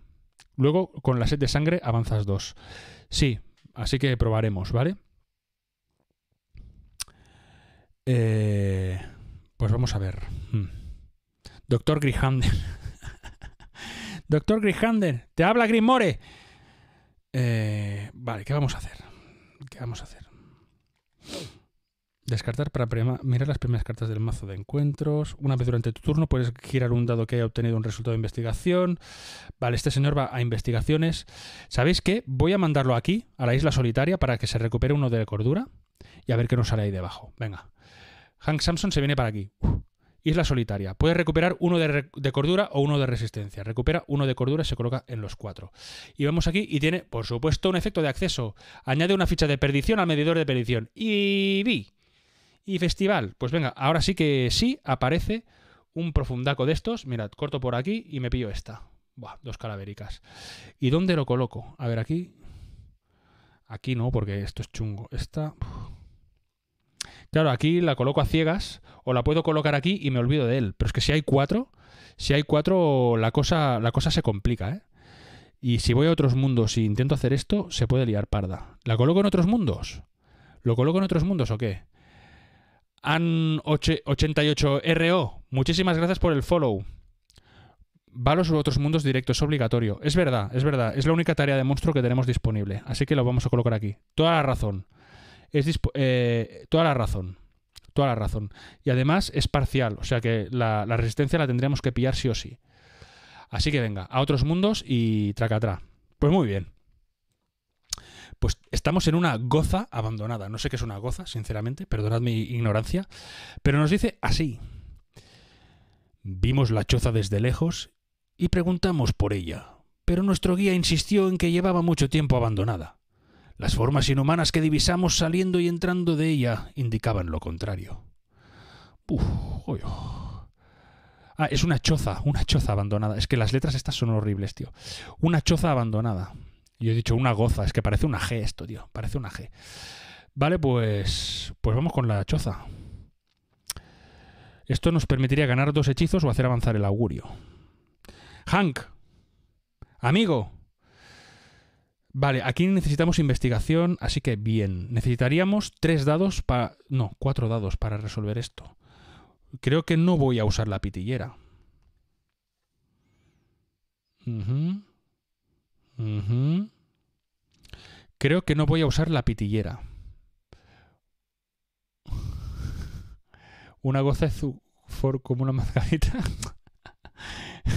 Luego, con la sed de sangre, avanzas dos. Sí, así que probaremos, ¿vale? Eh, pues vamos a ver. Hmm. Doctor Grihander. Doctor Grihander, te habla Grimore. Eh, vale, ¿qué vamos a hacer? ¿Qué vamos a hacer? Descartar para mirar las primeras cartas del mazo de encuentros. Una vez durante tu turno puedes girar un dado que haya obtenido un resultado de investigación. Vale, este señor va a investigaciones. ¿Sabéis qué? Voy a mandarlo aquí, a la isla solitaria, para que se recupere uno de cordura y a ver qué nos sale ahí debajo. Venga. Hank Samson se viene para aquí. Isla solitaria. Puedes recuperar uno de, cordura o uno de resistencia. Recupera uno de cordura y se coloca en los cuatro. Y vamos aquí y tiene, por supuesto, un efecto de acceso. Añade una ficha de perdición al medidor de perdición. Y vi. Y festival, pues venga, ahora sí que sí aparece un profundaco de estos. Mirad, corto por aquí y me pillo esta. Buah, dos calavericas. ¿Y dónde lo coloco? A ver, aquí. Aquí no, porque esto es chungo. Esta. Claro, aquí la coloco a ciegas o la puedo colocar aquí y me olvido de él. Pero es que si hay cuatro, si hay cuatro, la cosa, la cosa se complica, ¿eh? Y si voy a otros mundos y intento hacer esto, se puede liar parda. ¿La coloco en otros mundos? ¿Lo coloco en otros mundos o qué? An88RO, muchísimas gracias por el follow. Valos u otros mundos directos es obligatorio. Es verdad, es verdad. Es la única tarea de monstruo que tenemos disponible. Así que lo vamos a colocar aquí. Toda la razón. Es eh, toda la razón. Toda la razón. Y además es parcial. O sea que la, resistencia la tendríamos que pillar sí o sí. Así que venga, a otros mundos y tracatrá. Pues muy bien pues estamos en una goza abandonada. No sé qué es una goza, sinceramente, perdonad mi ignorancia, pero nos dice así. Vimos la choza desde lejos y preguntamos por ella, pero nuestro guía insistió en que llevaba mucho tiempo abandonada. Las formas inhumanas que divisamos saliendo y entrando de ella indicaban lo contrario. Uf, Ah, es una choza, una choza abandonada. Es que las letras estas son horribles, tío. Una choza abandonada. Yo he dicho una goza, es que parece una G esto, tío, parece una G. Vale, pues, pues vamos con la choza. Esto nos permitiría ganar dos hechizos o hacer avanzar el augurio. Hank, amigo. Vale, aquí necesitamos investigación, así que bien. Necesitaríamos tres dados para... No, cuatro dados para resolver esto. Creo que no voy a usar la pitillera. Uh Creo que no voy a usar la pitillera. una goza es como una mascarita. no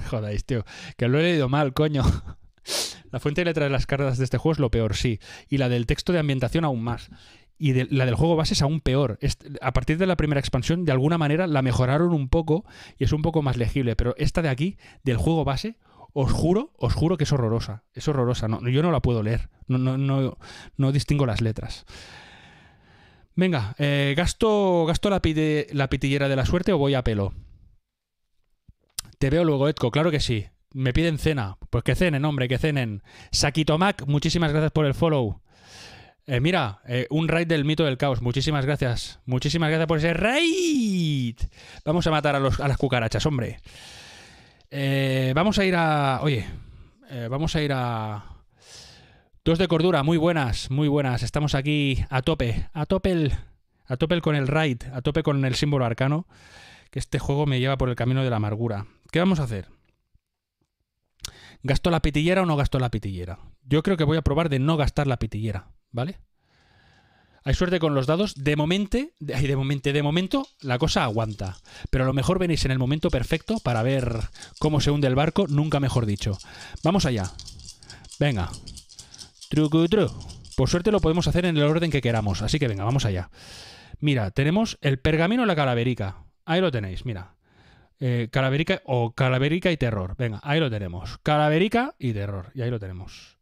me jodáis, tío. Que lo he leído mal, coño. La fuente de letra de las cartas de este juego es lo peor, sí. Y la del texto de ambientación aún más. Y la del juego base es aún peor. Este, a partir de la primera expansión, de alguna manera la mejoraron un poco y es un poco más legible. Pero esta de aquí, del juego base, os juro, os juro que es horrorosa. Es horrorosa. No, yo no la puedo leer. No, no, no, no distingo las letras. Venga, eh, gasto, gasto la, la pitillera de la suerte o voy a pelo. Te veo luego, Edco, claro que sí. Me piden cena. Pues que cenen, hombre, que cenen. Mac, muchísimas gracias por el follow. Eh, mira, eh, un raid del mito del caos. Muchísimas gracias. Muchísimas gracias por ese raid. Vamos a matar a, a las cucarachas, hombre. Eh, vamos a ir a. Oye, eh, vamos a ir a. Dos de cordura, muy buenas, muy buenas. Estamos aquí a tope, a tope a tope con el raid, a tope con el símbolo arcano. Que este juego me lleva por el camino de la amargura. ¿Qué vamos a hacer? ¿Gasto la pitillera o no gastó la pitillera? Yo creo que voy a probar de no gastar la pitillera, ¿vale? Hay suerte con los dados. De momento, de, de momento, de momento, la cosa aguanta. Pero a lo mejor venís en el momento perfecto para ver cómo se hunde el barco, nunca mejor dicho. Vamos allá. Venga. True, true. Por suerte lo podemos hacer en el orden que queramos, así que venga, vamos allá. Mira, tenemos el pergamino la calaverica. Ahí lo tenéis, mira. Eh, calaverica o calaverica y terror. Venga, ahí lo tenemos. Calaverica y terror. Y ahí lo tenemos.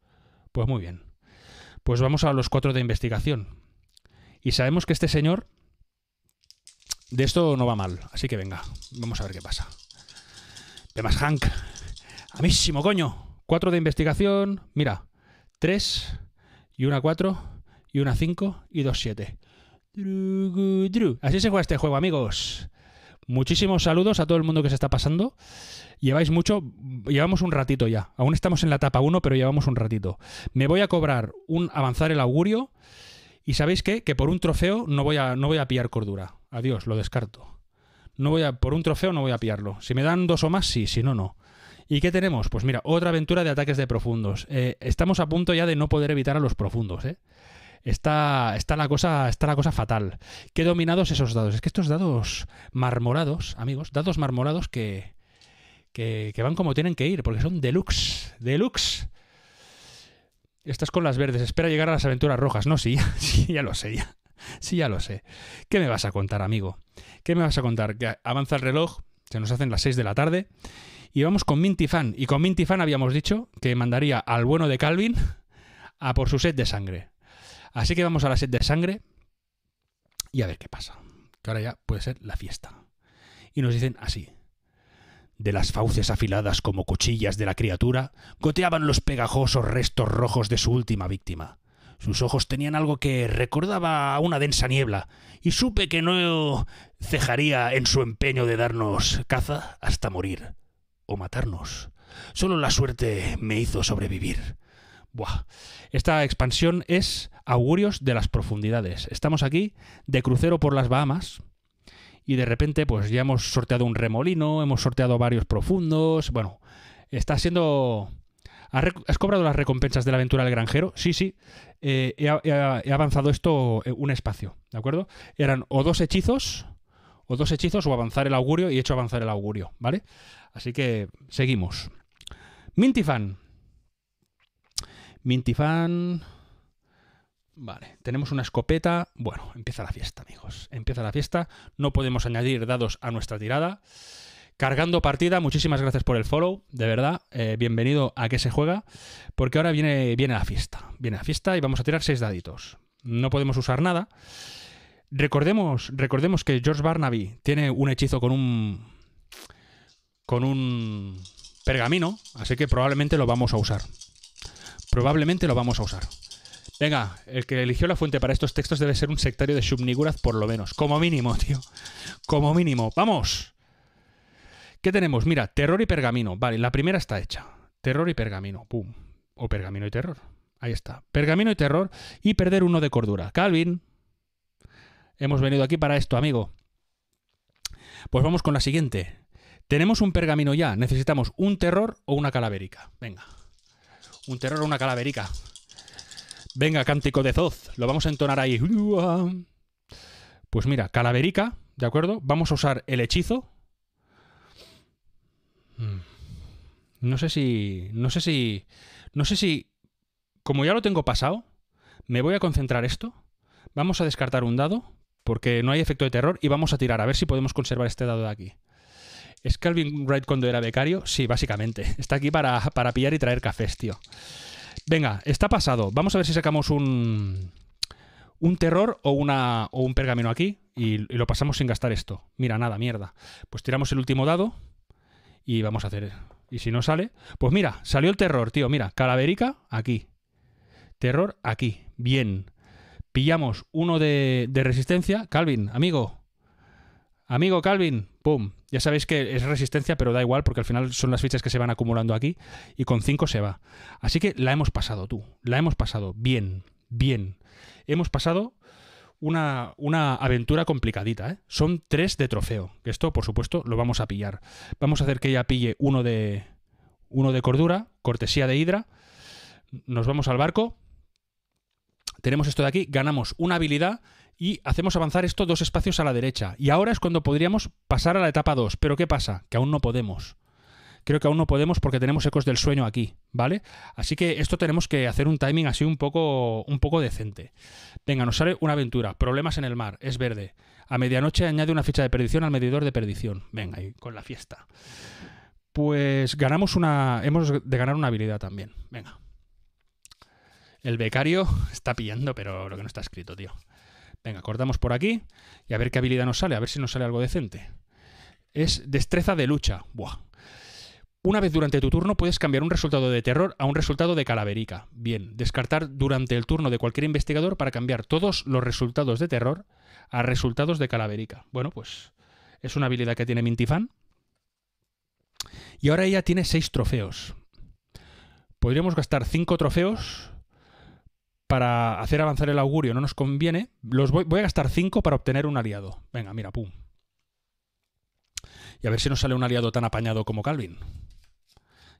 Pues muy bien. Pues vamos a los cuatro de investigación. Y sabemos que este señor de esto no va mal. Así que venga, vamos a ver qué pasa. Temas Hank. Amísimo, coño. cuatro de investigación. Mira. tres y una cuatro y una cinco y dos siete. Así se juega este juego, amigos. Muchísimos saludos a todo el mundo que se está pasando. Lleváis mucho, llevamos un ratito ya. Aún estamos en la etapa 1, pero llevamos un ratito. Me voy a cobrar un avanzar el augurio y sabéis qué? Que por un trofeo no voy a, no voy a pillar cordura. Adiós, lo descarto. No voy a, por un trofeo no voy a pillarlo. Si me dan dos o más, sí, si no, no. ¿Y qué tenemos? Pues mira, otra aventura de ataques de profundos. Eh, estamos a punto ya de no poder evitar a los profundos, ¿eh? Está, está, la cosa, está la cosa fatal. Qué dominados esos dados. Es que estos dados marmorados, amigos, dados marmorados que, que, que van como tienen que ir, porque son deluxe. Deluxe. Estás con las verdes, espera llegar a las aventuras rojas. No, sí, sí, ya lo sé, Sí, ya lo sé. ¿Qué me vas a contar, amigo? ¿Qué me vas a contar? Que avanza el reloj, se nos hacen las 6 de la tarde, y vamos con Minty Fan. Y con Minty Fan habíamos dicho que mandaría al bueno de Calvin a por su sed de sangre. Así que vamos a la sed de sangre y a ver qué pasa. Que ahora ya puede ser la fiesta. Y nos dicen así. De las fauces afiladas como cuchillas de la criatura, goteaban los pegajosos restos rojos de su última víctima. Sus ojos tenían algo que recordaba a una densa niebla, y supe que no cejaría en su empeño de darnos caza hasta morir o matarnos. Solo la suerte me hizo sobrevivir. Buah. Esta expansión es augurios de las profundidades. Estamos aquí de crucero por las Bahamas, y de repente pues ya hemos sorteado un remolino, hemos sorteado varios profundos, bueno, está siendo... ¿Has cobrado las recompensas de la aventura del granjero? Sí, sí. Eh, he, avanzado esto eh, un espacio, ¿de acuerdo? Eran o dos hechizos, o dos hechizos, o avanzar el augurio, y he hecho avanzar el augurio, ¿vale? Así que seguimos. Mintifan. Mintifan. Vale, tenemos una escopeta. Bueno, empieza la fiesta, amigos. Empieza la fiesta. No podemos añadir dados a nuestra tirada. Cargando partida, muchísimas gracias por el follow, de verdad. Eh, bienvenido a que se juega, porque ahora viene, viene la fiesta. Viene la fiesta y vamos a tirar seis daditos. No podemos usar nada. Recordemos, recordemos que George Barnaby tiene un hechizo con un. con un pergamino, así que probablemente lo vamos a usar. Probablemente lo vamos a usar. Venga, el que eligió la fuente para estos textos debe ser un sectario de Shubniguraz, por lo menos. Como mínimo, tío. Como mínimo. ¡Vamos! ¿Qué tenemos? Mira, terror y pergamino. Vale, la primera está hecha. Terror y pergamino. Pum. O pergamino y terror. Ahí está. Pergamino y terror y perder uno de cordura. Calvin. Hemos venido aquí para esto, amigo. Pues vamos con la siguiente. Tenemos un pergamino ya. Necesitamos un terror o una calaverica. Venga. Un terror o una calaverica. Venga, cántico de Zoz. Lo vamos a entonar ahí. Pues mira, calaverica, ¿de acuerdo? Vamos a usar el hechizo. Hmm. No sé si. No sé si. No sé si. Como ya lo tengo pasado, me voy a concentrar esto. Vamos a descartar un dado, porque no hay efecto de terror, y vamos a tirar a ver si podemos conservar este dado de aquí. ¿Es Calvin Wright cuando era becario? Sí, básicamente. Está aquí para, para pillar y traer cafés, tío. Venga, está pasado. Vamos a ver si sacamos un, un terror o, una, o un pergamino aquí y, lo pasamos sin gastar esto. Mira, nada, mierda. Pues tiramos el último dado y vamos a hacer... Y si no sale... Pues mira, salió el terror, tío. Mira, calaverica aquí. Terror aquí. Bien. Pillamos uno de, de resistencia. Calvin, amigo, Amigo Calvin, ¡pum! Ya sabéis que es resistencia, pero da igual porque al final son las fichas que se van acumulando aquí y con 5 se va. Así que la hemos pasado tú, la hemos pasado bien, bien. Hemos pasado una, aventura complicadita, ¿eh? Son 3 de trofeo, que esto por supuesto lo vamos a pillar. Vamos a hacer que ella pille uno de, uno de cordura, cortesía de Hidra. Nos vamos al barco. Tenemos esto de aquí, ganamos una habilidad y hacemos avanzar esto dos espacios a la derecha. Y ahora es cuando podríamos pasar a la etapa 2. Pero ¿qué pasa? Que aún no podemos. Creo que aún no podemos porque tenemos ecos del sueño aquí, ¿vale? Así que esto tenemos que hacer un timing así un poco, un poco decente. Venga, nos sale una aventura. Problemas en el mar. Es verde. A medianoche añade una ficha de perdición al medidor de perdición. Venga, ahí, con la fiesta. Pues ganamos una. Hemos de ganar una habilidad también. Venga. El becario está pillando, pero lo que no está escrito, tío. Venga, cortamos por aquí y a ver qué habilidad nos sale, a ver si nos sale algo decente. Es destreza de lucha. Buah. Una vez durante tu turno puedes cambiar un resultado de terror a un resultado de calaverica. Bien, descartar durante el turno de cualquier investigador para cambiar todos los resultados de terror a resultados de calaverica. Bueno, pues es una habilidad que tiene Mintifan. Y ahora ella tiene seis trofeos. Podríamos gastar cinco trofeos para hacer avanzar el augurio no nos conviene, los voy, a gastar 5 para obtener un aliado. Venga, mira, pum. Y a ver si nos sale un aliado tan apañado como Calvin.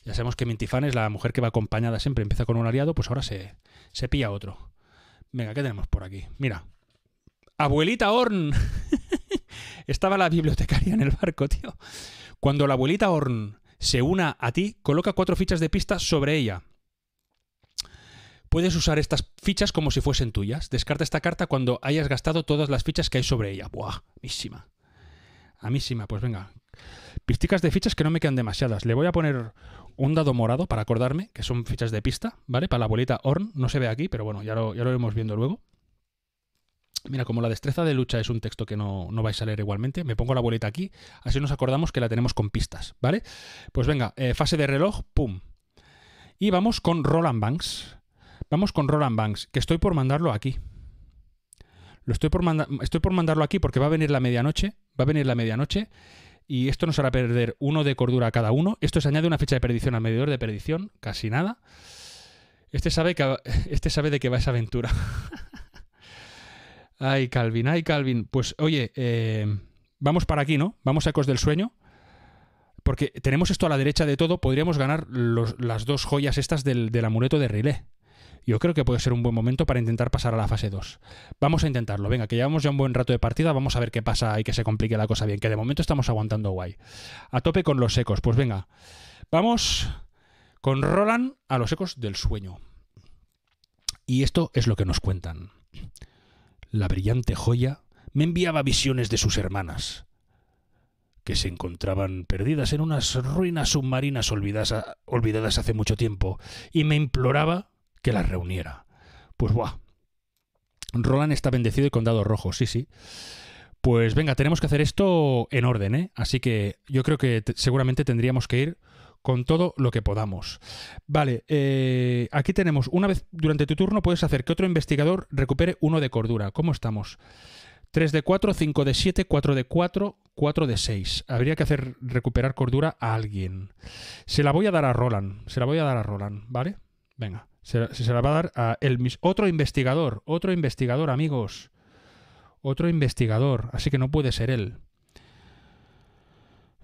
Ya sabemos que Mintifan es la mujer que va acompañada siempre, empieza con un aliado, pues ahora se, se pilla otro. Venga, ¿qué tenemos por aquí? Mira. Abuelita Horn. Estaba la bibliotecaria en el barco, tío. Cuando la abuelita Horn se una a ti, coloca cuatro fichas de pista sobre ella. Puedes usar estas fichas como si fuesen tuyas. Descarta esta carta cuando hayas gastado todas las fichas que hay sobre ella. Buah, A Amísima, ah, pues venga. Pisticas de fichas que no me quedan demasiadas. Le voy a poner un dado morado para acordarme, que son fichas de pista, ¿vale? Para la boleta Orn, no se ve aquí, pero bueno, ya lo, ya iremos viendo luego. Mira, como la destreza de lucha es un texto que no, vais a leer igualmente, me pongo la boleta aquí, así nos acordamos que la tenemos con pistas, ¿vale? Pues venga, eh, fase de reloj, pum. Y vamos con Roland Banks. Vamos con Roland Banks, que estoy por mandarlo aquí. Lo estoy por, estoy por mandarlo aquí porque va a venir la medianoche. Va a venir la medianoche. Y esto nos hará perder uno de cordura a cada uno. Esto se añade una fecha de perdición al medidor de perdición, casi nada. Este sabe, que, este sabe de qué va esa aventura. ay, Calvin, ay, Calvin. Pues oye, eh, vamos para aquí, ¿no? Vamos a Ecos del Sueño porque tenemos esto a la derecha de todo, podríamos ganar las dos joyas estas del, del, amuleto de Rilé yo creo que puede ser un buen momento para intentar pasar a la fase 2. Vamos a intentarlo, venga, que llevamos ya un buen rato de partida, vamos a ver qué pasa y que se complique la cosa bien, que de momento estamos aguantando guay. A tope con los ecos. pues venga, vamos con Roland a los ecos del sueño. Y esto es lo que nos cuentan. La brillante joya me enviaba visiones de sus hermanas, que se encontraban perdidas en unas ruinas submarinas olvidadas, olvidadas hace mucho tiempo, y me imploraba que las reuniera. Pues ¡buah! Roland está bendecido y con dado rojo, sí, sí. Pues venga, tenemos que hacer esto en orden, ¿eh? Así que yo creo que seguramente tendríamos que ir con todo lo que podamos. Vale, eh, aquí tenemos, una vez durante tu turno puedes hacer que otro investigador recupere uno de cordura. ¿Cómo estamos? 3 de 4, 5 de 7, 4 de 4, 4 de 6. Habría que hacer recuperar cordura a alguien. Se la voy a dar a Roland, se la voy a dar a Roland, ¿vale? Venga. Se, la va a dar a el, otro investigador, otro investigador, amigos. Otro investigador, así que no puede ser él.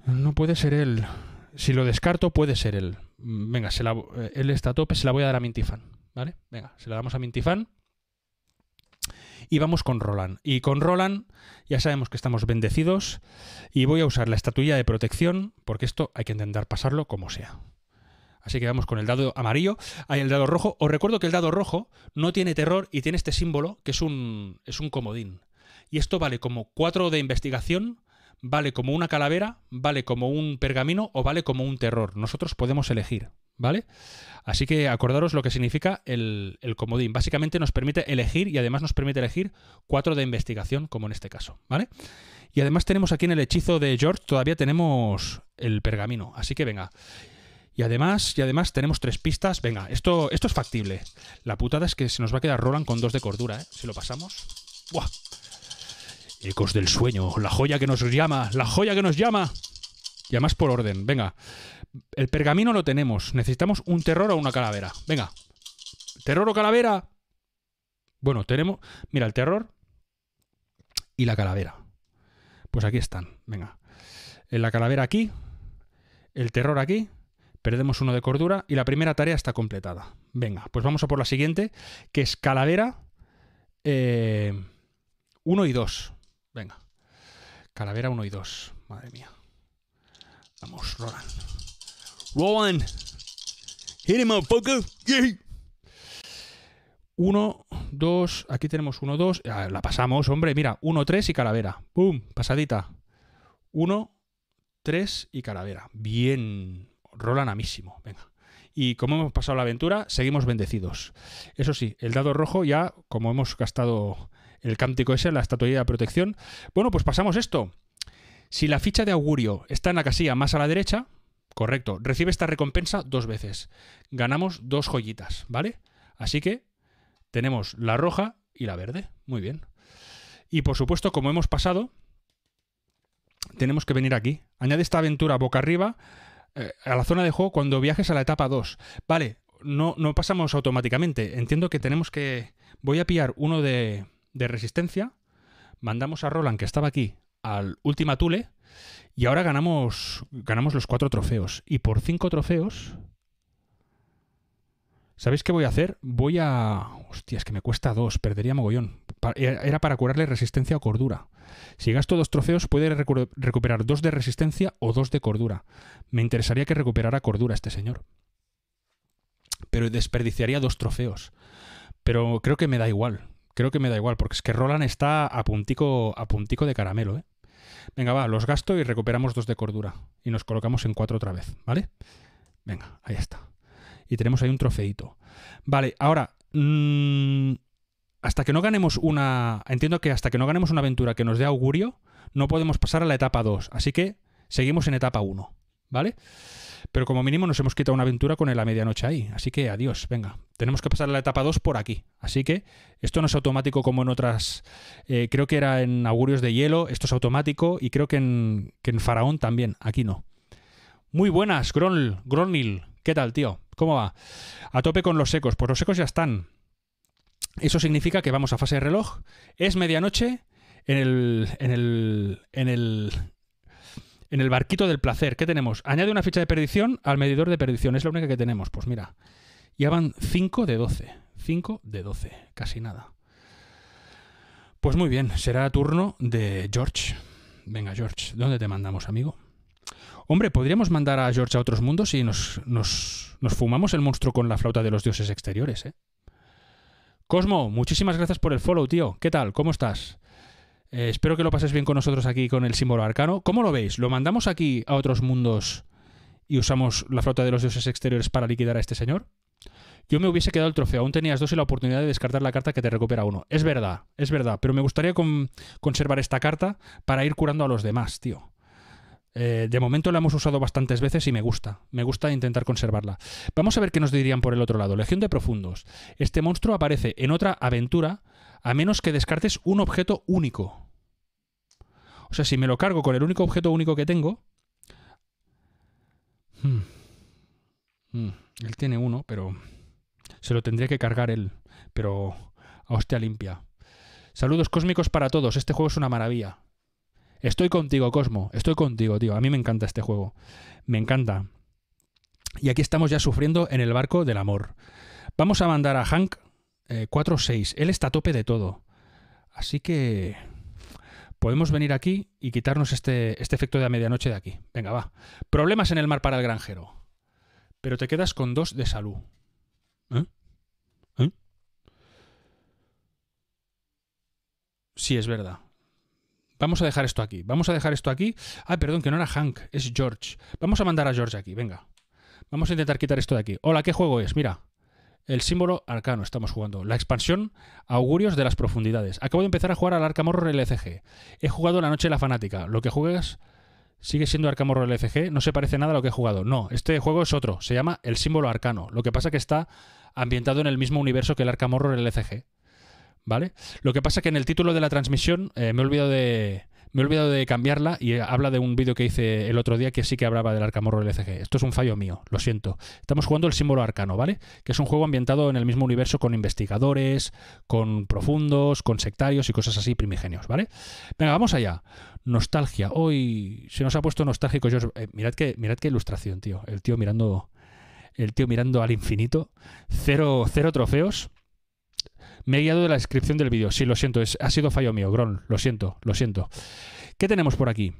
No puede ser él. Si lo descarto, puede ser él. Venga, se la, eh, él está a tope, se la voy a dar a Mintifan. ¿Vale? Venga, se la damos a Mintifan. Y vamos con Roland. Y con Roland ya sabemos que estamos bendecidos. Y voy a usar la estatuilla de protección, porque esto hay que intentar pasarlo como sea. Así que vamos con el dado amarillo. Hay el dado rojo. Os recuerdo que el dado rojo no tiene terror y tiene este símbolo que es un, es un comodín. Y esto vale como cuatro de investigación, vale como una calavera, vale como un pergamino o vale como un terror. Nosotros podemos elegir, ¿vale? Así que acordaros lo que significa el, el comodín. Básicamente nos permite elegir y además nos permite elegir cuatro de investigación, como en este caso, ¿vale? Y además tenemos aquí en el hechizo de George todavía tenemos el pergamino. Así que venga. Y además, y además tenemos tres pistas. Venga, esto, esto es factible. La putada es que se nos va a quedar Roland con dos de cordura, ¿eh? Si lo pasamos. ¡Buah! Ecos del sueño, la joya que nos llama, la joya que nos llama. Y además por orden, venga. El pergamino lo tenemos. Necesitamos un terror o una calavera. Venga. ¿Terror o calavera? Bueno, tenemos. Mira, el terror y la calavera. Pues aquí están. Venga. Eh, la calavera aquí. El terror aquí. Perdemos uno de cordura y la primera tarea está completada. Venga, pues vamos a por la siguiente, que es calavera 1 eh, y 2. Venga. Calavera 1 y 2. Madre mía. Vamos, Roland. Roland. Hit him up, Yeah. 1, 2. Aquí tenemos 1, 2. Ah, la pasamos, hombre. Mira, 1, 3 y calavera. ¡Pum! Pasadita. 1, 3 y calavera. Bien. Rolan amísimo. Venga. Y como hemos pasado la aventura, seguimos bendecidos. Eso sí, el dado rojo ya, como hemos gastado el cántico ese, la estatuilla de protección. Bueno, pues pasamos esto. Si la ficha de augurio está en la casilla más a la derecha, correcto, recibe esta recompensa dos veces. Ganamos dos joyitas, ¿vale? Así que tenemos la roja y la verde. Muy bien. Y por supuesto, como hemos pasado, tenemos que venir aquí. Añade esta aventura boca arriba eh, a la zona de juego cuando viajes a la etapa 2. Vale, no, no pasamos automáticamente. Entiendo que tenemos que... Voy a pillar uno de, resistencia. Mandamos a Roland, que estaba aquí, al último tule Y ahora ganamos, ganamos los cuatro trofeos. Y por cinco trofeos... ¿Sabéis qué voy a hacer? Voy a... Hostia, es que me cuesta dos. Perdería mogollón. Era para curarle resistencia o cordura. Si gasto dos trofeos, puede recuperar dos de resistencia o dos de cordura. Me interesaría que recuperara cordura este señor. Pero desperdiciaría dos trofeos. Pero creo que me da igual. Creo que me da igual, porque es que Roland está a puntico, a puntico de caramelo, ¿eh? Venga, va, los gasto y recuperamos dos de cordura. Y nos colocamos en cuatro otra vez, ¿vale? Venga, ahí está. Y tenemos ahí un trofeito. Vale, ahora. Mm, hasta que no ganemos una. Entiendo que hasta que no ganemos una aventura que nos dé augurio, no podemos pasar a la etapa 2. Así que seguimos en etapa 1. ¿Vale? Pero como mínimo nos hemos quitado una aventura con la a medianoche ahí. Así que adiós, venga. Tenemos que pasar a la etapa 2 por aquí. Así que esto no es automático como en otras. Eh, creo que era en augurios de hielo, esto es automático. Y creo que en, en Faraón también. Aquí no. Muy buenas, Gronl, Gronil. ¿Qué tal, tío? ¿Cómo va? A tope con los secos. Pues los secos ya están. Eso significa que vamos a fase de reloj. Es medianoche en el, en el, en el, en el barquito del placer. ¿Qué tenemos? Añade una ficha de perdición al medidor de perdición. Es la única que tenemos. Pues mira, ya van 5 de 12. 5 de 12. Casi nada. Pues muy bien, será turno de George. Venga, George, ¿dónde te mandamos, amigo? Hombre, podríamos mandar a George a otros mundos y nos, nos, nos fumamos el monstruo con la flauta de los dioses exteriores, ¿eh? Cosmo, muchísimas gracias por el follow, tío. ¿Qué tal? ¿Cómo estás? Eh, espero que lo pases bien con nosotros aquí con el símbolo arcano. ¿Cómo lo veis? ¿Lo mandamos aquí a otros mundos y usamos la flota de los dioses exteriores para liquidar a este señor? Yo me hubiese quedado el trofeo. Aún tenías dos y la oportunidad de descartar la carta que te recupera uno. Es verdad, es verdad. Pero me gustaría conservar esta carta para ir curando a los demás, tío. Eh, de momento la hemos usado bastantes veces y me gusta. Me gusta intentar conservarla. Vamos a ver qué nos dirían por el otro lado. Legión de Profundos. Este monstruo aparece en otra aventura a menos que descartes un objeto único. O sea, si me lo cargo con el único objeto único que tengo... Hmm, hmm, él tiene uno, pero... Se lo tendría que cargar él. Pero... A hostia limpia. Saludos cósmicos para todos. Este juego es una maravilla. Estoy contigo, Cosmo. Estoy contigo, tío. A mí me encanta este juego. Me encanta. Y aquí estamos ya sufriendo en el barco del amor. Vamos a mandar a Hank eh, 4 Él está a tope de todo. Así que podemos venir aquí y quitarnos este, este efecto de la medianoche de aquí. Venga, va. Problemas en el mar para el granjero. Pero te quedas con dos de salud. ¿Eh? ¿Eh? Sí, es verdad. Vamos a dejar esto aquí. Vamos a dejar esto aquí. Ah, perdón, que no era Hank, es George. Vamos a mandar a George aquí, venga. Vamos a intentar quitar esto de aquí. Hola, ¿qué juego es? Mira. El símbolo arcano estamos jugando. La expansión Augurios de las Profundidades. Acabo de empezar a jugar al Arcamorro LCG. He jugado la noche de la fanática. Lo que juegas sigue siendo Arcamorro LCG. No se parece nada a lo que he jugado. No, este juego es otro. Se llama El símbolo arcano. Lo que pasa es que está ambientado en el mismo universo que el Arcamorro LCG. ¿vale? Lo que pasa es que en el título de la transmisión eh, me he olvidado de, me olvidado de cambiarla y habla de un vídeo que hice el otro día que sí que hablaba del Arcamorro LCG. Esto es un fallo mío, lo siento. Estamos jugando el símbolo arcano, ¿vale? Que es un juego ambientado en el mismo universo con investigadores, con profundos, con sectarios y cosas así primigenios, ¿vale? Venga, vamos allá. Nostalgia. Hoy se nos ha puesto nostálgico. Eh, mirad, que, mirad qué ilustración, tío. El tío mirando. El tío mirando al infinito. Cero, cero trofeos. Me he guiado de la descripción del vídeo. Sí, lo siento, ha sido fallo mío, Gron. Lo siento, lo siento. ¿Qué tenemos por aquí?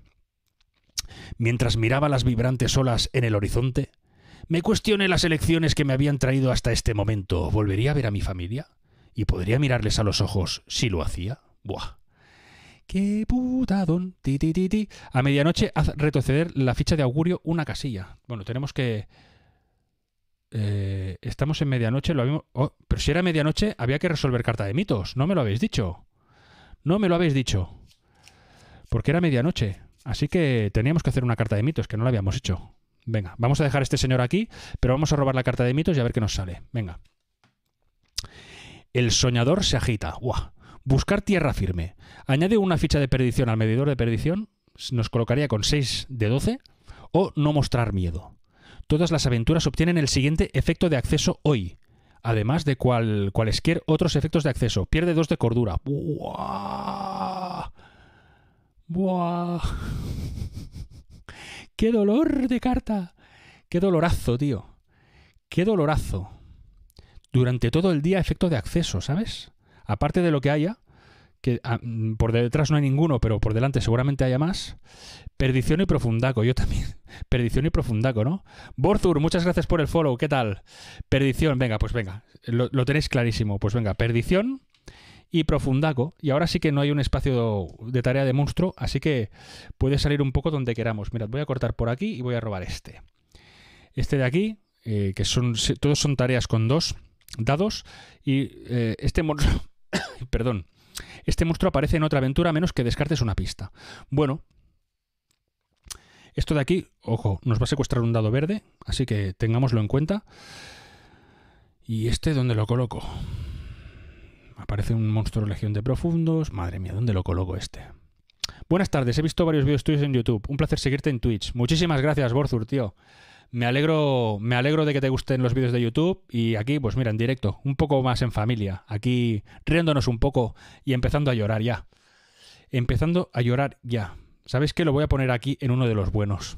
Mientras miraba las vibrantes olas en el horizonte, me cuestioné las elecciones que me habían traído hasta este momento. ¿Volvería a ver a mi familia? ¿Y podría mirarles a los ojos si lo hacía? Buah. ¡Qué putadón! Ti, ti, A medianoche haz retroceder la ficha de augurio una casilla. Bueno, tenemos que eh, estamos en medianoche, lo habíamos... Oh, pero si era medianoche, había que resolver carta de mitos. No me lo habéis dicho. No me lo habéis dicho. Porque era medianoche. Así que teníamos que hacer una carta de mitos, que no la habíamos hecho. Venga, vamos a dejar a este señor aquí, pero vamos a robar la carta de mitos y a ver qué nos sale. Venga. El soñador se agita. Buscar tierra firme. Añade una ficha de perdición al medidor de perdición. Nos colocaría con 6 de 12. O no mostrar miedo todas las aventuras obtienen el siguiente efecto de acceso hoy. Además de cual, cualesquier otros efectos de acceso. Pierde dos de cordura. ¡Buah! ¡Buah! ¡Qué dolor de carta! ¡Qué dolorazo, tío! ¡Qué dolorazo! Durante todo el día efecto de acceso, ¿sabes? Aparte de lo que haya, que ah, mm, por detrás no hay ninguno, pero por delante seguramente haya más. Perdición y Profundaco, yo también. Perdición y Profundaco, ¿no? Borthur, muchas gracias por el follow, ¿qué tal? Perdición, venga, pues venga, lo, tenéis clarísimo, pues venga, Perdición y Profundaco. Y ahora sí que no hay un espacio de tarea de monstruo, así que puede salir un poco donde queramos. Mirad, voy a cortar por aquí y voy a robar este. Este de aquí, eh, que son todos son tareas con dos dados, y eh, este monstruo, perdón, este monstruo aparece en otra aventura menos que descartes una pista. Bueno, esto de aquí, ojo, nos va a secuestrar un dado verde, así que tengámoslo en cuenta. ¿Y este dónde lo coloco? Aparece un monstruo legión de profundos. Madre mía, ¿dónde lo coloco este? Buenas tardes, he visto varios vídeos tuyos en YouTube. Un placer seguirte en Twitch. Muchísimas gracias, Borzur, tío. Me alegro, me alegro de que te gusten los vídeos de YouTube y aquí, pues mira, en directo, un poco más en familia, aquí riéndonos un poco y empezando a llorar ya. Empezando a llorar ya. ¿Sabéis qué? Lo voy a poner aquí en uno de los buenos.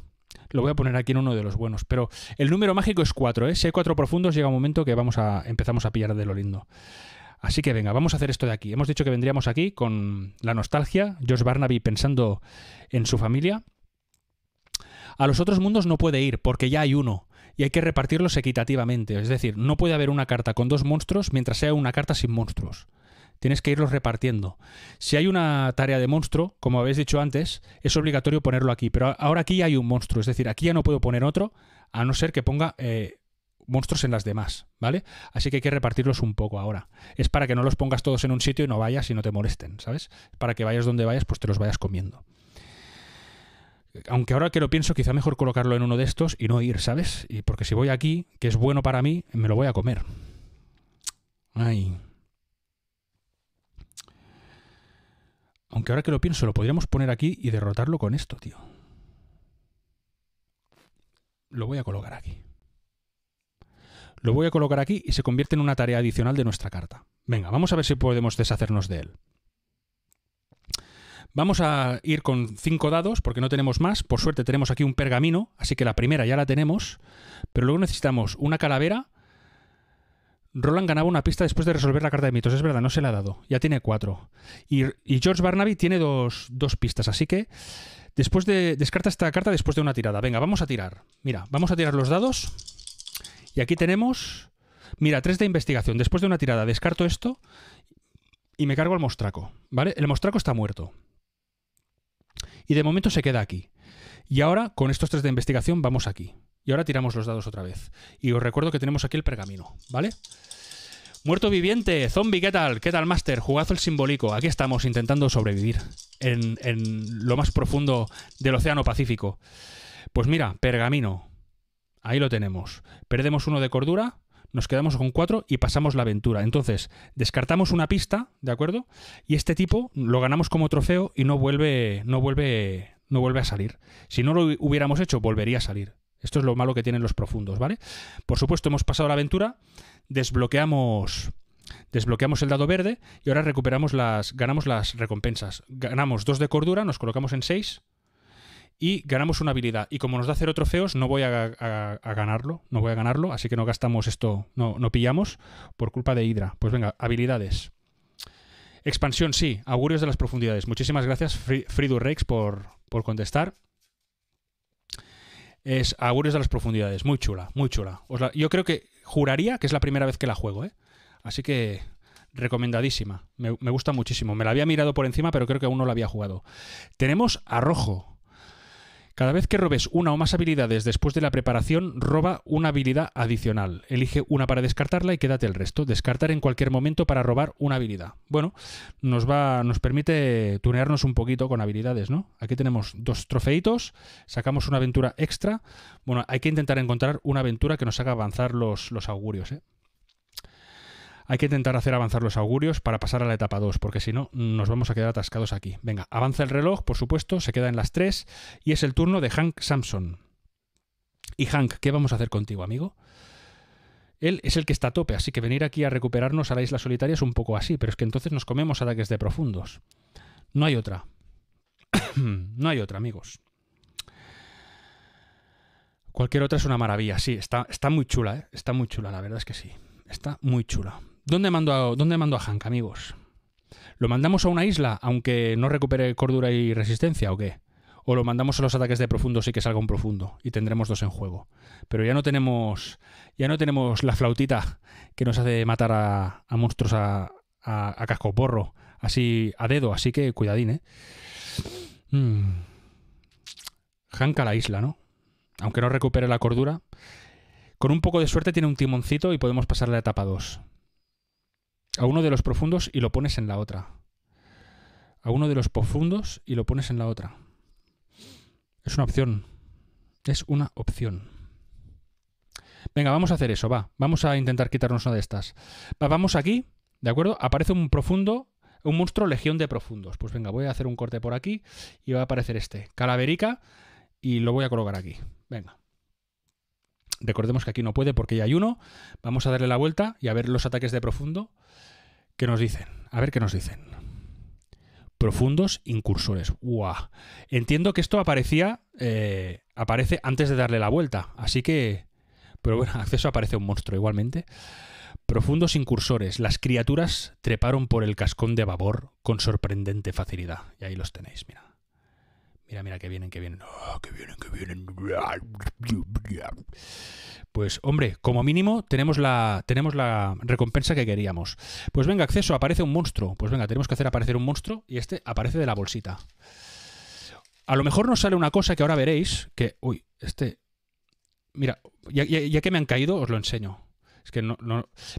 Lo voy a poner aquí en uno de los buenos. Pero el número mágico es 4, ¿eh? Si hay 4 profundos, llega un momento que vamos a, empezamos a pillar de lo lindo. Así que venga, vamos a hacer esto de aquí. Hemos dicho que vendríamos aquí con la nostalgia, Josh Barnaby pensando en su familia a los otros mundos no puede ir, porque ya hay uno, y hay que repartirlos equitativamente. Es decir, no puede haber una carta con dos monstruos mientras sea una carta sin monstruos. Tienes que irlos repartiendo. Si hay una tarea de monstruo, como habéis dicho antes, es obligatorio ponerlo aquí. Pero ahora aquí hay un monstruo, es decir, aquí ya no puedo poner otro, a no ser que ponga eh, monstruos en las demás, ¿vale? Así que hay que repartirlos un poco ahora. Es para que no los pongas todos en un sitio y no vayas y no te molesten, ¿sabes? Para que vayas donde vayas, pues te los vayas comiendo aunque ahora que lo pienso, quizá mejor colocarlo en uno de estos y no ir, ¿sabes? Y porque si voy aquí, que es bueno para mí, me lo voy a comer. Ay. Aunque ahora que lo pienso, lo podríamos poner aquí y derrotarlo con esto, tío. Lo voy a colocar aquí. Lo voy a colocar aquí y se convierte en una tarea adicional de nuestra carta. Venga, vamos a ver si podemos deshacernos de él. Vamos a ir con cinco dados porque no tenemos más. Por suerte tenemos aquí un pergamino, así que la primera ya la tenemos. Pero luego necesitamos una calavera. Roland ganaba una pista después de resolver la carta de mitos. Es verdad, no se la ha dado. Ya tiene cuatro. Y, George Barnaby tiene dos, dos pistas, así que después de, descarta esta carta después de una tirada. Venga, vamos a tirar. Mira, vamos a tirar los dados. Y aquí tenemos... Mira, tres de investigación. Después de una tirada descarto esto y me cargo al mostraco. ¿Vale? El mostraco está muerto. Y de momento se queda aquí. Y ahora, con estos tres de investigación, vamos aquí. Y ahora tiramos los dados otra vez. Y os recuerdo que tenemos aquí el pergamino, ¿vale? Muerto viviente, zombie, ¿qué tal? ¿Qué tal, Master? Jugazo el simbólico. Aquí estamos intentando sobrevivir en, en lo más profundo del Océano Pacífico. Pues mira, pergamino. Ahí lo tenemos. Perdemos uno de cordura nos quedamos con cuatro y pasamos la aventura. Entonces, descartamos una pista, ¿de acuerdo? Y este tipo lo ganamos como trofeo y no vuelve, no vuelve, no vuelve a salir. Si no lo hubiéramos hecho, volvería a salir. Esto es lo malo que tienen los profundos, ¿vale? Por supuesto, hemos pasado la aventura, desbloqueamos desbloqueamos el dado verde y ahora recuperamos las ganamos las recompensas. Ganamos dos de cordura, nos colocamos en 6 y ganamos una habilidad. Y como nos da cero trofeos, no voy a, a, ganarlo, no voy a ganarlo, así que no gastamos esto, no, pillamos por culpa de Hydra. Pues venga, habilidades. Expansión, sí, augurios de las profundidades. Muchísimas gracias, Frido Rex, por, por contestar es Augurios de las Profundidades. Muy chula, muy chula. yo creo que juraría que es la primera vez que la juego, ¿eh? Así que recomendadísima. Me, me, gusta muchísimo. Me la había mirado por encima, pero creo que aún no la había jugado. Tenemos Arrojo. Cada vez que robes una o más habilidades después de la preparación, roba una habilidad adicional. Elige una para descartarla y quédate el resto. Descartar en cualquier momento para robar una habilidad. Bueno, nos va, nos permite tunearnos un poquito con habilidades, ¿no? Aquí tenemos dos trofeitos, sacamos una aventura extra. Bueno, hay que intentar encontrar una aventura que nos haga avanzar los, los augurios, ¿eh? Hay que intentar hacer avanzar los augurios para pasar a la etapa 2, porque si no, nos vamos a quedar atascados aquí. Venga, avanza el reloj, por supuesto, se queda en las 3 y es el turno de Hank Samson. Y Hank, ¿qué vamos a hacer contigo, amigo? Él es el que está a tope, así que venir aquí a recuperarnos a la isla solitaria es un poco así, pero es que entonces nos comemos ataques de profundos. No hay otra. no hay otra, amigos. Cualquier otra es una maravilla, sí, está, está muy chula, ¿eh? está muy chula, la verdad es que sí, está muy chula. ¿Dónde mando a, dónde a Hank, amigos? ¿Lo mandamos a una isla, aunque no recupere cordura y resistencia o qué? ¿O lo mandamos a los ataques de profundo sí que salga un profundo y tendremos dos en juego? Pero ya no tenemos, ya no tenemos la flautita que nos hace matar a, monstruos a, casco porro cascoporro, así a dedo, así que cuidadín, ¿eh? Mm. Hank a la isla, ¿no? Aunque no recupere la cordura. Con un poco de suerte tiene un timoncito y podemos pasar a la etapa 2 a uno de los profundos y lo pones en la otra. A uno de los profundos y lo pones en la otra. Es una opción. Es una opción. Venga, vamos a hacer eso, va. Vamos a intentar quitarnos una de estas. vamos aquí, ¿de acuerdo? Aparece un profundo, un monstruo legión de profundos. Pues venga, voy a hacer un corte por aquí y va a aparecer este. Calaverica y lo voy a colocar aquí. Venga. Recordemos que aquí no puede porque ya hay uno. Vamos a darle la vuelta y a ver los ataques de profundo. ¿Qué nos dicen? A ver qué nos dicen. Profundos incursores. Entiendo que esto aparecía. Eh, aparece antes de darle la vuelta. Así que. Pero bueno, acceso aparece un monstruo igualmente. Profundos incursores. Las criaturas treparon por el cascón de babor con sorprendente facilidad. Y ahí los tenéis, mira. Mira, mira, que vienen, que vienen. que vienen, que vienen. Pues hombre, como mínimo tenemos la, tenemos la recompensa que queríamos. Pues venga, acceso, aparece un monstruo. Pues venga, tenemos que hacer aparecer un monstruo y este aparece de la bolsita. A lo mejor nos sale una cosa que ahora veréis, que... Uy, este... Mira, ya que me han caído, os lo enseño. Es que no,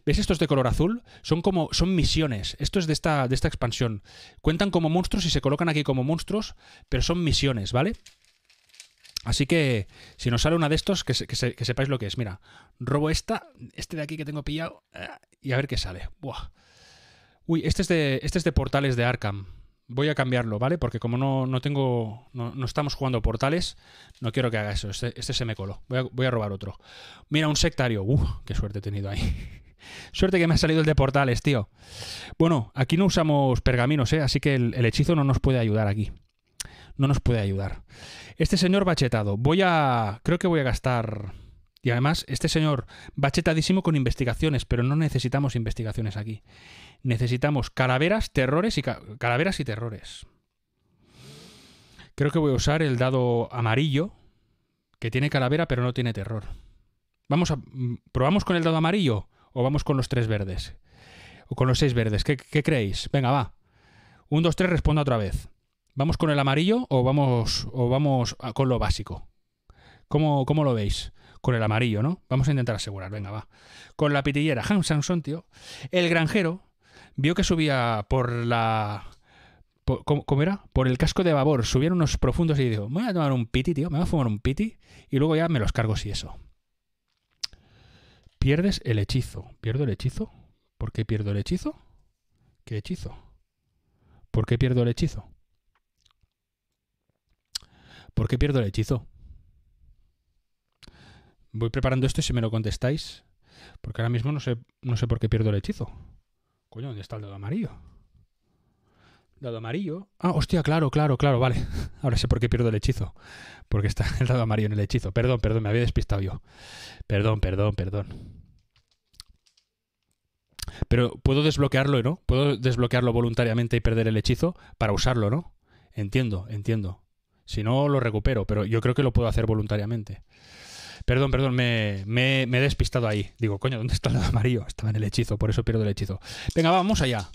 ¿Ves estos de color azul? Son como. Son misiones. Esto es de esta, de esta expansión. Cuentan como monstruos y se colocan aquí como monstruos, pero son misiones, ¿vale? Así que si nos sale una de estos, que, sepáis lo que es. Mira, robo esta, este de aquí que tengo pillado, ah, y a ver qué sale. Buah. Uy, este es de, este es de portales de Arkham voy a cambiarlo, ¿vale? Porque como no, tengo, no, estamos jugando portales, no quiero que haga eso. Este, este se me coló. Voy a, robar otro. Mira, un sectario. ¡Uh! qué suerte he tenido ahí. suerte que me ha salido el de portales, tío. Bueno, aquí no usamos pergaminos, ¿eh? Así que el, el hechizo no nos puede ayudar aquí. No nos puede ayudar. Este señor bachetado. Voy a... Creo que voy a gastar... Y además, este señor va chetadísimo con investigaciones, pero no necesitamos investigaciones aquí. Necesitamos calaveras, terrores y calaveras y terrores. Creo que voy a usar el dado amarillo, que tiene calavera pero no tiene terror. Vamos a. Mm, ¿Probamos con el dado amarillo? ¿O vamos con los tres verdes? ¿O con los seis verdes? ¿Qué, creéis? Venga, va. Un, dos, tres, responda otra vez. ¿Vamos con el amarillo o vamos, o vamos con lo básico? ¿Cómo, ¿Cómo, lo veis? con el amarillo, ¿no? Vamos a intentar asegurar, venga, va. Con la pitillera han Sanson, tío. El granjero vio que subía por la. ¿cómo, era? Por el casco de babor. Subían unos profundos y dijo: Me voy a tomar un piti, tío. Me voy a fumar un piti. Y luego ya me los cargo si eso. Pierdes el hechizo. ¿Pierdo el hechizo? ¿Por qué pierdo el hechizo? ¿Qué hechizo? ¿Por qué pierdo el hechizo? ¿Por qué pierdo el hechizo? Voy preparando esto y si me lo contestáis. Porque ahora mismo no sé, no sé por qué pierdo el hechizo. Coño, ¿dónde está el dado amarillo? Dado amarillo. Ah, hostia, claro, claro, claro, vale. Ahora sé por qué pierdo el hechizo. Porque está el dado amarillo en el hechizo. Perdón, perdón, me había despistado yo. Perdón, perdón, perdón. Pero puedo desbloquearlo, ¿no? Puedo desbloquearlo voluntariamente y perder el hechizo para usarlo, ¿no? Entiendo, entiendo. Si no, lo recupero, pero yo creo que lo puedo hacer voluntariamente. Perdón, perdón, me, he despistado ahí. Digo, coño, ¿dónde está el lado amarillo? Estaba en el hechizo, por eso pierdo el hechizo. Venga, vamos allá.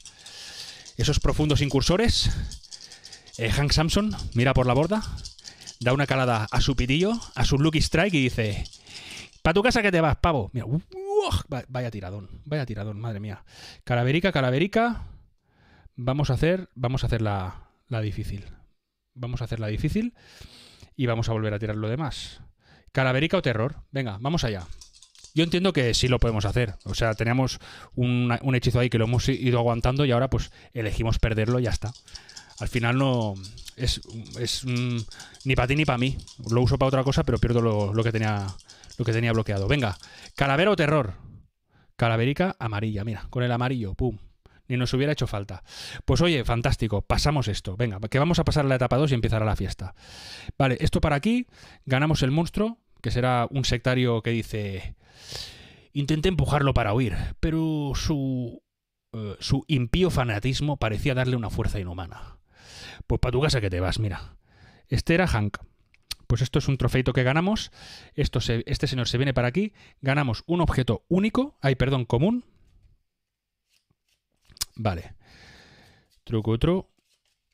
Esos profundos incursores. Eh, Hank Samson mira por la borda, da una calada a su pitillo, a su Lucky Strike y dice: Pa' tu casa que te vas, pavo. Mira, vaya tiradón, vaya tiradón, madre mía. Calaverica, calaverica. Vamos a hacer, vamos a hacer la, la difícil. Vamos a hacer la difícil y vamos a volver a tirar lo demás. Calaverica o terror. Venga, vamos allá. Yo entiendo que sí lo podemos hacer. O sea, teníamos un, hechizo ahí que lo hemos ido aguantando y ahora pues elegimos perderlo y ya está. Al final no es, mm, ni para ti ni para mí. Lo uso para otra cosa, pero pierdo lo, que tenía, lo que tenía bloqueado. Venga, calavera o terror. Calaverica amarilla, mira, con el amarillo, pum ni nos hubiera hecho falta. Pues oye, fantástico, pasamos esto. Venga, que vamos a pasar a la etapa 2 y empezar a la fiesta. Vale, esto para aquí, ganamos el monstruo, que será un sectario que dice... Intenté empujarlo para huir, pero su... Eh, su impío fanatismo parecía darle una fuerza inhumana. Pues para tu casa que te vas, mira. Este era Hank. Pues esto es un trofeito que ganamos. Esto este señor se viene para aquí. Ganamos un objeto único, Hay perdón, común, Vale. Truco, otro.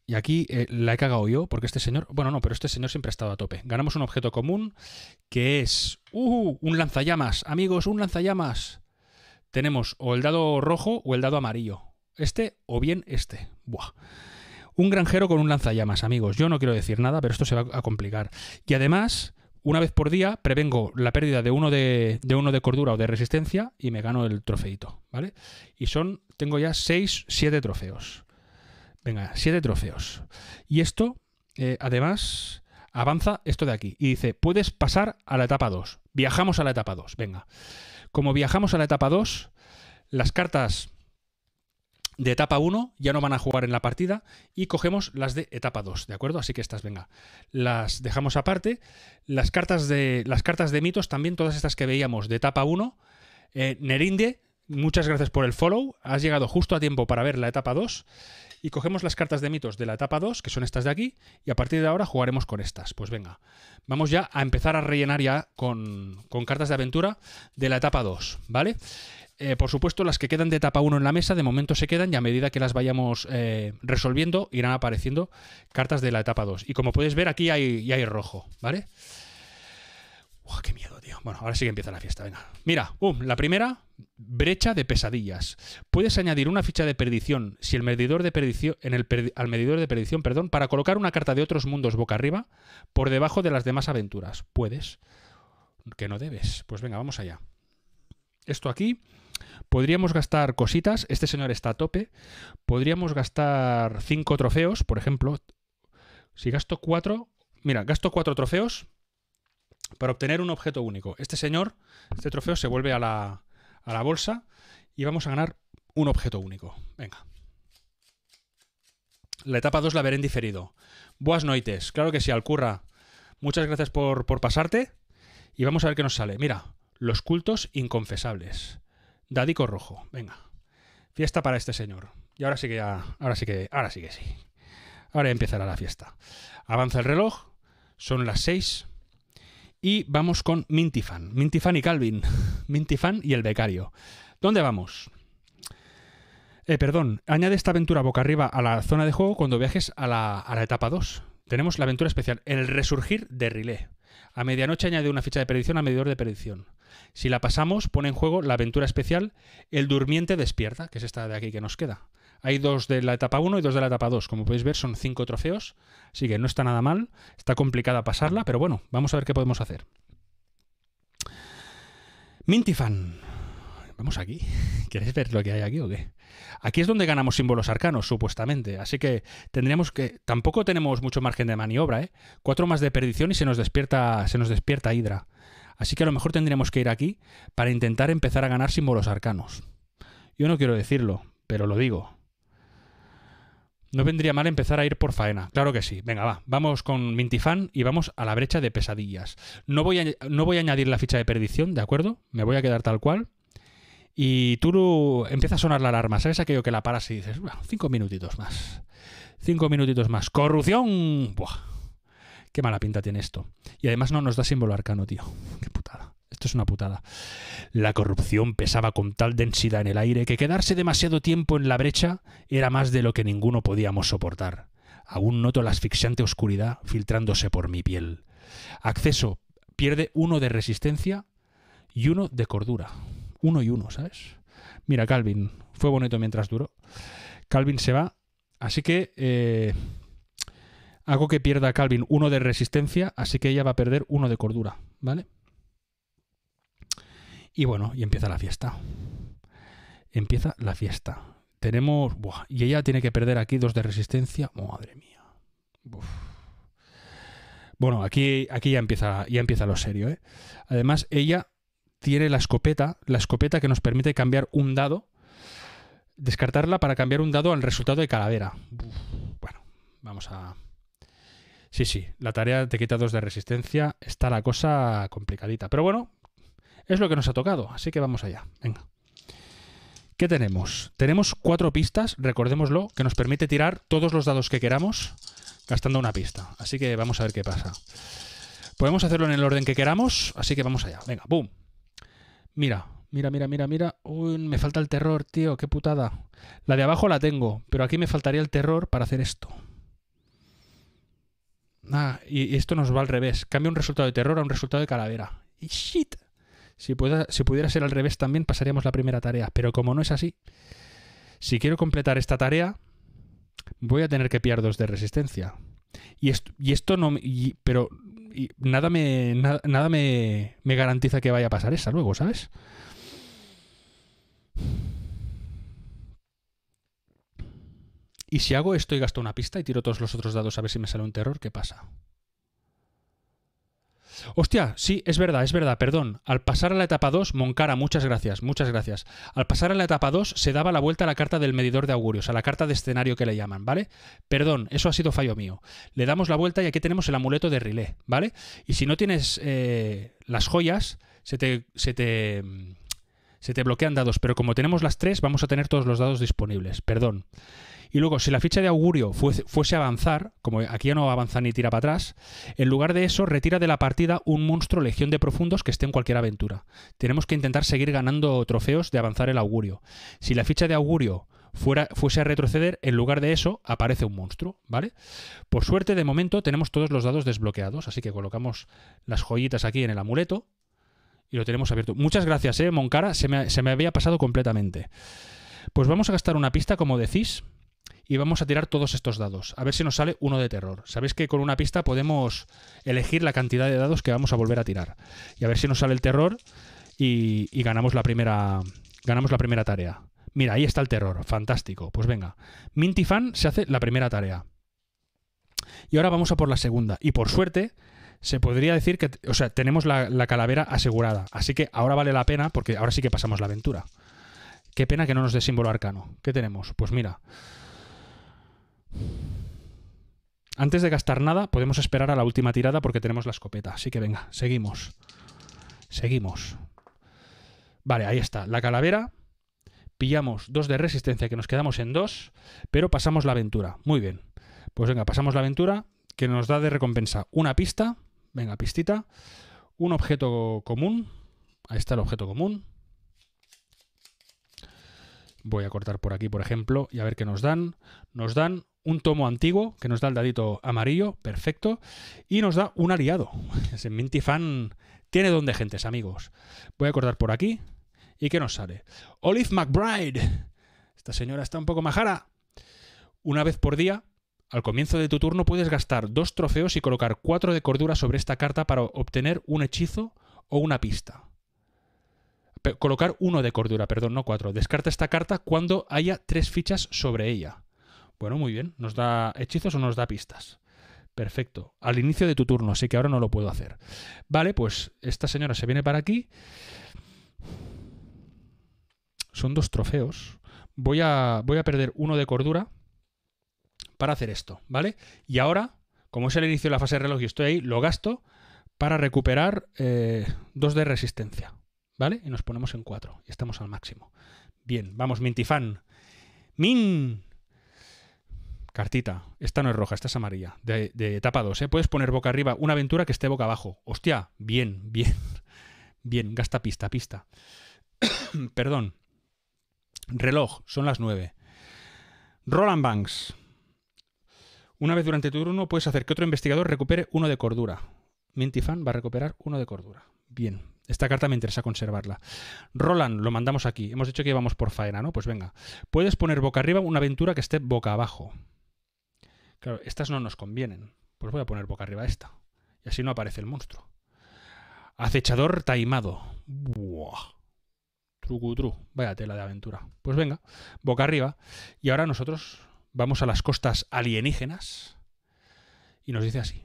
Y aquí eh, la he cagado yo, porque este señor. Bueno, no, pero este señor siempre ha estado a tope. Ganamos un objeto común que es. ¡Uh! Un lanzallamas. Amigos, un lanzallamas. Tenemos o el dado rojo o el dado amarillo. Este o bien este. Buah. Un granjero con un lanzallamas, amigos. Yo no quiero decir nada, pero esto se va a complicar. Y además, una vez por día, prevengo la pérdida de uno de, de uno de cordura o de resistencia y me gano el trofeito, ¿vale? Y son tengo ya 6, 7 trofeos. Venga, 7 trofeos. Y esto, eh, además, avanza esto de aquí. Y dice, puedes pasar a la etapa 2. Viajamos a la etapa 2. Venga. Como viajamos a la etapa 2, las cartas de etapa 1 ya no van a jugar en la partida y cogemos las de etapa 2, ¿de acuerdo? Así que estas, venga, las dejamos aparte. Las cartas de, las cartas de mitos, también todas estas que veíamos de etapa 1, eh, Nerinde Muchas gracias por el follow. Has llegado justo a tiempo para ver la etapa 2. Y cogemos las cartas de mitos de la etapa 2, que son estas de aquí, y a partir de ahora jugaremos con estas. Pues venga, vamos ya a empezar a rellenar ya con, cartas de aventura de la etapa 2, ¿vale? Eh, por supuesto, las que quedan de etapa 1 en la mesa, de momento se quedan y a medida que las vayamos eh, resolviendo irán apareciendo cartas de la etapa 2. Y como podéis ver, aquí hay, ya hay rojo, ¿vale? vale ¡Qué miedo, tío! Bueno, ahora sí que empieza la fiesta, venga. Mira, um, la primera, brecha de pesadillas. Puedes añadir una ficha de perdición si el medidor de perdición, al medidor de perdición, perdón, para colocar una carta de otros mundos boca arriba por debajo de las demás aventuras. Puedes. Que no debes. Pues venga, vamos allá. Esto aquí. Podríamos gastar cositas. Este señor está a tope. Podríamos gastar Cinco trofeos, por ejemplo. Si gasto cuatro Mira, gasto cuatro trofeos para obtener un objeto único. Este señor, este trofeo, se vuelve a la, bolsa y vamos a ganar un objeto único. Venga. La etapa 2 la veré en diferido. Buenas noites. Claro que sí, Alcurra. Muchas gracias por, pasarte. Y vamos a ver qué nos sale. Mira, los cultos inconfesables. Dadico rojo. Venga. Fiesta para este señor. Y ahora sí que ya. Ahora sí que. Ahora sí que sí. Ahora empezará la fiesta. Avanza el reloj. Son las 6. Y vamos con Mintifan. Mintifan y Calvin. Mintifan y el becario. ¿Dónde vamos? Eh, perdón, añade esta aventura boca arriba a la zona de juego cuando viajes a la, a la etapa 2. Tenemos la aventura especial, el resurgir de Riley. A medianoche añade una ficha de predicción a medidor de predicción. Si la pasamos, pone en juego la aventura especial El Durmiente Despierta, que es esta de aquí que nos queda. Hay dos de la etapa 1 y dos de la etapa 2. Como podéis ver, son cinco trofeos, así que no está nada mal. Está complicada pasarla, pero bueno, vamos a ver qué podemos hacer. Mintifan. Vamos aquí. ¿Queréis ver lo que hay aquí o qué? Aquí es donde ganamos símbolos arcanos, supuestamente. Así que tendríamos que. Tampoco tenemos mucho margen de maniobra, ¿eh? Cuatro más de perdición y se nos despierta. Se nos despierta Hydra. Así que a lo mejor tendríamos que ir aquí para intentar empezar a ganar símbolos arcanos. Yo no quiero decirlo, pero lo digo. No vendría mal empezar a ir por faena. Claro que sí. Venga, va. Vamos con Mintifan y vamos a la brecha de pesadillas. No voy a, no voy a añadir la ficha de perdición, ¿de acuerdo? Me voy a quedar tal cual. Y Turu empieza a sonar la alarma. ¿Sabes aquello que la paras y dices, cinco minutitos más? Cinco minutitos más. ¡Corrupción! Buah. Qué mala pinta tiene esto. Y además no nos da símbolo arcano, tío. Qué putada. Esto es una putada. La corrupción pesaba con tal densidad en el aire que quedarse demasiado tiempo en la brecha era más de lo que ninguno podíamos soportar. Aún noto la asfixiante oscuridad filtrándose por mi piel. Acceso pierde uno de resistencia y uno de cordura. Uno y uno, ¿sabes? Mira, Calvin, fue bonito mientras duró. Calvin se va, así que eh, hago que pierda Calvin uno de resistencia, así que ella va a perder uno de cordura, ¿vale? Y bueno, y empieza la fiesta. Empieza la fiesta. Tenemos. y ella tiene que perder aquí dos de resistencia. Madre mía. Bueno, aquí, aquí ya, empieza, ya empieza lo serio. ¿eh? Además, ella tiene la escopeta, la escopeta que nos permite cambiar un dado, descartarla para cambiar un dado al resultado de calavera. Bueno, vamos a... Sí, sí, la tarea te quita dos de resistencia, está la cosa complicadita. Pero bueno, es lo que nos ha tocado, así que vamos allá. Venga. ¿Qué tenemos? Tenemos cuatro pistas, recordémoslo, que nos permite tirar todos los dados que queramos gastando una pista. Así que vamos a ver qué pasa. Podemos hacerlo en el orden que queramos, así que vamos allá. Venga, boom. Mira, mira, mira, mira, mira. me falta el terror, tío, qué putada. La de abajo la tengo, pero aquí me faltaría el terror para hacer esto. Ah, y esto nos va al revés. Cambia un resultado de terror a un resultado de calavera. Y shit. Si, pudiera ser al revés también pasaríamos la primera tarea, pero como no es así, si quiero completar esta tarea, voy a tener que pillar dos de resistencia. Y esto, no... pero nada, me, me, me garantiza que vaya a pasar esa luego, ¿sabes? Y si hago esto y gasto una pista y tiro todos los otros dados a ver si me sale un terror, ¿qué pasa? Hostia, sí, es verdad, es verdad, perdón. Al pasar a la etapa 2, Moncara, muchas gracias, muchas gracias. Al pasar a la etapa 2 se daba la vuelta a la carta del medidor de augurios, a la carta de escenario que le llaman, ¿vale? Perdón, eso ha sido fallo mío. Le damos la vuelta y aquí tenemos el amuleto de relé, ¿vale? Y si no tienes eh, las joyas, se te... Se te se te bloquean dados, pero como tenemos las tres, vamos a tener todos los dados disponibles. Perdón. Y luego, si la ficha de augurio fuese, a avanzar, como aquí ya no avanza ni tira para atrás, en lugar de eso retira de la partida un monstruo legión de profundos que esté en cualquier aventura. Tenemos que intentar seguir ganando trofeos de avanzar el augurio. Si la ficha de augurio fuera, fuese a retroceder, en lugar de eso aparece un monstruo, ¿vale? Por suerte, de momento tenemos todos los dados desbloqueados, así que colocamos las joyitas aquí en el amuleto y lo tenemos abierto. Muchas gracias, ¿eh, Moncara, se me había pasado completamente. Pues vamos a gastar una pista, como decís y vamos a tirar todos estos dados. A ver si nos sale uno de terror. Sabéis que con una pista podemos elegir la cantidad de dados que vamos a volver a tirar. Y a ver si nos sale el terror y, ganamos, la primera, ganamos la primera tarea. Mira, ahí está el terror. Fantástico. Pues venga. Minty Fan se hace la primera tarea. Y ahora vamos a por la segunda. Y por suerte, se podría decir que, o sea, tenemos la, la, calavera asegurada. Así que ahora vale la pena porque ahora sí que pasamos la aventura. Qué pena que no nos dé símbolo arcano. ¿Qué tenemos? Pues mira, antes de gastar nada, podemos esperar a la última tirada porque tenemos la escopeta. Así que venga, seguimos. Seguimos. Vale, ahí está. La calavera. Pillamos dos de resistencia que nos quedamos en dos, pero pasamos la aventura. Muy bien. Pues venga, pasamos la aventura que nos da de recompensa una pista. Venga, pistita. Un objeto común. Ahí está el objeto común. Voy a cortar por aquí, por ejemplo, y a ver qué nos dan. Nos dan un tomo antiguo que nos da el dadito amarillo, perfecto, y nos da un aliado. Ese Fan. tiene donde de gentes, amigos. Voy a cortar por aquí. ¿Y qué nos sale? Olive McBride. Esta señora está un poco majara. Una vez por día, al comienzo de tu turno puedes gastar dos trofeos y colocar cuatro de cordura sobre esta carta para obtener un hechizo o una pista. colocar uno de cordura, perdón, no cuatro. Descarta esta carta cuando haya tres fichas sobre ella. Bueno, muy bien. ¿Nos da hechizos o nos da pistas? Perfecto. Al inicio de tu turno, así que ahora no lo puedo hacer. Vale, pues esta señora se viene para aquí. Son dos trofeos. Voy a, voy a perder uno de cordura para hacer esto, ¿vale? Y ahora, como es el inicio de la fase de reloj y estoy ahí, lo gasto para recuperar eh, dos de resistencia, ¿vale? Y nos ponemos en cuatro y estamos al máximo. Bien, vamos, Mintifan. Min. Cartita, esta no es roja, esta es amarilla, de, etapa 2. ¿eh? Puedes poner boca arriba una aventura que esté boca abajo. Hostia, bien, bien, bien, gasta pista, pista. Perdón. Reloj, son las 9. Roland Banks. Una vez durante tu turno puedes hacer que otro investigador recupere uno de cordura. Mintifan va a recuperar uno de cordura. Bien. Esta carta me interesa conservarla. Roland, lo mandamos aquí. Hemos dicho que íbamos por faena, ¿no? Pues venga. Puedes poner boca arriba una aventura que esté boca abajo. Claro, estas no nos convienen. Pues voy a poner boca arriba esta. Y así no aparece el monstruo. Acechador taimado. Buah. Trucutru. Vaya tela de aventura. Pues venga, boca arriba. Y ahora nosotros vamos a las costas alienígenas. Y nos dice así.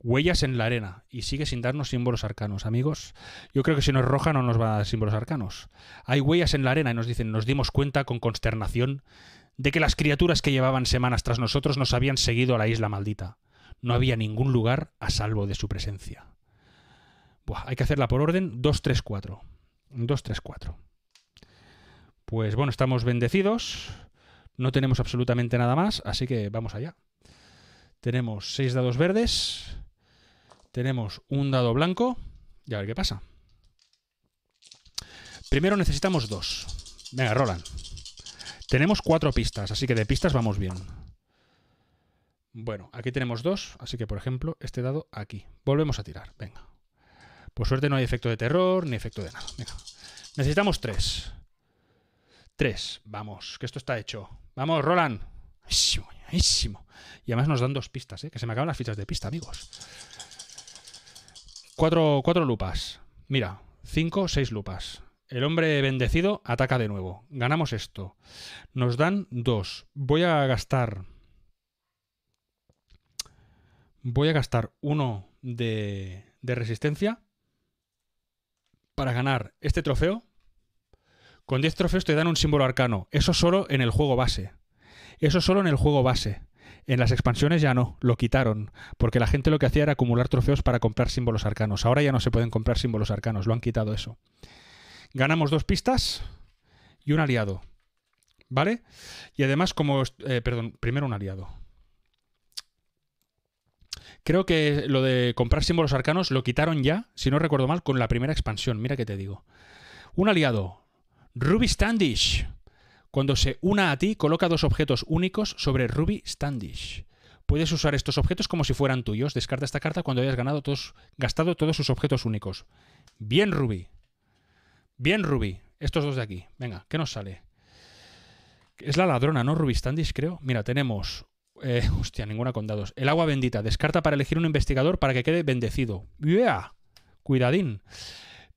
Huellas en la arena. Y sigue sin darnos símbolos arcanos, amigos. Yo creo que si no es roja no nos va a dar símbolos arcanos. Hay huellas en la arena y nos dicen, nos dimos cuenta con consternación de que las criaturas que llevaban semanas tras nosotros nos habían seguido a la isla maldita. No había ningún lugar a salvo de su presencia. Buah, hay que hacerla por orden 2-3-4. Pues bueno, estamos bendecidos. No tenemos absolutamente nada más, así que vamos allá. Tenemos seis dados verdes. Tenemos un dado blanco. Y a ver qué pasa. Primero necesitamos dos. Venga, Roland. Tenemos cuatro pistas, así que de pistas vamos bien. Bueno, aquí tenemos dos, así que por ejemplo, este dado aquí. Volvemos a tirar, venga. Por suerte no hay efecto de terror ni efecto de nada. Necesitamos tres. Tres, vamos, que esto está hecho. Vamos, Roland. Y además nos dan dos pistas, ¿eh? que se me acaban las fichas de pista, amigos. Cuatro, cuatro lupas. Mira, cinco, seis lupas. El hombre bendecido ataca de nuevo. Ganamos esto. Nos dan dos. Voy a gastar. Voy a gastar uno de, resistencia para ganar este trofeo. Con 10 trofeos te dan un símbolo arcano. Eso solo en el juego base. Eso solo en el juego base. En las expansiones ya no, lo quitaron, porque la gente lo que hacía era acumular trofeos para comprar símbolos arcanos. Ahora ya no se pueden comprar símbolos arcanos, lo han quitado eso ganamos dos pistas y un aliado. ¿Vale? Y además, como. Eh, perdón, primero un aliado. Creo que lo de comprar símbolos arcanos lo quitaron ya, si no recuerdo mal, con la primera expansión. Mira que te digo. Un aliado. Ruby Standish. Cuando se una a ti, coloca dos objetos únicos sobre Ruby Standish. Puedes usar estos objetos como si fueran tuyos. Descarta esta carta cuando hayas ganado todos, gastado todos sus objetos únicos. Bien, Ruby. Bien, Ruby. Estos dos de aquí. Venga, ¿qué nos sale? Es la ladrona, ¿no? Ruby Standish, creo. Mira, tenemos. Eh, hostia, ninguna con dados. El agua bendita. Descarta para elegir un investigador para que quede bendecido. ¡Yeah! Cuidadín.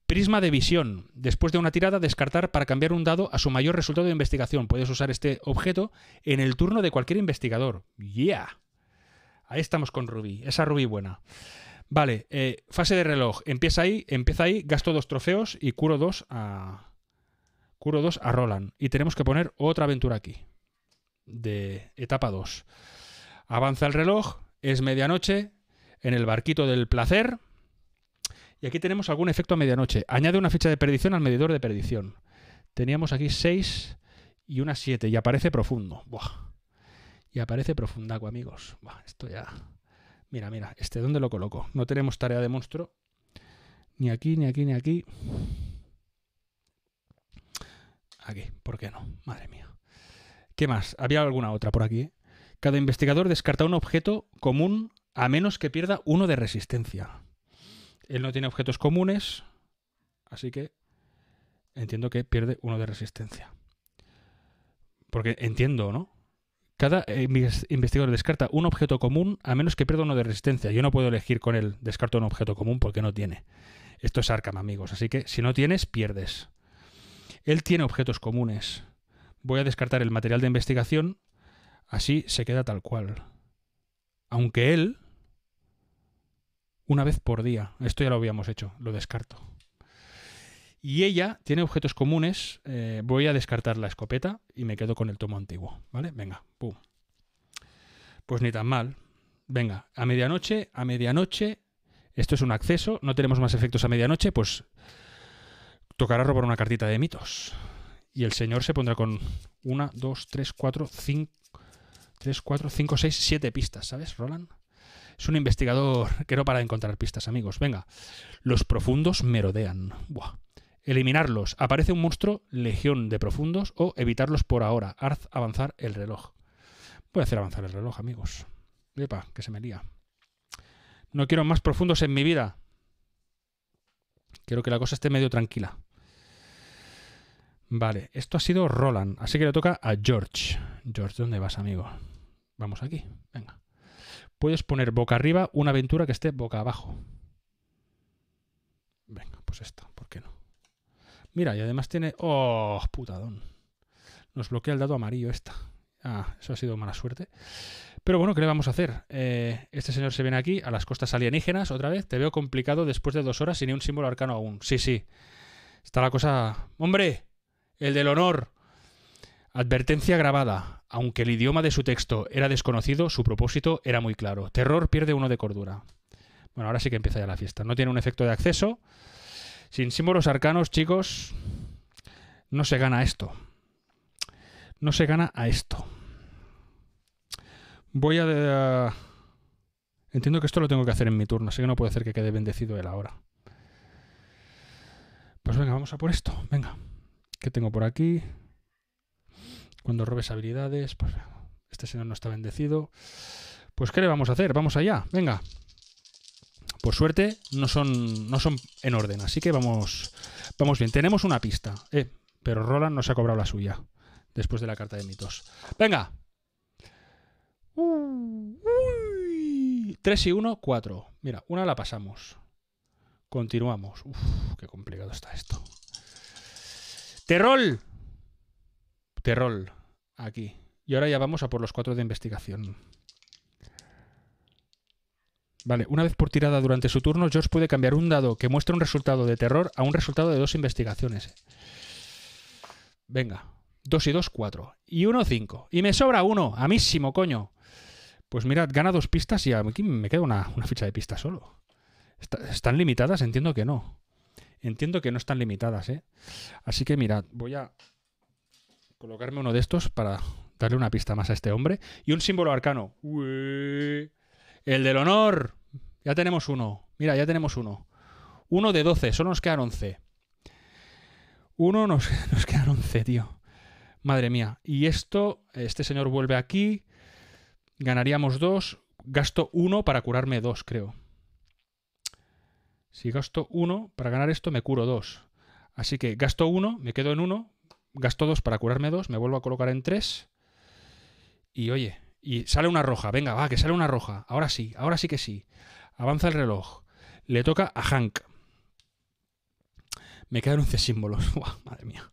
Prisma de visión. Después de una tirada, descartar para cambiar un dado a su mayor resultado de investigación. Puedes usar este objeto en el turno de cualquier investigador. ¡Yeah! Ahí estamos con Ruby. Esa Ruby buena. Vale, eh, fase de reloj. Empieza ahí, empieza ahí, gasto dos trofeos y curo dos a. Curo dos a Roland. Y tenemos que poner otra aventura aquí. De etapa 2. Avanza el reloj, es medianoche, en el barquito del placer. Y aquí tenemos algún efecto a medianoche. Añade una ficha de perdición al medidor de perdición. Teníamos aquí 6 y una 7 y aparece profundo. Buah. Y aparece profundaco, amigos. esto ya. Mira, mira, este dónde lo coloco. No tenemos tarea de monstruo. Ni aquí, ni aquí, ni aquí. Aquí, ¿por qué no? Madre mía. ¿Qué más? Había alguna otra por aquí. ¿eh? Cada investigador descarta un objeto común a menos que pierda uno de resistencia. Él no tiene objetos comunes, así que entiendo que pierde uno de resistencia. Porque entiendo, ¿no? Cada eh, investigador descarta un objeto común a menos que pierda uno de resistencia. Yo no puedo elegir con él descarto un objeto común porque no tiene. Esto es Arkham, amigos. Así que si no tienes, pierdes. Él tiene objetos comunes. Voy a descartar el material de investigación. Así se queda tal cual. Aunque él, una vez por día, esto ya lo habíamos hecho, lo descarto. Y ella tiene objetos comunes. Eh, voy a descartar la escopeta y me quedo con el tomo antiguo. ¿Vale? Venga, pum. Pues ni tan mal. Venga, a medianoche, a medianoche. Esto es un acceso. No tenemos más efectos a medianoche. Pues tocará robar una cartita de mitos. Y el señor se pondrá con una, dos, tres, cuatro, cinco. tres, cuatro, cinco, seis, siete pistas, ¿sabes, Roland? Es un investigador que no para de encontrar pistas, amigos. Venga, los profundos merodean. Buah. Eliminarlos. Aparece un monstruo, legión de profundos, o evitarlos por ahora. Haz avanzar el reloj. Voy a hacer avanzar el reloj, amigos. Epa, que se me lía. No quiero más profundos en mi vida. Quiero que la cosa esté medio tranquila. Vale, esto ha sido Roland, así que le toca a George. George, ¿dónde vas, amigo? Vamos aquí, venga. Puedes poner boca arriba una aventura que esté boca abajo. Venga, pues esta, ¿por qué no? Mira, y además tiene... ¡Oh, putadón! Nos bloquea el dato amarillo esta. Ah, eso ha sido mala suerte. Pero bueno, ¿qué le vamos a hacer? Eh, este señor se viene aquí a las costas alienígenas otra vez. Te veo complicado después de dos horas sin ni un símbolo arcano aún. Sí, sí. Está la cosa... ¡Hombre! El del honor. Advertencia grabada. Aunque el idioma de su texto era desconocido, su propósito era muy claro. Terror pierde uno de cordura. Bueno, ahora sí que empieza ya la fiesta. No tiene un efecto de acceso. Sin símbolos arcanos, chicos, no se gana esto. No se gana a esto. Voy a... Entiendo que esto lo tengo que hacer en mi turno, así que no puede ser que quede bendecido él ahora. Pues venga, vamos a por esto. Venga. ¿Qué tengo por aquí? Cuando robes habilidades, pues este señor no está bendecido. Pues ¿qué le vamos a hacer? Vamos allá. Venga por suerte, no son, no son en orden. Así que vamos, vamos bien. Tenemos una pista, eh, pero Roland no se ha cobrado la suya después de la carta de mitos. Venga. 3 y 1, 4. Mira, una la pasamos. Continuamos. qué complicado está esto. Terrol. Terrol. Aquí. Y ahora ya vamos a por los cuatro de investigación. Vale, una vez por tirada durante su turno, George puede cambiar un dado que muestra un resultado de terror a un resultado de dos investigaciones. Venga, Dos y dos, cuatro. Y uno, cinco. Y me sobra uno, ¡A amísimo, coño. Pues mirad, gana dos pistas y aquí me queda una, ficha de pista solo. ¿Están limitadas? Entiendo que no. Entiendo que no están limitadas, ¿eh? Así que mirad, voy a colocarme uno de estos para darle una pista más a este hombre. Y un símbolo arcano. El del honor. Ya tenemos uno. Mira, ya tenemos uno. Uno de doce. solo nos quedan 11. Uno nos, nos quedan 11, tío. Madre mía. Y esto, este señor vuelve aquí. Ganaríamos dos. Gasto uno para curarme dos, creo. Si gasto uno, para ganar esto me curo dos. Así que gasto uno, me quedo en uno. Gasto dos para curarme dos, me vuelvo a colocar en tres. Y oye, y sale una roja, venga, va, que sale una roja. Ahora sí, ahora sí que sí. Avanza el reloj. Le toca a Hank. Me quedan 11 símbolos. madre mía.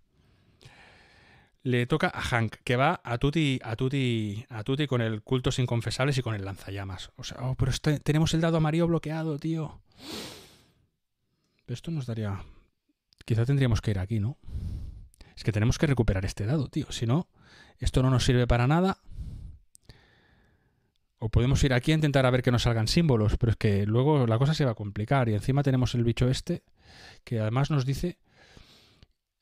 Le toca a Hank, que va a Tuti, a a con el cultos inconfesables y con el lanzallamas. O sea, oh, pero este, tenemos el dado amarillo bloqueado, tío. Esto nos daría. Quizá tendríamos que ir aquí, ¿no? Es que tenemos que recuperar este dado, tío. Si no, esto no nos sirve para nada. O podemos ir aquí a intentar a ver que nos salgan símbolos, pero es que luego la cosa se va a complicar. Y encima tenemos el bicho este, que además nos dice...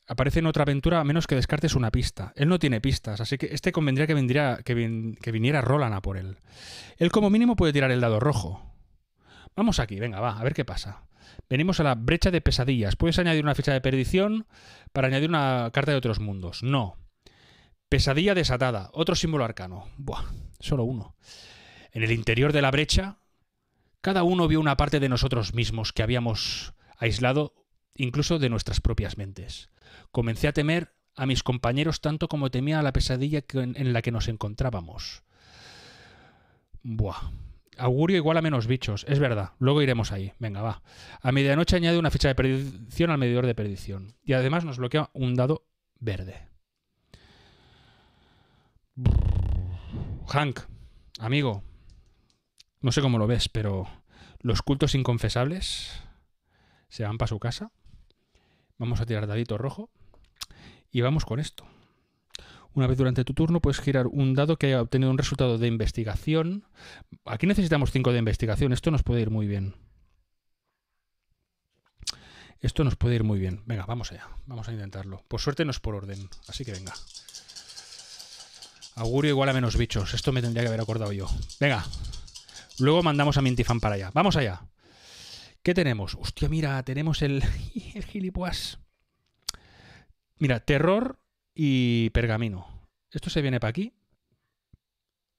Aparece en otra aventura a menos que descartes una pista. Él no tiene pistas, así que este convendría que, vendría, que, viniera Roland por él. Él como mínimo puede tirar el dado rojo. Vamos aquí, venga, va, a ver qué pasa. Venimos a la brecha de pesadillas. ¿Puedes añadir una ficha de perdición para añadir una carta de otros mundos? No. Pesadilla desatada, otro símbolo arcano. Buah, solo uno. En el interior de la brecha, cada uno vio una parte de nosotros mismos que habíamos aislado incluso de nuestras propias mentes. Comencé a temer a mis compañeros tanto como temía a la pesadilla en la que nos encontrábamos. Buah. Augurio igual a menos bichos, es verdad. Luego iremos ahí. Venga, va. A medianoche añade una ficha de perdición al medidor de perdición. Y además nos bloquea un dado verde. Hank, amigo, no sé cómo lo ves, pero los cultos inconfesables se van para su casa. Vamos a tirar dadito rojo y vamos con esto. Una vez durante tu turno puedes girar un dado que haya obtenido un resultado de investigación. Aquí necesitamos 5 de investigación. Esto nos puede ir muy bien. Esto nos puede ir muy bien. Venga, vamos allá. Vamos a intentarlo. Por suerte no es por orden. Así que venga. Augurio igual a menos bichos. Esto me tendría que haber acordado yo. Venga. Luego mandamos a Mintifan para allá. Vamos allá. ¿Qué tenemos? Hostia, mira, tenemos el, el gilipuas. Mira, terror y pergamino. Esto se viene para aquí.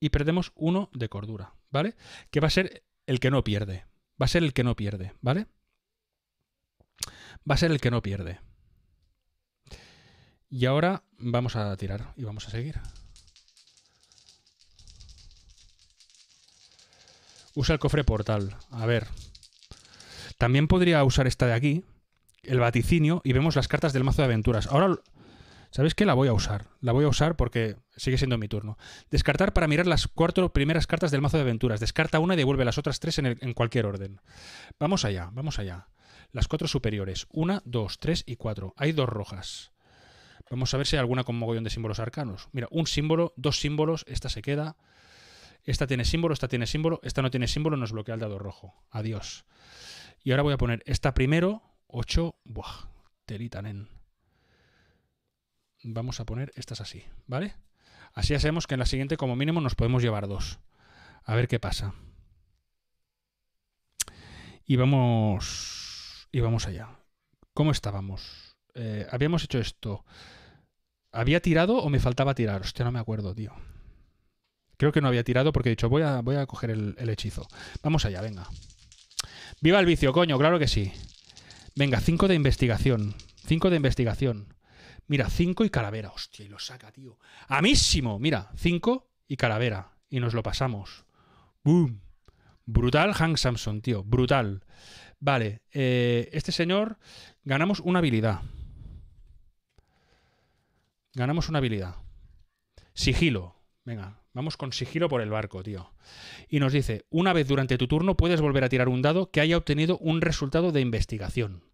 Y perdemos uno de cordura, ¿vale? Que va a ser el que no pierde. Va a ser el que no pierde, ¿vale? Va a ser el que no pierde. Y ahora vamos a tirar y vamos a seguir. Usa el cofre portal. A ver. También podría usar esta de aquí, el vaticinio, y vemos las cartas del mazo de aventuras. Ahora, ¿sabéis qué? La voy a usar. La voy a usar porque sigue siendo mi turno. Descartar para mirar las cuatro primeras cartas del mazo de aventuras. Descarta una y devuelve las otras tres en, cualquier orden. Vamos allá, vamos allá. Las cuatro superiores. Una, dos, tres y cuatro. Hay dos rojas. Vamos a ver si hay alguna con mogollón de símbolos arcanos. Mira, un símbolo, dos símbolos, esta se queda. Esta tiene símbolo, esta tiene símbolo, esta no tiene símbolo, nos bloquea el dado rojo. Adiós. Y ahora voy a poner esta primero, 8, buah, teritanen. Vamos a poner estas así, ¿vale? Así ya sabemos que en la siguiente como mínimo nos podemos llevar dos. A ver qué pasa. Y vamos, y vamos allá. ¿Cómo estábamos? Eh, habíamos hecho esto. ¿Había tirado o me faltaba tirar? Hostia, no me acuerdo, tío. Creo que no había tirado porque he dicho, voy a, coger el, hechizo. Vamos allá, venga. Viva el vicio, coño, claro que sí. Venga, 5 de investigación. 5 de investigación. Mira, cinco y calavera. Hostia, y lo saca, tío. ¡Amísimo! Mira, 5 y calavera. Y nos lo pasamos. ¡Boom! Brutal Hank Samson, tío. Brutal. Vale, eh, este señor ganamos una habilidad. Ganamos una habilidad. Sigilo. Venga, Vamos con sigilo por el barco, tío. Y nos dice, una vez durante tu turno puedes volver a tirar un dado que haya obtenido un resultado de investigación.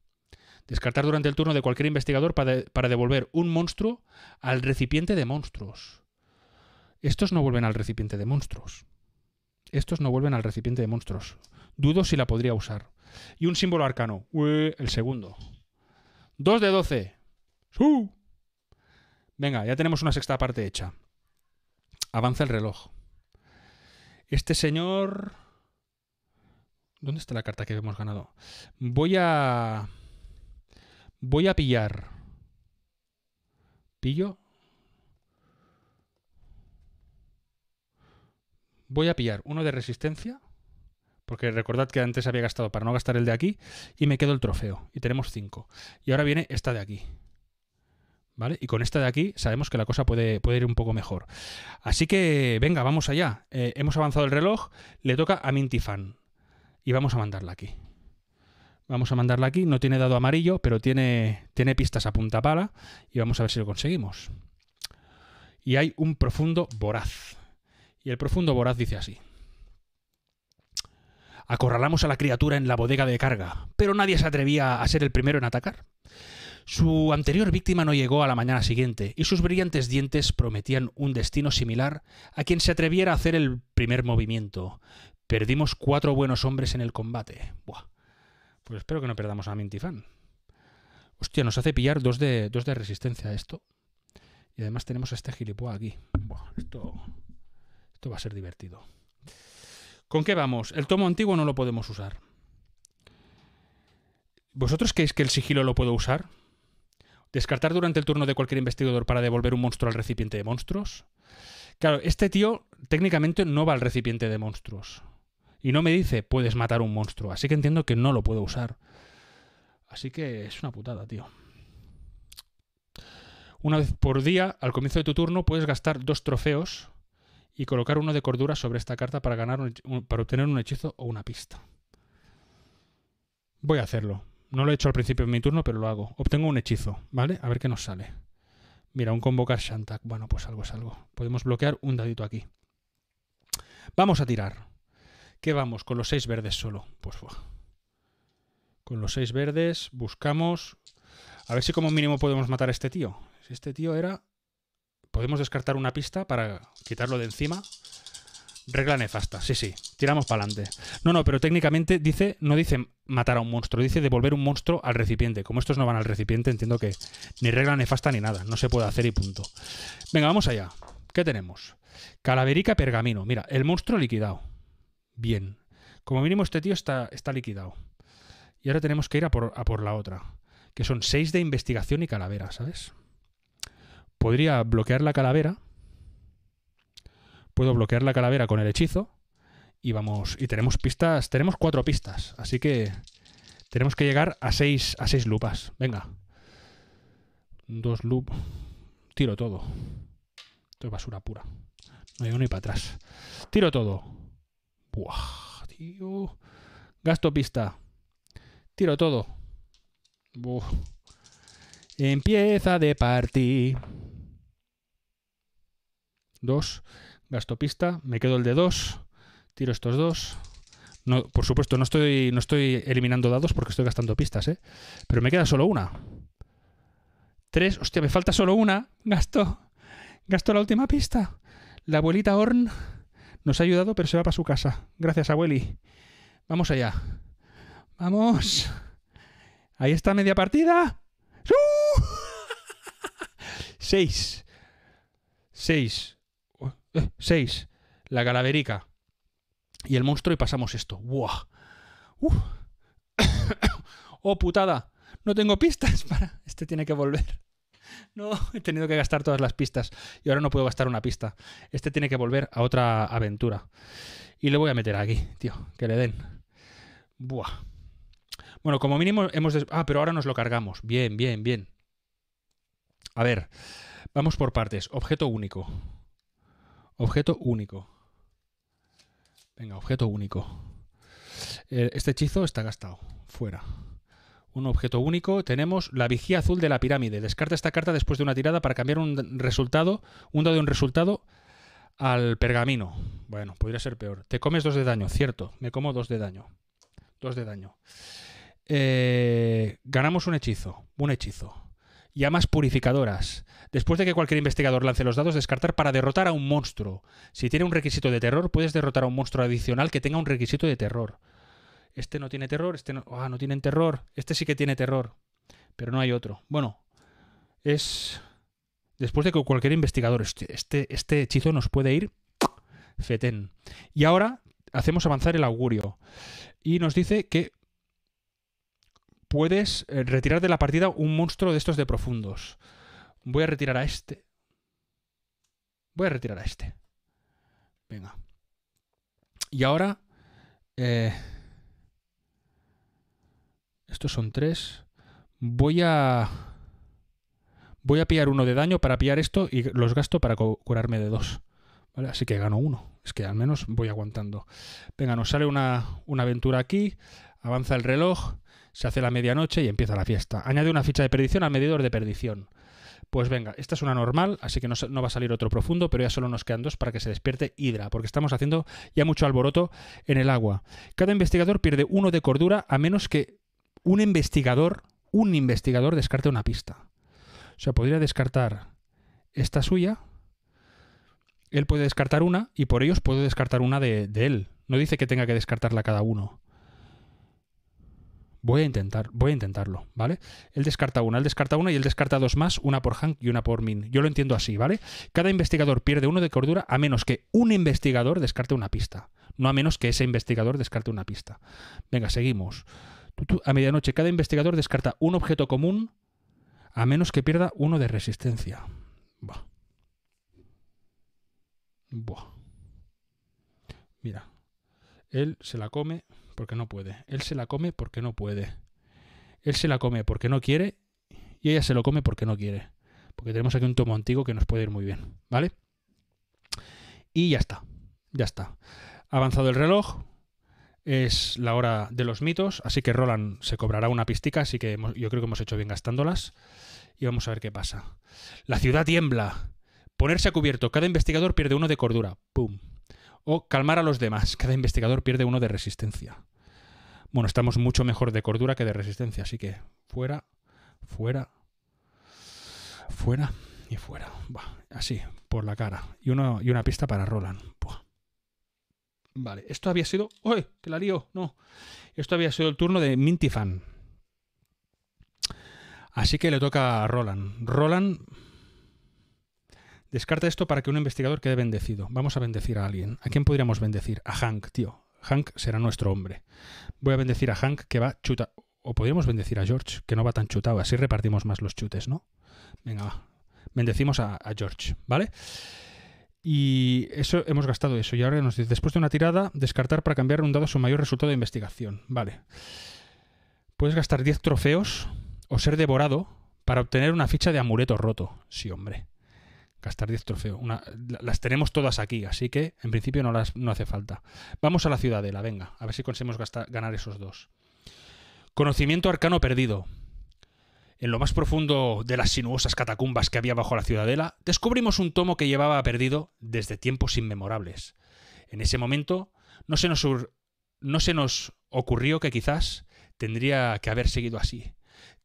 Descartar durante el turno de cualquier investigador para, devolver un monstruo al recipiente de monstruos. Estos no vuelven al recipiente de monstruos. Estos no vuelven al recipiente de monstruos. Dudo si la podría usar. Y un símbolo arcano. el segundo. Dos de doce. Venga, ya tenemos una sexta parte hecha avanza el reloj. Este señor... ¿Dónde está la carta que hemos ganado? Voy a... Voy a pillar. ¿Pillo? Voy a pillar uno de resistencia, porque recordad que antes había gastado para no gastar el de aquí, y me quedo el trofeo, y tenemos cinco. Y ahora viene esta de aquí. Y con esta de aquí sabemos que la cosa puede, puede ir un poco mejor. Así que, venga, vamos allá. Eh, hemos avanzado el reloj, le toca a Mintifan. Y vamos a mandarla aquí. Vamos a mandarla aquí, no tiene dado amarillo, pero tiene, tiene pistas a punta pala. Y vamos a ver si lo conseguimos. Y hay un profundo voraz. Y el profundo voraz dice así. Acorralamos a la criatura en la bodega de carga, pero nadie se atrevía a ser el primero en atacar. Su anterior víctima no llegó a la mañana siguiente y sus brillantes dientes prometían un destino similar a quien se atreviera a hacer el primer movimiento. Perdimos cuatro buenos hombres en el combate. Buah. Pues espero que no perdamos a Mintifan. Hostia, nos hace pillar dos de, dos de resistencia a esto. Y además tenemos a este gilipollas aquí. Buah, esto, esto va a ser divertido. ¿Con qué vamos? El tomo antiguo no lo podemos usar. ¿Vosotros creéis que el sigilo lo puedo usar? Descartar durante el turno de cualquier investigador para devolver un monstruo al recipiente de monstruos. Claro, este tío técnicamente no va al recipiente de monstruos. Y no me dice, puedes matar un monstruo. Así que entiendo que no lo puedo usar. Así que es una putada, tío. Una vez por día, al comienzo de tu turno, puedes gastar dos trofeos y colocar uno de cordura sobre esta carta para, ganar para obtener un hechizo o una pista. Voy a hacerlo. No lo he hecho al principio de mi turno, pero lo hago. Obtengo un hechizo, ¿vale? A ver qué nos sale. Mira, un convocar Shantak. Bueno, pues algo es algo. Podemos bloquear un dadito aquí. Vamos a tirar. ¿Qué vamos? Con los seis verdes solo. Pues buah. Con los seis verdes buscamos... A ver si como mínimo podemos matar a este tío. Si este tío era... Podemos descartar una pista para quitarlo de encima. Regla nefasta, sí, sí. Tiramos para adelante. No, no, pero técnicamente dice, no dice matar a un monstruo, dice devolver un monstruo al recipiente. Como estos no van al recipiente, entiendo que ni regla nefasta ni nada. No se puede hacer y punto. Venga, vamos allá. ¿Qué tenemos? Calaverica pergamino. Mira, el monstruo liquidado. Bien. Como mínimo este tío está, está liquidado. Y ahora tenemos que ir a por, la otra. Que son seis de investigación y calavera, ¿sabes? Podría bloquear la calavera puedo bloquear la calavera con el hechizo y vamos y tenemos pistas, tenemos cuatro pistas, así que tenemos que llegar a seis a seis lupas. Venga, dos loop, tiro todo. Esto es basura pura. No hay uno y para atrás. Tiro todo. Buah, tío. Gasto pista. Tiro todo. Buah. Empieza de partir. Dos. Gasto pista. me quedo el de dos. tiro estos dos. No, por supuesto, no estoy, no estoy eliminando dados porque estoy gastando pistas, ¿eh? Pero me queda solo una. Tres, hostia, me falta solo una. Gasto. Gasto la última pista. La abuelita Horn nos ha ayudado, pero se va para su casa. Gracias, abueli. Vamos allá. Vamos. Ahí está media partida. Seis. Seis. 6, eh, La calaverica. Y el monstruo y pasamos esto. ¡Buah! ¡Uf! ¡Oh, putada! No tengo pistas para... Este tiene que volver. No, he tenido que gastar todas las pistas y ahora no puedo gastar una pista. Este tiene que volver a otra aventura. Y le voy a meter aquí, tío, que le den. Buah. Bueno, como mínimo hemos... Ah, pero ahora nos lo cargamos. Bien, bien, bien. A ver, vamos por partes. Objeto único. Objeto único. Venga, objeto único. Eh, este hechizo está gastado. Fuera. Un objeto único. Tenemos la vigía azul de la pirámide. Descarta esta carta después de una tirada para cambiar un resultado, un dado de un resultado al pergamino. Bueno, podría ser peor. Te comes dos de daño, cierto. Me como dos de daño. Dos de daño. Eh, ganamos un hechizo. Un hechizo llamas purificadoras. Después de que cualquier investigador lance los dados, descartar para derrotar a un monstruo. Si tiene un requisito de terror, puedes derrotar a un monstruo adicional que tenga un requisito de terror. Este no tiene terror, este no, ah, no tienen terror, este sí que tiene terror, pero no hay otro. Bueno, es después de que cualquier investigador este, este, este hechizo nos puede ir fetén. Y ahora hacemos avanzar el augurio y nos dice que puedes eh, retirar de la partida un monstruo de estos de profundos. Voy a retirar a este. Voy a retirar a este. Venga. Y ahora... Eh, estos son tres. Voy a... Voy a pillar uno de daño para pillar esto y los gasto para curarme de dos. Así que gano uno. Es que al menos voy aguantando. Venga, nos sale una, una aventura aquí. Avanza el reloj. Se hace la medianoche y empieza la fiesta. Añade una ficha de perdición al medidor de perdición. Pues venga, esta es una normal, así que no, va a salir otro profundo, pero ya solo nos quedan dos para que se despierte Hidra, porque estamos haciendo ya mucho alboroto en el agua. Cada investigador pierde uno de cordura a menos que un investigador, un investigador descarte una pista. O sea, podría descartar esta suya, él puede descartar una y por ellos puedo descartar una de él. No dice que tenga que descartarla cada uno. Voy a intentar, voy a intentarlo, ¿vale? Él descarta una, él descarta una y él descarta dos más, una por Hank y una por Min. Yo lo entiendo así, ¿vale? Cada investigador pierde uno de cordura a menos que un investigador descarte una pista. No a menos que ese investigador descarte una pista. Venga, seguimos. A medianoche, cada investigador descarta un objeto común a menos que pierda uno de resistencia. Buah. Buah. Mira, él se la come porque no puede. Él se la come porque no puede. Él se la come porque no quiere y ella se lo come porque no quiere. Porque tenemos aquí un tomo antiguo que nos puede ir muy bien, ¿vale? Y ya está, ya está. avanzado el reloj, es la hora de los mitos, así que Roland se cobrará una pistica, así que yo creo que hemos hecho bien gastándolas. Y vamos a ver qué pasa. La ciudad tiembla. Ponerse a cubierto. Cada investigador pierde uno de cordura. ¡Pum! o calmar a los demás. Cada investigador pierde uno de resistencia. Bueno, estamos mucho mejor de cordura que de resistencia, así que fuera, fuera, fuera y fuera. así, por la cara. Y, uno, y una pista para Roland. Vale, esto había sido... ¡Uy! ¡Que la lío! No. Esto había sido el turno de Mintifan. Así que le toca a Roland. Roland Descarta esto para que un investigador quede bendecido. Vamos a bendecir a alguien. ¿A quién podríamos bendecir? A Hank, tío. Hank será nuestro hombre. Voy a bendecir a Hank que va chuta. O podríamos bendecir a George, que no va tan chutado. Así repartimos más los chutes, ¿no? Venga, va. Bendecimos a, George, ¿vale? Y eso hemos gastado eso. Y ahora nos dice, después de una tirada, descartar para cambiar un dado su mayor resultado de investigación. Vale. Puedes gastar 10 trofeos o ser devorado para obtener una ficha de amuleto roto. Sí, hombre. Gastar 10 trofeos. las tenemos todas aquí, así que en principio no, las, no hace falta. Vamos a la ciudadela, venga, a ver si conseguimos ganar esos dos. Conocimiento arcano perdido. En lo más profundo de las sinuosas catacumbas que había bajo la ciudadela, descubrimos un tomo que llevaba perdido desde tiempos inmemorables. En ese momento, no se nos ocurrió que quizás tendría que haber seguido así.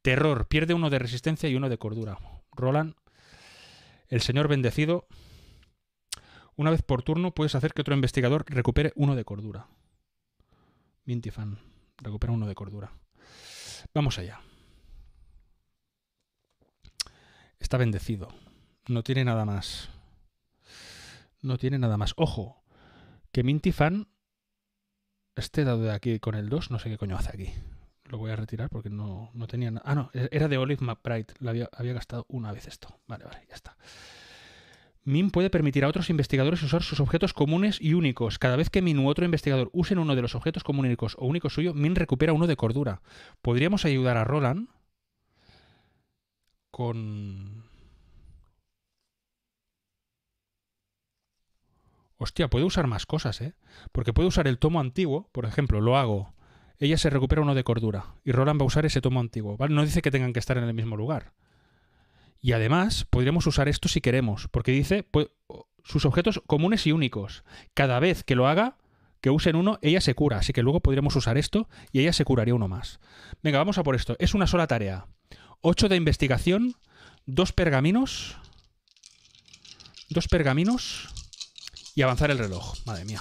Terror, pierde uno de resistencia y uno de cordura. Roland el señor bendecido, una vez por turno puedes hacer que otro investigador recupere uno de cordura. Mintifan, recupera uno de cordura. Vamos allá. Está bendecido. No tiene nada más. No tiene nada más. Ojo, que Mintifan, esté dado de aquí con el 2, no sé qué coño hace aquí lo voy a retirar porque no, tenía nada. Ah, no, e-, era de Olive McBride. había, había, gastado una vez esto. Vale, vale, ya está. Min puede permitir a otros investigadores usar sus objetos comunes y únicos. Cada vez que MIN u otro investigador usen uno de los objetos comunes o únicos suyos, MIN recupera uno de cordura. Podríamos ayudar a Roland con... Hostia, puede usar más cosas, ¿eh? Porque puede usar el tomo antiguo, por ejemplo, lo hago ella se recupera uno de cordura y Roland va a usar ese tomo antiguo. No dice que tengan que estar en el mismo lugar. Y además, podríamos usar esto si queremos, porque dice pues, sus objetos comunes y únicos. Cada vez que lo haga, que usen uno, ella se cura. Así que luego podríamos usar esto y ella se curaría uno más. Venga, vamos a por esto. Es una sola tarea. 8 de investigación, dos pergaminos, dos pergaminos y avanzar el reloj. Madre mía.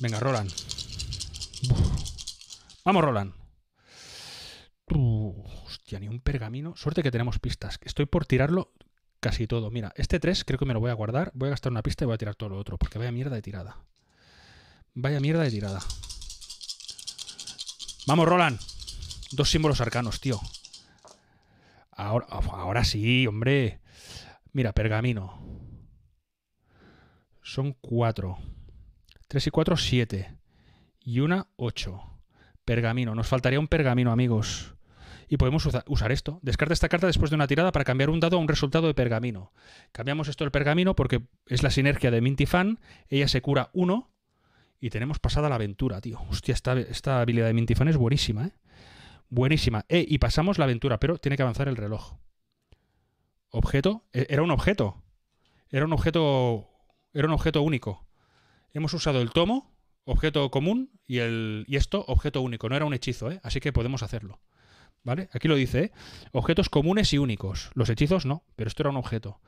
Venga, Roland. Vamos, Roland. hostia, ni un pergamino. Suerte que tenemos pistas. Estoy por tirarlo casi todo. Mira, este 3 creo que me lo voy a guardar. Voy a gastar una pista y voy a tirar todo lo otro. Porque vaya mierda de tirada. Vaya mierda de tirada. Vamos, Roland. Dos símbolos arcanos, tío. Ahora, ahora sí, hombre. Mira, pergamino. Son 4. 3 y 4, 7 y una 8. Pergamino. Nos faltaría un pergamino, amigos. Y podemos usar esto. Descarta esta carta después de una tirada para cambiar un dado a un resultado de pergamino. Cambiamos esto el pergamino porque es la sinergia de mintifan Ella se cura uno y tenemos pasada la aventura, tío. Hostia, esta, esta habilidad de Mintifan es buenísima, ¿eh? Buenísima. Eh, y pasamos la aventura, pero tiene que avanzar el reloj. ¿Objeto? E-, era un objeto. Era un objeto. Era un objeto único. Hemos usado el tomo objeto común y, el, y esto objeto único. No era un hechizo, ¿eh? así que podemos hacerlo. ¿Vale? Aquí lo dice, ¿eh? objetos comunes y únicos. Los hechizos no, pero esto era un objeto.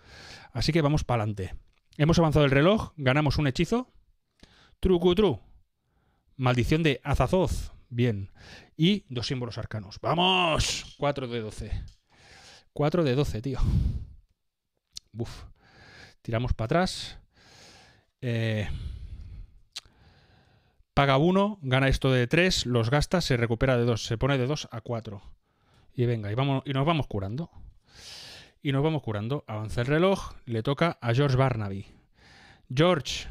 Así que vamos para adelante. Hemos avanzado el reloj, ganamos un hechizo. tru Maldición de Azazoz. Bien. Y dos símbolos arcanos. ¡Vamos! 4 de 12. 4 de 12, tío. Buf. Tiramos para atrás. Eh, paga uno, gana esto de tres, los gasta, se recupera de dos, se pone de dos a cuatro. Y venga, y, vamos, y nos vamos curando. Y nos vamos curando. Avanza el reloj, le toca a George Barnaby. George,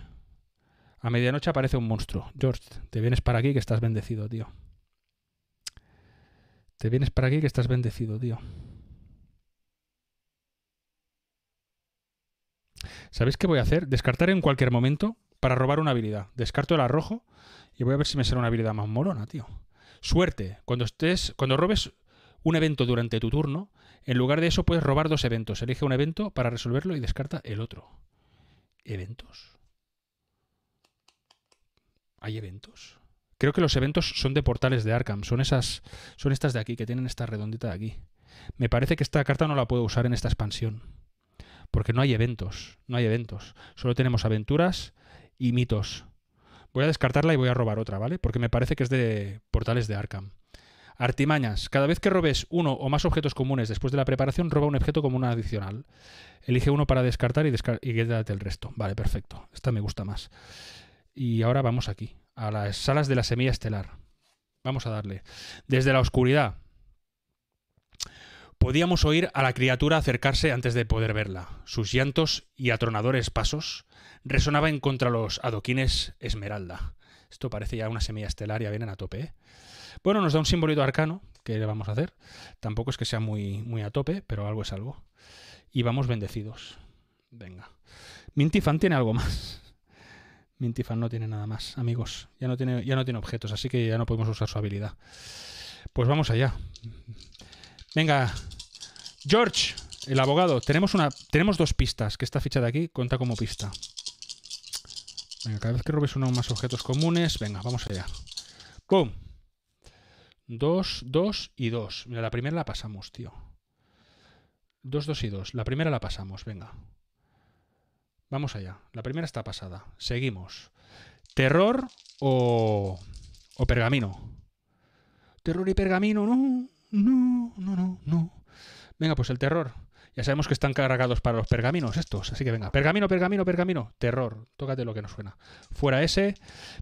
a medianoche aparece un monstruo. George, te vienes para aquí que estás bendecido, tío. Te vienes para aquí que estás bendecido, tío. ¿Sabéis qué voy a hacer? Descartar en cualquier momento para robar una habilidad. Descarto el arrojo y voy a ver si me sale una habilidad más morona, tío. Suerte. Cuando estés, cuando robes un evento durante tu turno, en lugar de eso puedes robar dos eventos. Elige un evento para resolverlo y descarta el otro. Eventos. Hay eventos. Creo que los eventos son de portales de Arkham. Son esas, son estas de aquí que tienen esta redondita de aquí. Me parece que esta carta no la puedo usar en esta expansión, porque no hay eventos. No hay eventos. Solo tenemos aventuras y mitos. Voy a descartarla y voy a robar otra, ¿vale? Porque me parece que es de portales de Arkham. Artimañas. Cada vez que robes uno o más objetos comunes después de la preparación, roba un objeto común adicional. Elige uno para descartar y, quédate el resto. Vale, perfecto. Esta me gusta más. Y ahora vamos aquí, a las salas de la semilla estelar. Vamos a darle. Desde la oscuridad. Podíamos oír a la criatura acercarse antes de poder verla. Sus llantos y atronadores pasos resonaba en contra los adoquines esmeralda. Esto parece ya una semilla estelar, ya vienen a tope. ¿eh? Bueno, nos da un simbolito arcano, que le vamos a hacer. Tampoco es que sea muy, muy a tope, pero algo es algo. Y vamos bendecidos. Venga. Mintifan tiene algo más. Mintifan no tiene nada más, amigos. Ya no tiene, ya no tiene objetos, así que ya no podemos usar su habilidad. Pues vamos allá. Venga, George, el abogado. Tenemos, una, tenemos dos pistas, que esta ficha de aquí cuenta como pista. Venga, cada vez que robes uno más objetos comunes, venga, vamos allá. ¡Pum! Dos, dos y dos. Mira, la primera la pasamos, tío. Dos, dos y dos. La primera la pasamos, venga. Vamos allá. La primera está pasada. Seguimos. ¿Terror o, o pergamino? Terror y pergamino, no, no, no, no, no. Venga, pues el terror. Ya sabemos que están cargados para los pergaminos estos, así que venga. Pergamino, pergamino, pergamino. Terror, tócate lo que nos suena. Fuera ese.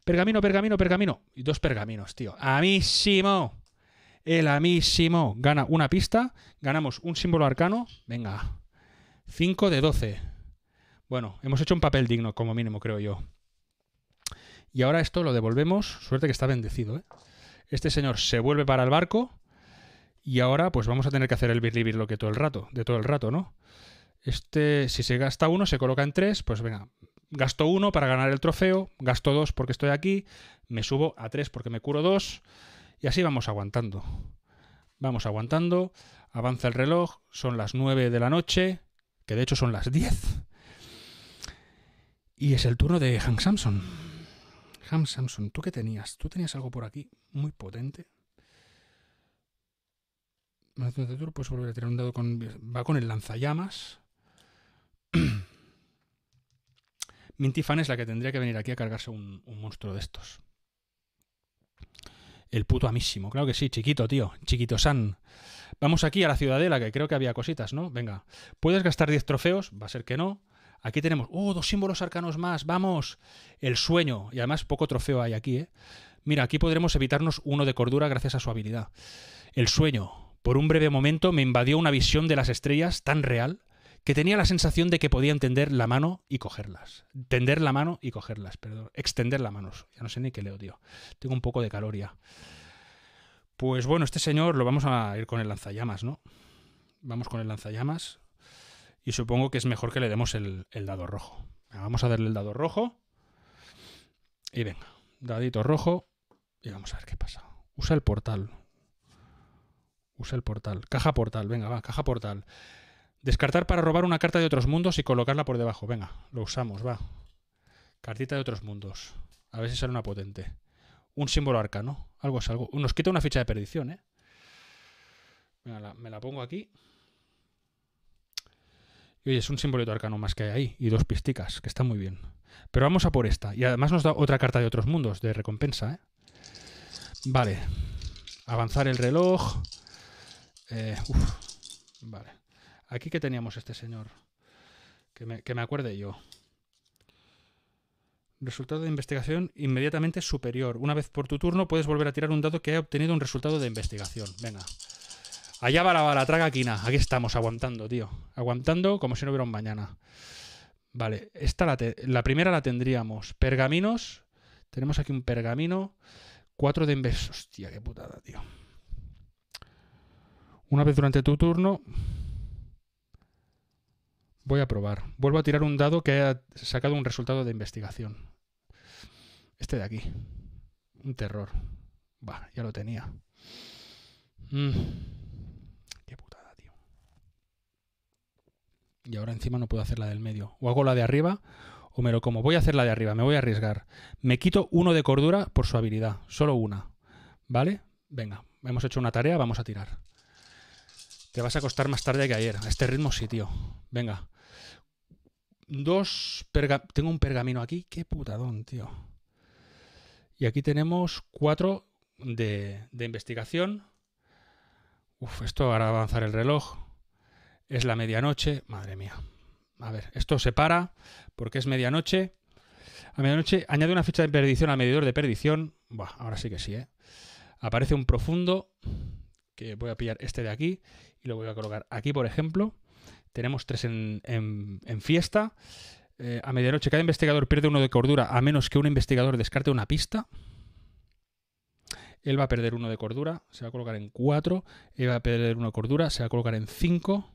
Pergamino, pergamino, pergamino. Y dos pergaminos, tío. ¡Amísimo! El amísimo. Gana una pista, ganamos un símbolo arcano. Venga. 5 de 12. Bueno, hemos hecho un papel digno, como mínimo, creo yo. Y ahora esto lo devolvemos. Suerte que está bendecido, ¿eh? Este señor se vuelve para el barco y ahora pues vamos a tener que hacer el birlibir lo que todo el rato, de todo el rato, ¿no? Este, si se gasta uno, se coloca en tres, pues venga, gasto uno para ganar el trofeo, gasto dos porque estoy aquí, me subo a tres porque me curo dos, y así vamos aguantando. Vamos aguantando, avanza el reloj, son las nueve de la noche, que de hecho son las diez. Y es el turno de Hank Samson. Hank Samson, ¿tú qué tenías? ¿Tú tenías algo por aquí muy potente? pues volver a tirar un dado con. Va con el lanzallamas. Mintifan es la que tendría que venir aquí a cargarse un, monstruo de estos. El puto amísimo. Claro que sí, chiquito, tío. Chiquito San. Vamos aquí a la ciudadela, que creo que había cositas, ¿no? Venga. ¿Puedes gastar 10 trofeos? Va a ser que no. Aquí tenemos. ¡Oh, dos símbolos arcanos más! ¡Vamos! El sueño. Y además, poco trofeo hay aquí, ¿eh? Mira, aquí podremos evitarnos uno de cordura gracias a su habilidad. El sueño. Por un breve momento me invadió una visión de las estrellas tan real que tenía la sensación de que podía entender la mano y cogerlas. Tender la mano y cogerlas, perdón. Extender la mano. Ya no sé ni qué le odio. Tengo un poco de calor Pues bueno, este señor lo vamos a ir con el lanzallamas, ¿no? Vamos con el lanzallamas. Y supongo que es mejor que le demos el, el dado rojo. Vamos a darle el dado rojo. Y venga, dadito rojo. Y vamos a ver qué pasa. Usa el portal. Usa el portal. Caja portal, venga, va, caja portal. Descartar para robar una carta de otros mundos y colocarla por debajo. Venga, lo usamos, va. Cartita de otros mundos. A ver si sale una potente. Un símbolo arcano. Algo es algo. Nos quita una ficha de perdición, ¿eh? Venga, me la pongo aquí. Y oye, es un simbolito arcano más que hay ahí. Y dos pisticas, que está muy bien. Pero vamos a por esta. Y además nos da otra carta de otros mundos, de recompensa, ¿eh? Vale. Avanzar el reloj. Eh, vale. Aquí que teníamos este señor. Que me, acuerde yo. Resultado de investigación inmediatamente superior. Una vez por tu turno puedes volver a tirar un dado que haya obtenido un resultado de investigación. Venga. Allá va la bala, traga quina. Aquí estamos, aguantando, tío. Aguantando como si no hubiera un mañana. Vale, esta la, primera la tendríamos. Pergaminos. Tenemos aquí un pergamino. Cuatro de inversión Hostia, qué putada, tío. Una vez durante tu turno, voy a probar. Vuelvo a tirar un dado que haya sacado un resultado de investigación. Este de aquí. Un terror. Va, ya lo tenía. Mm. Qué putada, tío. Y ahora encima no puedo hacer la del medio. O hago la de arriba o me lo como. Voy a hacer la de arriba, me voy a arriesgar. Me quito uno de cordura por su habilidad. Solo una. ¿Vale? Venga, hemos hecho una tarea, vamos a tirar. Te vas a acostar más tarde que ayer. A este ritmo sí, tío. Venga. Dos... tengo un pergamino aquí. Qué putadón, tío. Y aquí tenemos cuatro de, investigación. Uf, esto hará avanzar el reloj. Es la medianoche. Madre mía. A ver, esto se para porque es medianoche. A medianoche añade una ficha de perdición al medidor de perdición. Buah, ahora sí que sí, ¿eh? Aparece un profundo, que voy a pillar este de aquí, y lo voy a colocar aquí, por ejemplo. Tenemos tres en, fiesta. Eh, a medianoche cada investigador pierde uno de cordura a menos que un investigador descarte una pista. Él va a perder uno de cordura, se va a colocar en 4. Él va a perder uno de cordura, se va a colocar en cinco.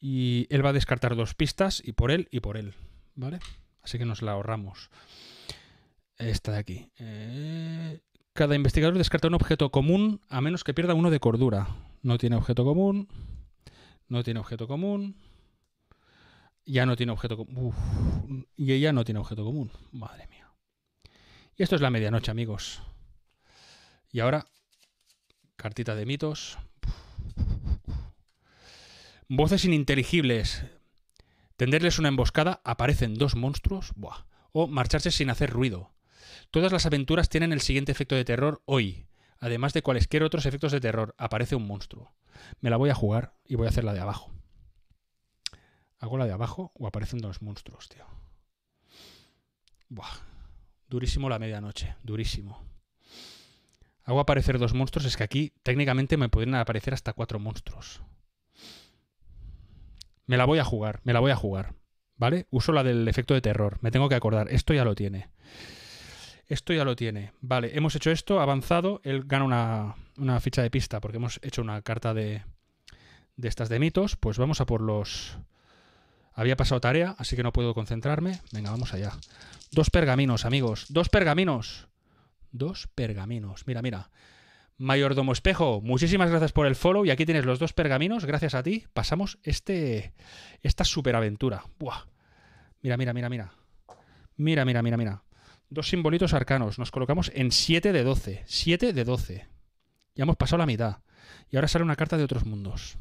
Y él va a descartar dos pistas, y por él y por él. ¿Vale? Así que nos la ahorramos. Esta de aquí. Eh, cada investigador descarta un objeto común a menos que pierda uno de cordura. No tiene objeto común. No tiene objeto común. Ya no tiene objeto común. Y ella no tiene objeto común. Madre mía. Y esto es la medianoche, amigos. Y ahora, cartita de mitos. Voces ininteligibles. Tenderles una emboscada, aparecen dos monstruos. Buah. O marcharse sin hacer ruido. Todas las aventuras tienen el siguiente efecto de terror hoy. Además de cualesquiera otros efectos de terror, aparece un monstruo. Me la voy a jugar y voy a hacer la de abajo. ¿Hago la de abajo o aparecen dos monstruos, tío? Buah. Durísimo la medianoche, durísimo. Hago aparecer dos monstruos, es que aquí técnicamente me podrían aparecer hasta cuatro monstruos. Me la voy a jugar, me la voy a jugar. ¿Vale? Uso la del efecto de terror, me tengo que acordar, esto ya lo tiene esto ya lo tiene. Vale, hemos hecho esto, avanzado, él gana una, una ficha de pista porque hemos hecho una carta de, de estas de mitos. Pues vamos a por los... Había pasado tarea, así que no puedo concentrarme. Venga, vamos allá. Dos pergaminos, amigos. Dos pergaminos. Dos pergaminos. Mira, mira. Mayordomo Espejo, muchísimas gracias por el follow. Y aquí tienes los dos pergaminos. Gracias a ti pasamos este, esta superaventura. Buah. Mira, mira, mira, mira. Mira, mira, mira, mira dos simbolitos arcanos. Nos colocamos en 7 de 12. 7 de 12. Ya hemos pasado la mitad. Y ahora sale una carta de otros mundos.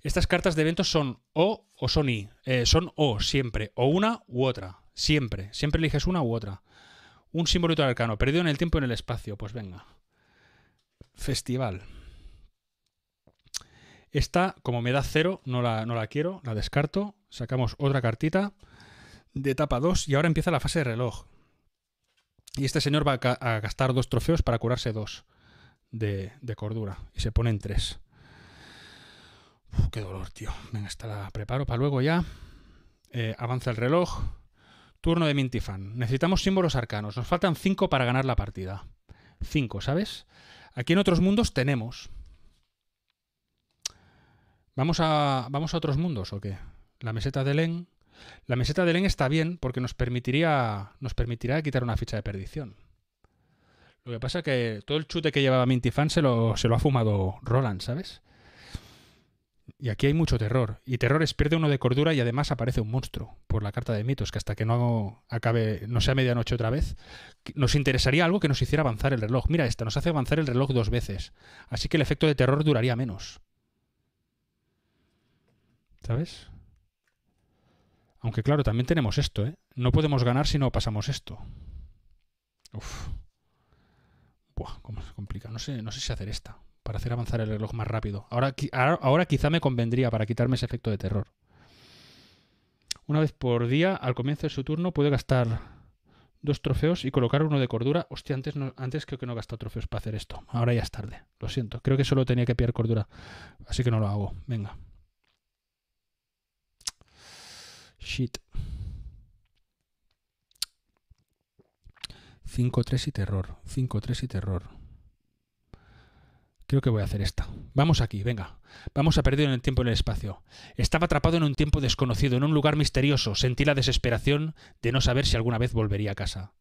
Estas cartas de eventos son O o son I. Eh, son O siempre. O una u otra. Siempre. Siempre eliges una u otra. Un simbolito arcano. Perdido en el tiempo y en el espacio. Pues venga. Festival. Esta, como me da cero, no no la quiero. La descarto. Sacamos otra cartita de etapa 2 y ahora empieza la fase de reloj. Y este señor va a gastar dos trofeos para curarse dos de, de cordura. Y se pone en tres. qué dolor, tío. Venga, esta preparo para luego ya. Eh, avanza el reloj. Turno de Mintifan. Necesitamos símbolos arcanos. Nos faltan cinco para ganar la partida. Cinco, ¿sabes? Aquí en otros mundos tenemos. ¿Vamos a, ¿Vamos a otros mundos o qué? La meseta de Len. La meseta de Len está bien porque nos permitiría, nos permitirá quitar una ficha de perdición. Lo que pasa es que todo el chute que llevaba Mintifan se lo, se lo ha fumado Roland, ¿sabes? Y aquí hay mucho terror. Y terror es, pierde uno de cordura y además aparece un monstruo por la carta de mitos, que hasta que no acabe, no sea medianoche otra vez, nos interesaría algo que nos hiciera avanzar el reloj. Mira, esta nos hace avanzar el reloj dos veces. Así que el efecto de terror duraría menos. ¿Sabes? Aunque claro, también tenemos esto, ¿eh? No podemos ganar si no pasamos esto. Uf. Buah, cómo se complica. No sé, no sé si hacer esta para hacer avanzar el reloj más rápido. Ahora, ahora quizá me convendría para quitarme ese efecto de terror. Una vez por día, al comienzo de su turno, puede gastar dos trofeos y colocar uno de cordura. Hostia, antes, no, antes creo que no he gastado trofeos para hacer esto. Ahora ya es tarde. Lo siento. Creo que solo tenía que pillar cordura. Así que no lo hago. Venga. Shit. 5-3 y terror. 5-3 y terror. Creo que voy a hacer esta. Vamos aquí, venga. Vamos a perder en el tiempo y en el espacio. Estaba atrapado en un tiempo desconocido, en un lugar misterioso. Sentí la desesperación de no saber si alguna vez volvería a casa.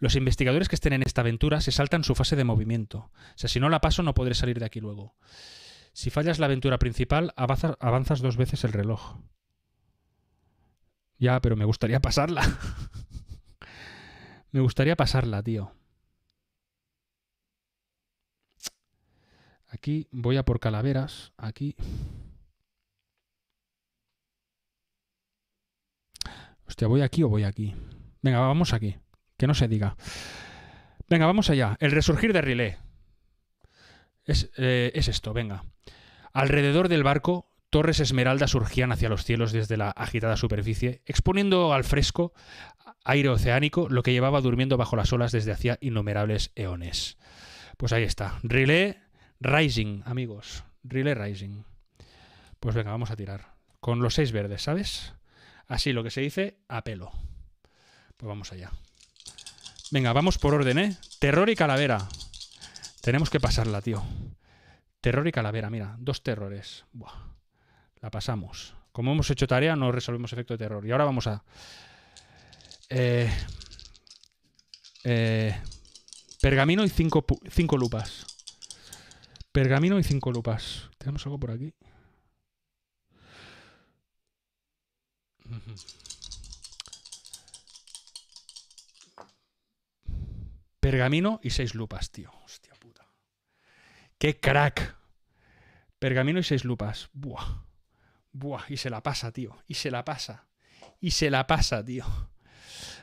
Los investigadores que estén en esta aventura se saltan su fase de movimiento. O sea, si no la paso no podré salir de aquí luego. Si fallas la aventura principal, avanzas dos veces el reloj. Ya, pero me gustaría pasarla. me gustaría pasarla, tío. Aquí voy a por calaveras. Aquí. Hostia, ¿voy aquí o voy aquí? Venga, vamos aquí. Que no se diga. Venga, vamos allá. El resurgir de Riley. Es, eh, es esto, venga. Alrededor del barco torres esmeraldas surgían hacia los cielos desde la agitada superficie, exponiendo al fresco aire oceánico lo que llevaba durmiendo bajo las olas desde hacía innumerables eones. Pues ahí está. Relay Rising, amigos. Relay Rising. Pues venga, vamos a tirar. Con los seis verdes, ¿sabes? Así lo que se dice, a pelo. Pues vamos allá. Venga, vamos por orden, ¿eh? Terror y calavera. Tenemos que pasarla, tío. Terror y calavera, mira. Dos terrores. Buah. La pasamos. Como hemos hecho tarea, no resolvemos efecto de terror. Y ahora vamos a... Eh, eh, pergamino y cinco, lupas. Pergamino y cinco lupas. ¿Tenemos algo por aquí? Pergamino y seis lupas, tío. Hostia puta. ¡Qué crack! Pergamino y seis lupas. Buah. Buah, y se la pasa, tío. Y se la pasa. Y se la pasa, tío.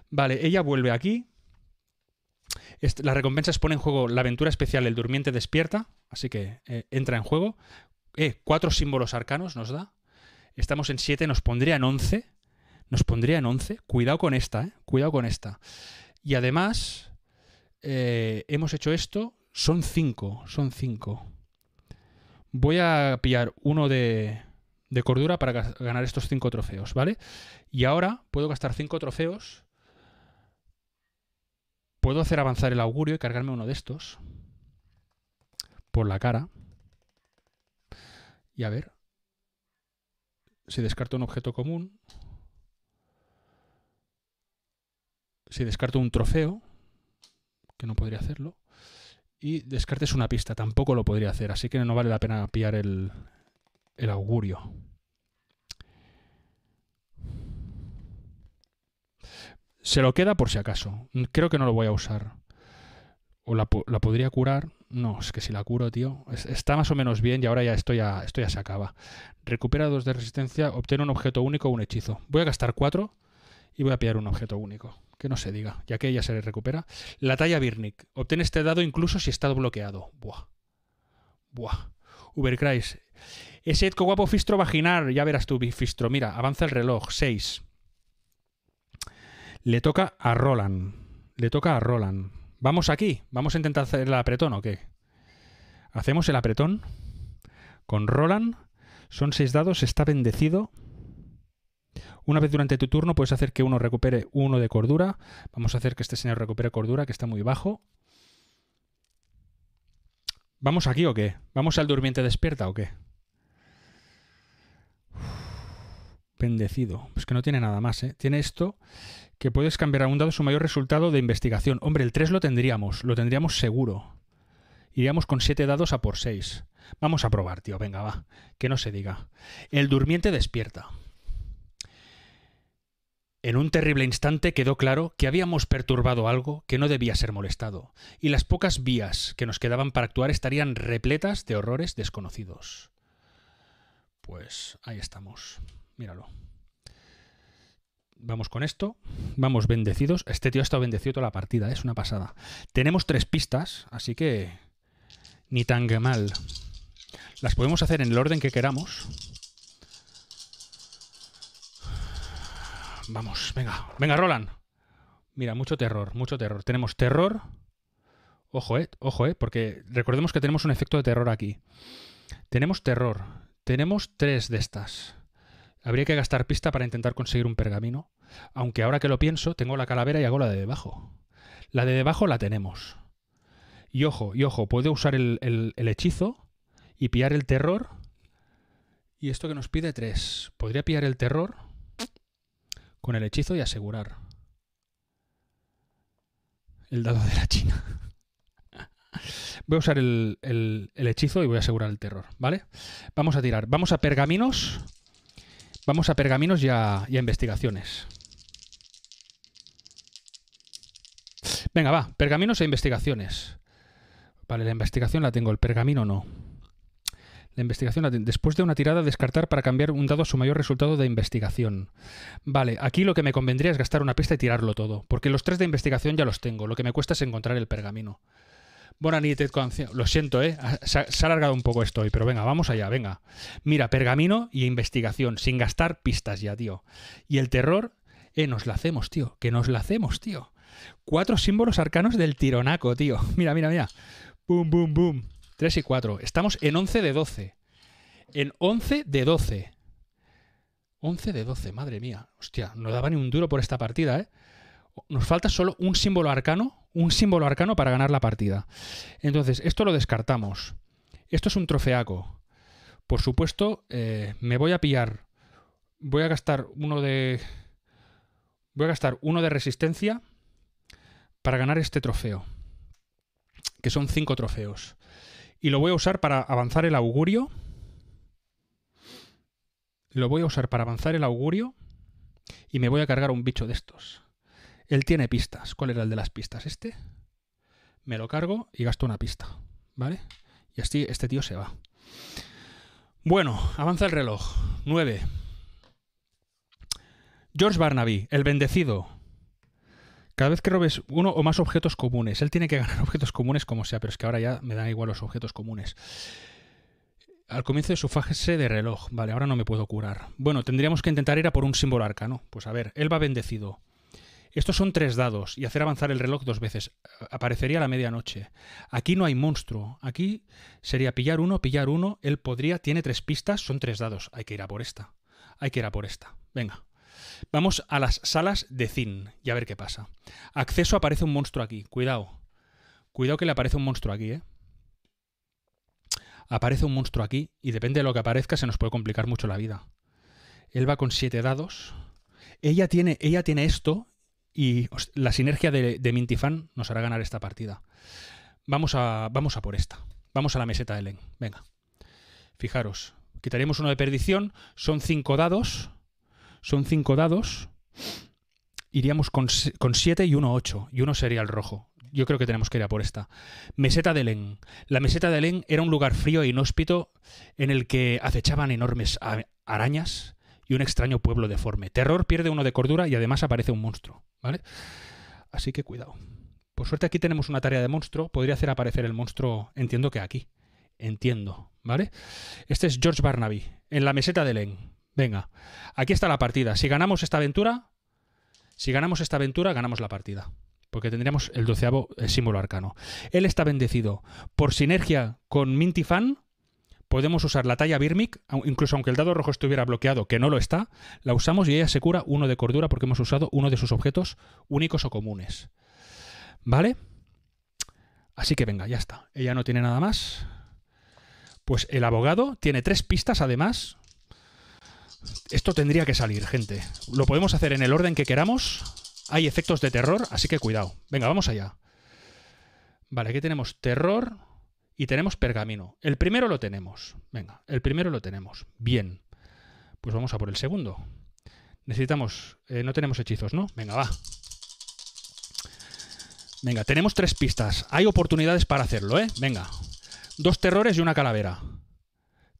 Vale, ella vuelve aquí. La recompensa pone en juego la aventura especial El Durmiente Despierta, así que eh, entra en juego. Eh, cuatro símbolos arcanos nos da. Estamos en siete. nos pondría en 11. Nos pondría en 11. Cuidado con esta, eh. Cuidado con esta. Y además, eh, hemos hecho esto. Son cinco. son cinco. Voy a pillar uno de de cordura para ganar estos cinco trofeos, ¿vale? Y ahora puedo gastar cinco trofeos. Puedo hacer avanzar el augurio y cargarme uno de estos. Por la cara. Y a ver. Si descarto un objeto común. Si descarto un trofeo. Que no podría hacerlo. Y descartes una pista. Tampoco lo podría hacer. Así que no vale la pena pillar el, el augurio. Se lo queda por si acaso. Creo que no lo voy a usar. ¿O la, podría curar? No, es que si la curo, tío. está más o menos bien y ahora ya esto ya, esto ya se acaba. Recupera dos de resistencia, obtiene un objeto único o un hechizo. Voy a gastar cuatro y voy a pillar un objeto único. Que no se diga, ya que ella se le recupera. La talla Birnik. Obtiene este dado incluso si está bloqueado. Buah. Buah. Ubercrise. Ese edco guapo fistro vaginar. Ya verás tú, fistro. Mira, avanza el reloj. 6. Le toca a Roland. Le toca a Roland. Vamos aquí. Vamos a intentar hacer el apretón o qué. Hacemos el apretón con Roland. Son 6 dados. Está bendecido. Una vez durante tu turno puedes hacer que uno recupere uno de cordura. Vamos a hacer que este señor recupere cordura, que está muy bajo. ¿Vamos aquí o qué? ¿Vamos al durmiente despierta o qué? Bendecido. Pues que no tiene nada más, ¿eh? Tiene esto que puedes cambiar a un dado su mayor resultado de investigación. Hombre, el 3 lo tendríamos, lo tendríamos seguro. Iríamos con 7 dados a por 6. Vamos a probar, tío, venga, va. Que no se diga. El durmiente despierta. En un terrible instante quedó claro que habíamos perturbado algo que no debía ser molestado, y las pocas vías que nos quedaban para actuar estarían repletas de horrores desconocidos. Pues ahí estamos. Míralo. Vamos con esto. Vamos bendecidos. Este tío ha estado bendecido toda la partida. ¿eh? Es una pasada. Tenemos tres pistas, así que ni tan mal. Las podemos hacer en el orden que queramos. Vamos, venga. Venga, Roland. Mira, mucho terror, mucho terror. Tenemos terror. Ojo, eh, ojo, eh, porque recordemos que tenemos un efecto de terror aquí. Tenemos terror. Tenemos tres de estas. Habría que gastar pista para intentar conseguir un pergamino, aunque ahora que lo pienso, tengo la calavera y hago la de debajo. La de debajo la tenemos. Y ojo, y ojo, puedo usar el, hechizo y pillar el terror. Y esto que nos pide tres. Podría pillar el terror con el hechizo y asegurar. El dado de la China. Voy a usar el, el, hechizo y voy a asegurar el terror, ¿vale? Vamos a tirar. Vamos a pergaminos. Vamos a pergaminos y a, y investigaciones. Venga, va, pergaminos e investigaciones. Vale, la investigación la tengo, el pergamino no. La investigación Después de una tirada, descartar para cambiar un dado a su mayor resultado de investigación. Vale, aquí lo que me convendría es gastar una pista y tirarlo todo, porque los tres de investigación ya los tengo, lo que me cuesta es encontrar el pergamino te Lo siento, ¿eh? Se ha, alargado un poco esto hoy, pero venga, vamos allá, venga. Mira, pergamino y investigación, sin gastar pistas ya, tío. Y el terror, eh, nos la hacemos, tío. Que nos la hacemos, tío. Cuatro símbolos arcanos del tironaco, tío. Mira, mira, mira. Boom, boom, boom. Tres y cuatro, Estamos en once de doce En once de doce Once de doce madre mía. Hostia, no daba ni un duro por esta partida, ¿eh? Nos falta solo un símbolo arcano un símbolo arcano para ganar la partida. Entonces, esto lo descartamos. Esto es un trofeaco. Por supuesto, eh, me voy a pillar. Voy a gastar uno de. Voy a gastar uno de resistencia para ganar este trofeo. Que son cinco trofeos. Y lo voy a usar para avanzar el augurio. Lo voy a usar para avanzar el augurio. Y me voy a cargar un bicho de estos. Él tiene pistas. ¿Cuál era el de las pistas? Este. Me lo cargo y gasto una pista. ¿Vale? Y así este tío se va. Bueno, avanza el reloj. 9. George Barnaby, el bendecido. Cada vez que robes uno o más objetos comunes, él tiene que ganar objetos comunes como sea, pero es que ahora ya me dan igual los objetos comunes. Al comienzo de su fase de reloj, vale, ahora no me puedo curar. Bueno, tendríamos que intentar ir a por un símbolo arcano. Pues a ver, él va bendecido. Estos son tres dados y hacer avanzar el reloj dos veces. Aparecería la medianoche. Aquí no hay monstruo. Aquí sería pillar uno, pillar uno. Él podría, tiene tres pistas, son tres dados. Hay que ir a por esta. Hay que ir a por esta. Venga. Vamos a las salas de Zin y a ver qué pasa. Acceso aparece un monstruo aquí. Cuidado. Cuidado que le aparece un monstruo aquí, ¿eh? Aparece un monstruo aquí y depende de lo que aparezca se nos puede complicar mucho la vida. Él va con siete dados. Ella tiene, ella tiene esto y la sinergia de, de Mintifan nos hará ganar esta partida. Vamos a, vamos a por esta. Vamos a la meseta de Len. Venga. Fijaros. Quitaremos uno de perdición. Son cinco dados. Son cinco dados. Iríamos con siete y uno ocho. Y uno sería el rojo. Yo creo que tenemos que ir a por esta. Meseta de Len. La meseta de Len era un lugar frío e inhóspito en el que acechaban enormes arañas y un extraño pueblo deforme. Terror pierde uno de cordura y además aparece un monstruo, ¿vale? Así que cuidado. Por suerte aquí tenemos una tarea de monstruo, podría hacer aparecer el monstruo, entiendo que aquí. Entiendo, ¿vale? Este es George Barnaby, en la meseta de Len. Venga, aquí está la partida. Si ganamos esta aventura, si ganamos esta aventura, ganamos la partida porque tendríamos el doceavo eh, símbolo arcano. Él está bendecido por sinergia con Minty Fan podemos usar la talla Birmic, incluso aunque el dado rojo estuviera bloqueado, que no lo está, la usamos y ella se cura uno de cordura porque hemos usado uno de sus objetos únicos o comunes. ¿Vale? Así que venga, ya está. Ella no tiene nada más. Pues el abogado tiene tres pistas además. Esto tendría que salir, gente. Lo podemos hacer en el orden que queramos. Hay efectos de terror, así que cuidado. Venga, vamos allá. Vale, aquí tenemos terror y tenemos pergamino. El primero lo tenemos. Venga, el primero lo tenemos. Bien. Pues vamos a por el segundo. Necesitamos... Eh, no tenemos hechizos, ¿no? Venga, va. Venga, tenemos tres pistas. Hay oportunidades para hacerlo, ¿eh? Venga. Dos terrores y una calavera.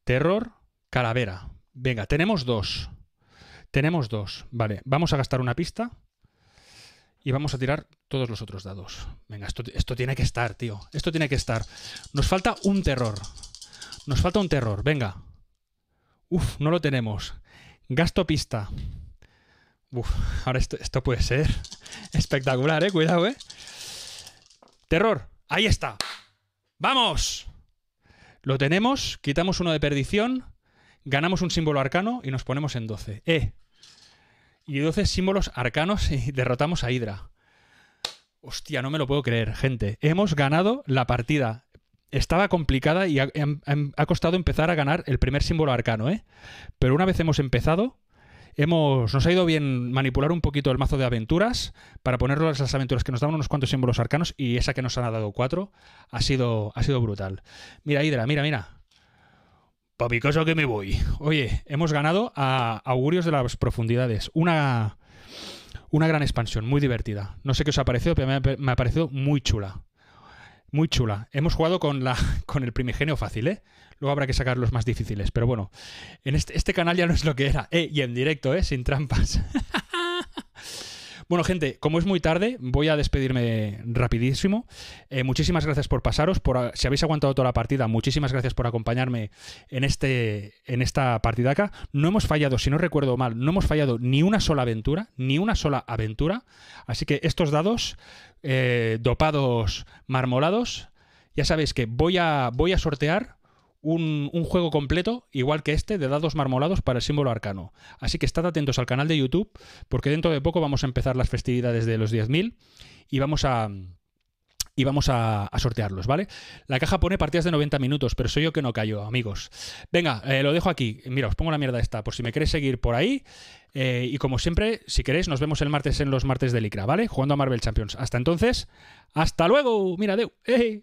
Terror, calavera. Venga, tenemos dos. Tenemos dos. Vale, vamos a gastar una pista y vamos a tirar todos los otros dados. Venga, esto, tiene que estar, tío. Esto tiene que estar. Nos falta un terror. Nos falta un terror. Venga. Uf, no lo tenemos. Gasto pista. Uf, ahora esto, esto puede ser espectacular, eh. Cuidado, eh. Terror. Ahí está. ¡Vamos! Lo tenemos, quitamos uno de perdición, ganamos un símbolo arcano y nos ponemos en 12. ¡Eh! y 12 símbolos arcanos y derrotamos a Hydra. Hostia, no me lo puedo creer, gente. Hemos ganado la partida. Estaba complicada y em, em, ha, costado empezar a ganar el primer símbolo arcano, ¿eh? Pero una vez hemos empezado, hemos, nos ha ido bien manipular un poquito el mazo de aventuras para ponerlo las aventuras que nos daban unos cuantos símbolos arcanos y esa que nos han dado cuatro ha sido, ha sido brutal. Mira, Hydra, mira, mira. Pa' que me voy. Oye, hemos ganado a Augurios de las Profundidades. Una, una gran expansión, muy divertida. No sé qué os ha parecido, pero me ha, me ha parecido muy chula. Muy chula. Hemos jugado con, la, con el primigenio fácil, ¿eh? Luego habrá que sacar los más difíciles. Pero bueno, en este, este canal ya no es lo que era. Eh, y en directo, ¿eh? Sin trampas. Bueno, gente, como es muy tarde, voy a despedirme rapidísimo. Eh, muchísimas gracias por pasaros. Por, si habéis aguantado toda la partida, muchísimas gracias por acompañarme en, este, en esta partidaca. No hemos fallado, si no recuerdo mal, no hemos fallado ni una sola aventura, ni una sola aventura. Así que estos dados, eh, dopados, marmolados, ya sabéis que voy a, voy a sortear un, juego completo, igual que este, de dados marmolados para el símbolo arcano. Así que estad atentos al canal de YouTube, porque dentro de poco vamos a empezar las festividades de los 10.000 y vamos a... Y vamos a, sortearlos, ¿vale? La caja pone partidas de 90 minutos, pero soy yo que no callo, amigos. Venga, eh, lo dejo aquí. Mira, os pongo la mierda esta, por si me queréis seguir por ahí. Eh, y como siempre, si queréis, nos vemos el martes en los martes de Licra, ¿vale? Jugando a Marvel Champions. Hasta entonces, hasta luego. Mira, Deu. ¡eh!